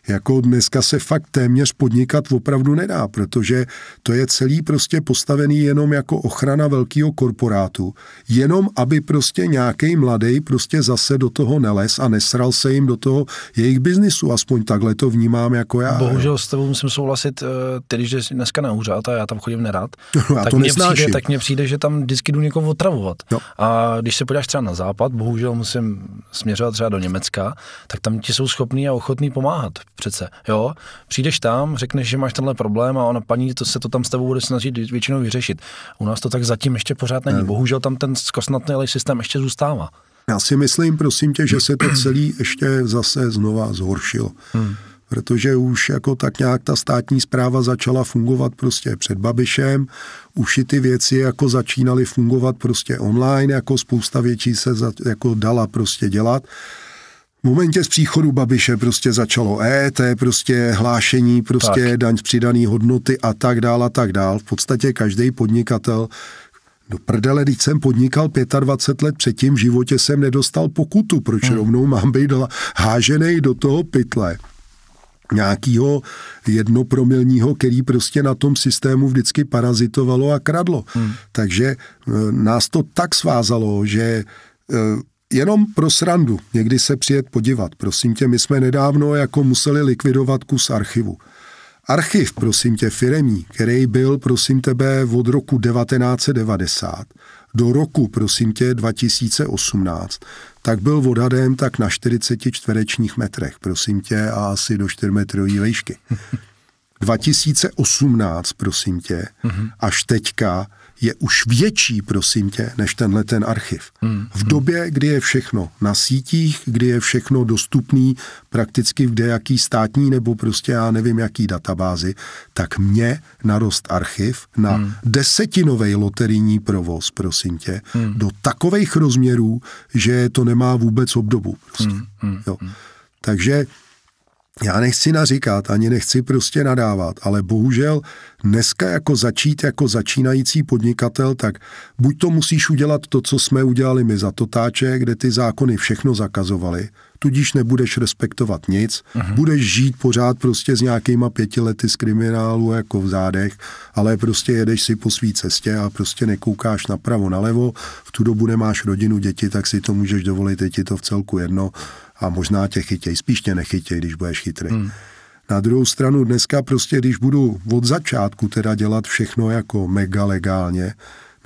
jako dneska se fakt téměř podnikat opravdu nedá, protože to je celý prostě postavený jenom jako ochrana velkého korporátu. Jenom, aby prostě nějaký mladý prostě zase do toho neles a nesral se jim do toho jejich biznisu, aspoň takhle to vnímám jako já. Bohužel s tebou musím souhlasit, eh, tedy že jsi dneska na úřad a já tam chodím nerad, no, tak, to mě přijde, tak mně přijde, že tam vždycky jdu někoho otravovat. No. A když se podíváš třeba na západ, bohužel musím směřovat třeba do Německa, tak tam ti jsou schopní a ochotní pomáhat přece. Jo, přijdeš tam, řekneš, že máš tenhle problém a ona paní to se to tam s tebou bude snažit většinou vyřešit. U nás to tak zatím ještě pořád není. Hmm. Bohužel tam ten zkosnatný systém ještě zůstává. Já si myslím, prosím tě, že se to celý ještě zase znova zhoršilo. Hmm. Protože už jako tak nějak ta státní zpráva začala fungovat prostě před Babišem, už i ty věci jako začínaly fungovat prostě online, jako spousta věcí se za, jako dala prostě dělat. V momentě z příchodu Babiše prostě začalo EET, prostě hlášení, prostě tak. daň z přidané hodnoty a tak dál a tak dál. V podstatě každý podnikatel do prdele, když jsem podnikal 25 let předtím, v životě jsem nedostal pokutu, proč hmm. rovnou mám být hážený do toho pytle nějakého jednopromilního, který prostě na tom systému vždycky parazitovalo a kradlo. Hmm. Takže eh, nás to tak svázalo, že eh, Jenom pro srandu, někdy se přijet podívat. Prosím tě, my jsme nedávno jako museli likvidovat kus archivu. Archiv, prosím tě, firemní, který byl, prosím tebe, od roku 1990 do roku, prosím tě, 2018, tak byl odhadem tak na 40 čtverečních metrech, prosím tě, a asi do 4 metrové výšky. 2018, prosím tě, mhm. až teďka je už větší, prosím tě, než tenhle ten archiv. Hmm. V době, hmm. kdy je všechno na sítích, kdy je všechno dostupný prakticky v jaký státní nebo prostě já nevím jaký databázi, tak mě narost archiv na hmm. desetinový loterijní provoz, prosím tě, hmm. do takových rozměrů, že to nemá vůbec obdobu. Prostě. Hmm. Hmm. Jo. Hmm. Takže já nechci naříkat, ani nechci prostě nadávat, ale bohužel dneska jako začít jako začínající podnikatel, tak buď to musíš udělat to, co jsme udělali my za totáče, kde ty zákony všechno zakazovaly, tudíž nebudeš respektovat nic, uh-huh. budeš žít pořád prostě s nějakýma pěti lety z kriminálu jako v zádech, ale prostě jedeš si po své cestě a prostě nekoukáš napravo, nalevo, v tu dobu nemáš rodinu, děti, tak si to můžeš dovolit, je ti to v celku jedno a možná tě chytěj, spíš tě nechytěj, když budeš chytrý. Hmm. Na druhou stranu dneska prostě, když budu od začátku teda dělat všechno jako mega legálně,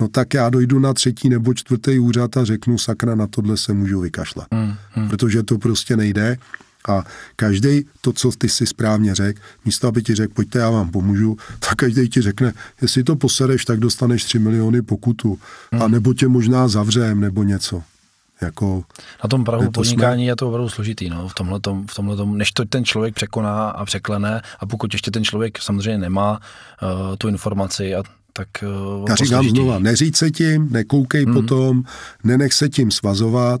no tak já dojdu na třetí nebo čtvrtý úřad a řeknu sakra, na tohle se můžu vykašlat. Hmm, hmm. Protože to prostě nejde a každý to, co ty si správně řekl, místo aby ti řekl, pojďte, já vám pomůžu, tak každý ti řekne, jestli to posereš, tak dostaneš 3 miliony pokutu, hmm. a nebo tě možná zavřem, nebo něco jako... Na tom prahu to podnikání jsme... je to opravdu složitý, no, v tomhle v tomhletom, než to ten člověk překoná a překlene a pokud ještě ten člověk samozřejmě nemá uh, tu informaci a tak uh, Já říkám znova, neříct se tím, nekoukej mm-hmm. potom, nenech se tím svazovat,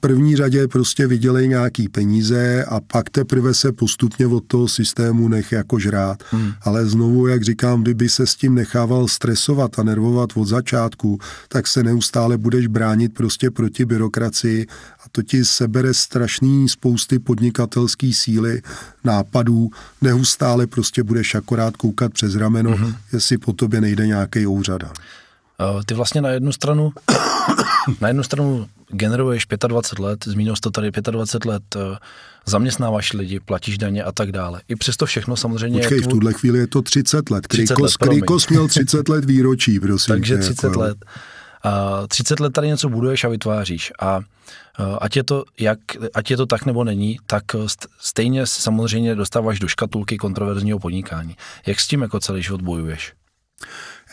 první řadě prostě vydělej nějaký peníze a pak teprve se postupně od toho systému nech jako žrát. Hmm. Ale znovu, jak říkám, kdyby se s tím nechával stresovat a nervovat od začátku, tak se neustále budeš bránit prostě proti byrokracii a to ti sebere strašný spousty podnikatelské síly, nápadů, neustále prostě budeš akorát koukat přes rameno, hmm. jestli po tobě nejde nějaký úřada. Eh, ty vlastně na jednu stranu, na jednu stranu generuješ 25 let, zmínil jsi to tady 25 let, eh, zaměstnáváš lidi, platíš daně a tak dále. I přesto všechno samozřejmě... Počkej, tvůj... v tuhle chvíli je to 30 let. 30 let měl 30 let výročí, prosím. Takže 30 jako... let. A 30 let tady něco buduješ a vytváříš. A eh, ať je, to jak, ať je to tak nebo není, tak stejně samozřejmě dostáváš do škatulky kontroverzního podnikání. Jak s tím jako celý život bojuješ?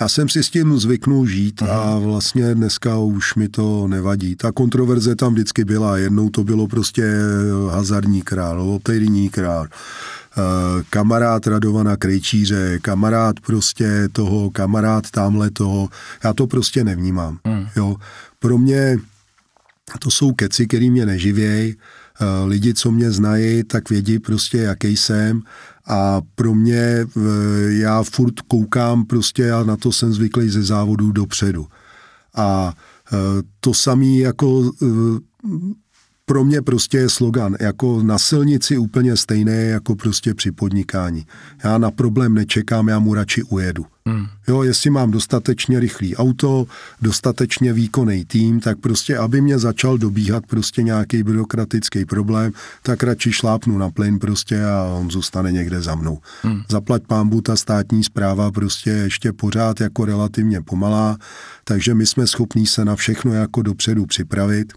Já jsem si s tím zvyknul žít a mhm. vlastně dneska už mi to nevadí. Ta kontroverze tam vždycky byla. Jednou to bylo prostě eh, hazardní král, loterijní král eh, kamarád Radovana Krejčíře, kamarád prostě toho, kamarád tamhle toho. Já to prostě nevnímám. Mhm. Jo. Pro mě to jsou keci, který mě neživějí. Eh, lidi, co mě znají, tak vědí prostě, jaký jsem a pro mě, já furt koukám prostě, já na to jsem zvyklý ze závodu dopředu. A e, to samé jako e, pro mě prostě je slogan, jako na silnici úplně stejné jako prostě při podnikání. Já na problém nečekám, já mu radši ujedu. Hmm. Jo, jestli mám dostatečně rychlý auto, dostatečně výkonný tým, tak prostě, aby mě začal dobíhat prostě nějaký byrokratický problém, tak radši šlápnu na plyn prostě a on zůstane někde za mnou. Hmm. Zaplať pámbu, ta státní zpráva prostě ještě pořád jako relativně pomalá, takže my jsme schopní se na všechno jako dopředu připravit.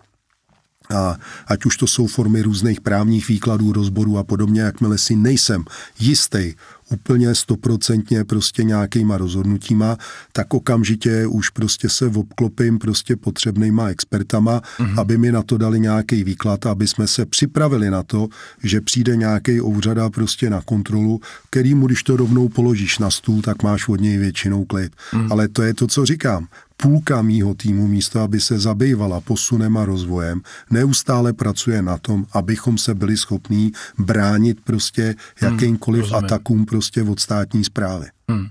A ať už to jsou formy různých právních výkladů, rozborů a podobně, jakmile si nejsem jistý úplně stoprocentně prostě nějakýma rozhodnutíma, tak okamžitě už prostě se obklopím prostě potřebnýma expertama, mm-hmm. aby mi na to dali nějaký výklad, aby jsme se připravili na to, že přijde nějaký úřada prostě na kontrolu, který mu, když to rovnou položíš na stůl, tak máš od něj většinou klid. Mm-hmm. Ale to je to, co říkám. Půlka mýho týmu místo, aby se zabývala posunem a rozvojem, neustále pracuje na tom, abychom se byli schopní bránit prostě hmm, jakýmkoliv hmm, atakům prostě od státní zprávy. Hmm. Uh,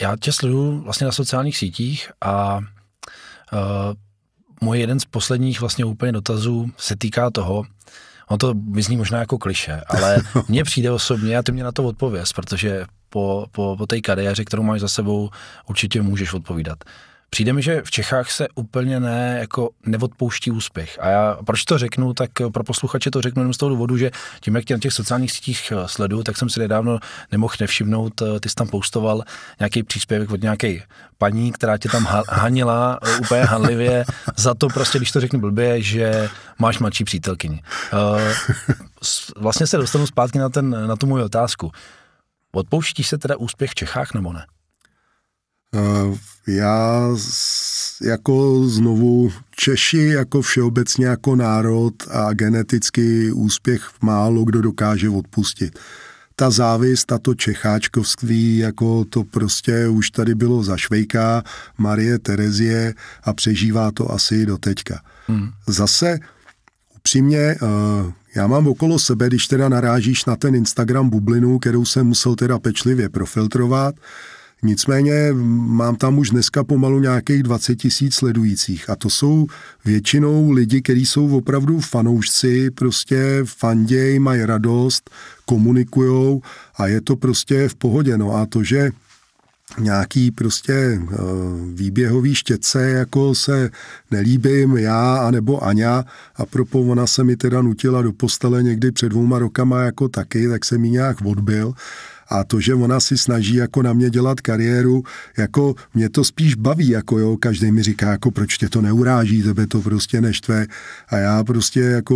já tě sleduju vlastně na sociálních sítích a uh, můj jeden z posledních vlastně úplně dotazů se týká toho, No to vyzní možná jako kliše, ale mně přijde osobně, a ty mě na to odpověz, protože po, po, po té kariéře, kterou máš za sebou, určitě můžeš odpovídat. Přijde mi, že v Čechách se úplně ne, jako neodpouští úspěch. A já proč to řeknu, tak pro posluchače to řeknu jenom z toho důvodu, že tím, jak tě na těch sociálních sítích eh, sledu, tak jsem si nedávno nemohl nevšimnout, eh, ty jsi tam postoval nějaký příspěvek od nějaké paní, která tě tam hanila eh, úplně hanlivě za to prostě, když to řeknu blbě, že máš mladší přítelkyni. Vlastně se dostanu zpátky na, ten, na tu moji otázku. Odpouští se teda úspěch v Čechách nebo ne? Eh, já jako znovu Češi jako všeobecně jako národ a genetický úspěch málo kdo dokáže odpustit. Ta závist, tato čecháčkovství, jako to prostě už tady bylo za Švejka, Marie Terezie a přežívá to asi do teďka. Hmm. Zase upřímně, eh, já mám okolo sebe, když teda narážíš na ten Instagram bublinu, kterou jsem musel teda pečlivě profiltrovat, Nicméně mám tam už dneska pomalu nějakých 20 tisíc sledujících a to jsou většinou lidi, kteří jsou opravdu fanoušci, prostě fanděj, mají radost, komunikujou a je to prostě v pohodě. No a to, že nějaký prostě e, výběhový štětce, jako se nelíbím já anebo Aňa a propo ona se mi teda nutila do postele někdy před dvouma rokama jako taky, tak jsem mi nějak odbil a to, že ona si snaží jako na mě dělat kariéru, jako mě to spíš baví, jako jo, každý mi říká, jako proč tě to neuráží, tebe to prostě neštve. A já prostě jako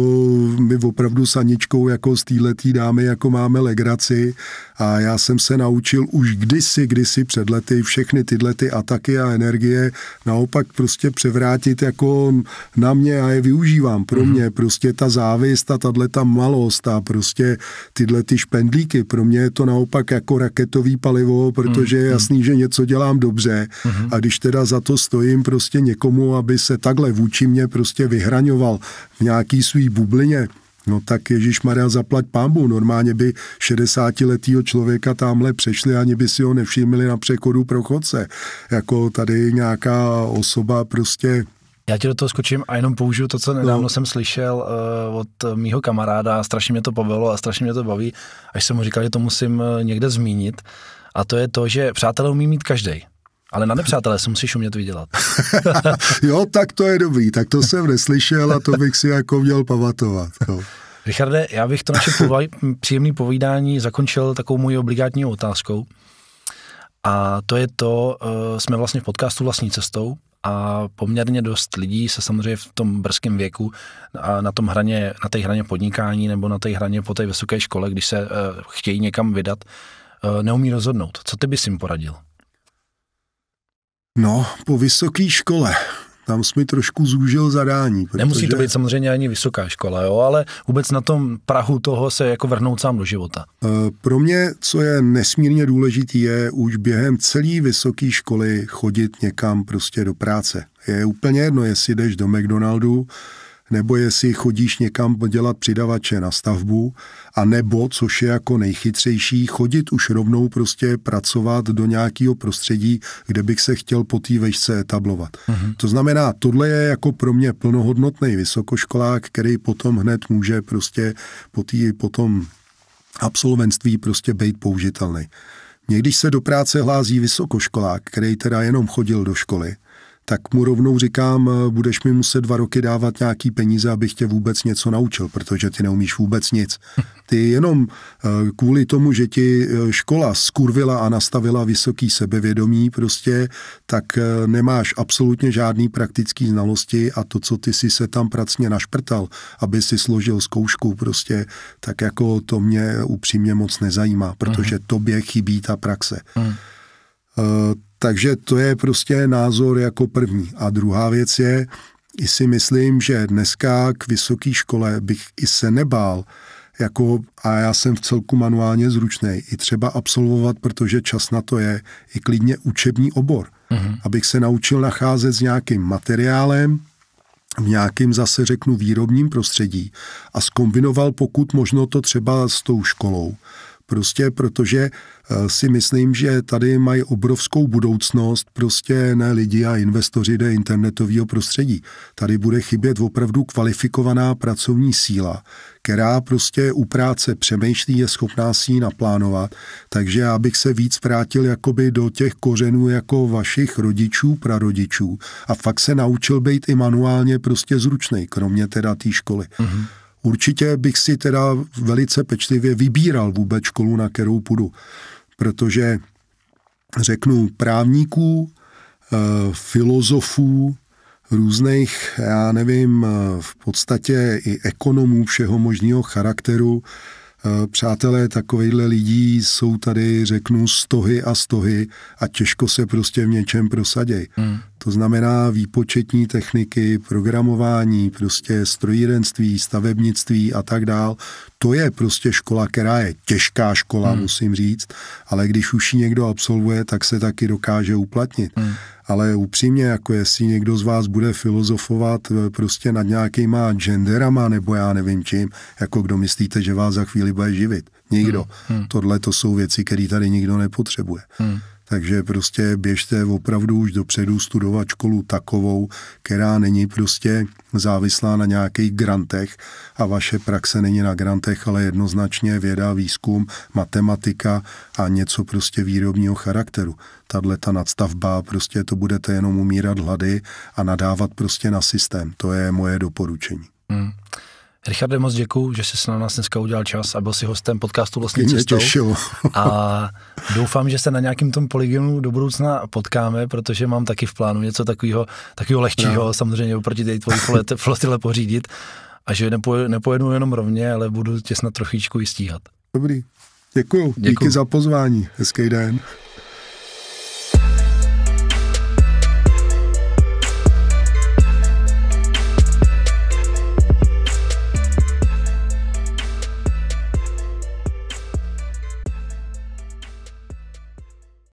my opravdu s Aničkou jako z téhletý dámy jako máme legraci a já jsem se naučil už kdysi, kdysi před lety všechny tyhle ty ataky a energie naopak prostě převrátit jako na mě a je využívám. Pro mm-hmm. mě prostě ta závist a tato ta malost a prostě tyhle ty špendlíky, pro mě je to naopak tak jako raketový palivo, protože je mm-hmm. jasný, že něco dělám dobře mm-hmm. a když teda za to stojím prostě někomu, aby se takhle vůči mě prostě vyhraňoval v nějaký svý bublině, No tak Ježíš Maria zaplať pámbu. Normálně by 60-letého člověka tamhle přešli, ani by si ho nevšimli na překodu pro chodce. Jako tady nějaká osoba prostě já ti do toho skočím a jenom použiju to, co nedávno no. jsem slyšel uh, od eh, mýho kamaráda, strašně mě to pobavilo a strašně mě to baví, až jsem mu říkal, že to musím eh, někde zmínit. A to je to, že přátelé umí mít každý. Ale na nepřátelé se musíš umět vydělat. jo, tak to je dobrý, tak to jsem neslyšel a to bych si jako měl pamatovat. No. Richarde, já bych to naše povaj- příjemné povídání zakončil takovou mojí obligátní otázkou. A to je to, uh, jsme vlastně v podcastu vlastní cestou a poměrně dost lidí se samozřejmě v tom brzkém věku a na tom hraně, na té hraně podnikání nebo na té hraně po té vysoké škole, když se eh, chtějí někam vydat, eh, neumí rozhodnout. Co ty bys jim poradil? No, po vysoké škole tam jsme trošku zúžil zadání. Protože... Nemusí to být samozřejmě ani vysoká škola, jo, ale vůbec na tom Prahu toho se jako vrhnout sám do života. Eh, pro mě, co je nesmírně důležitý, je už během celé vysoké školy chodit někam prostě do práce. Je úplně jedno, jestli jdeš do McDonaldu, nebo jestli chodíš někam dělat přidavače na stavbu, a nebo, což je jako nejchytřejší, chodit už rovnou prostě pracovat do nějakého prostředí, kde bych se chtěl po té vešce etablovat. Uh-huh. To znamená, tohle je jako pro mě plnohodnotný vysokoškolák, který potom hned může prostě po té potom absolventství prostě být použitelný. Někdy se do práce hlází vysokoškolák, který teda jenom chodil do školy, tak mu rovnou říkám, eh, budeš mi muset dva roky dávat nějaký peníze, abych tě vůbec něco naučil, protože ty neumíš vůbec nic. Ty jenom eh, kvůli tomu, že ti eh, škola skurvila a nastavila vysoký sebevědomí prostě, tak nemáš absolutně žádný praktický znalosti a to, co ty si se tam pracně našprtal, aby si složil zkoušku prostě, tak jako to mě upřímně moc nezajímá, protože mhm. tobě chybí ta praxe. Uh, takže to je prostě názor jako první. A druhá věc je, i si myslím, že dneska k vysoké škole bych i se nebál, jako, a já jsem v celku manuálně zručný, i třeba absolvovat, protože čas na to je, i klidně učební obor, mm-hmm. abych se naučil nacházet s nějakým materiálem, v nějakým zase řeknu výrobním prostředí a zkombinoval pokud možno to třeba s tou školou. Prostě protože Eh, si myslím, že tady mají obrovskou budoucnost prostě ne lidi a investoři do internetového prostředí. Tady bude chybět opravdu kvalifikovaná pracovní síla, která prostě u práce přemýšlí, je schopná si ji naplánovat. Takže já bych se víc vrátil jakoby do těch kořenů jako vašich rodičů, prarodičů a fakt se naučil být i manuálně prostě zručný kromě teda té školy. Mm-hmm. Určitě bych si teda velice pečlivě vybíral vůbec školu, na kterou půjdu protože řeknu právníků, eh, filozofů, různých, já nevím, eh, v podstatě i ekonomů všeho možného charakteru Eh, přátelé, takovejhle lidí jsou tady, řeknu, stohy a stohy a těžko se prostě v něčem prosaděj. Hmm. To znamená výpočetní techniky, programování, prostě strojírenství, stavebnictví a tak dál. To je prostě škola, která je těžká škola, hmm. musím říct, ale když už ji někdo absolvuje, tak se taky dokáže uplatnit. Hmm ale upřímně, jako jestli někdo z vás bude filozofovat eh, prostě nad nějakýma genderama nebo já nevím čím, jako kdo myslíte, že vás za chvíli bude živit. Nikdo. Hmm. Hmm. Tohle to jsou věci, které tady nikdo nepotřebuje. Hmm. Takže prostě běžte opravdu už dopředu studovat školu takovou, která není prostě závislá na nějakých grantech a vaše praxe není na grantech, ale jednoznačně věda, výzkum, matematika a něco prostě výrobního charakteru. Tadle ta nadstavba, prostě to budete jenom umírat hlady a nadávat prostě na systém. To je moje doporučení. Hmm. Richarde, moc děkuju, že jsi na nás dneska udělal čas a byl si hostem podcastu Vlastní cestou. Těšil. a doufám, že se na nějakým tom poligonu do budoucna potkáme, protože mám taky v plánu něco takového, takového lehčího, no. samozřejmě oproti té tvojí flotile pořídit. A že nepojedu, nepojedu jenom rovně, ale budu tě snad trošičku i stíhat. Dobrý. Děkuju. Děkuju. Díky za pozvání. Hezký den.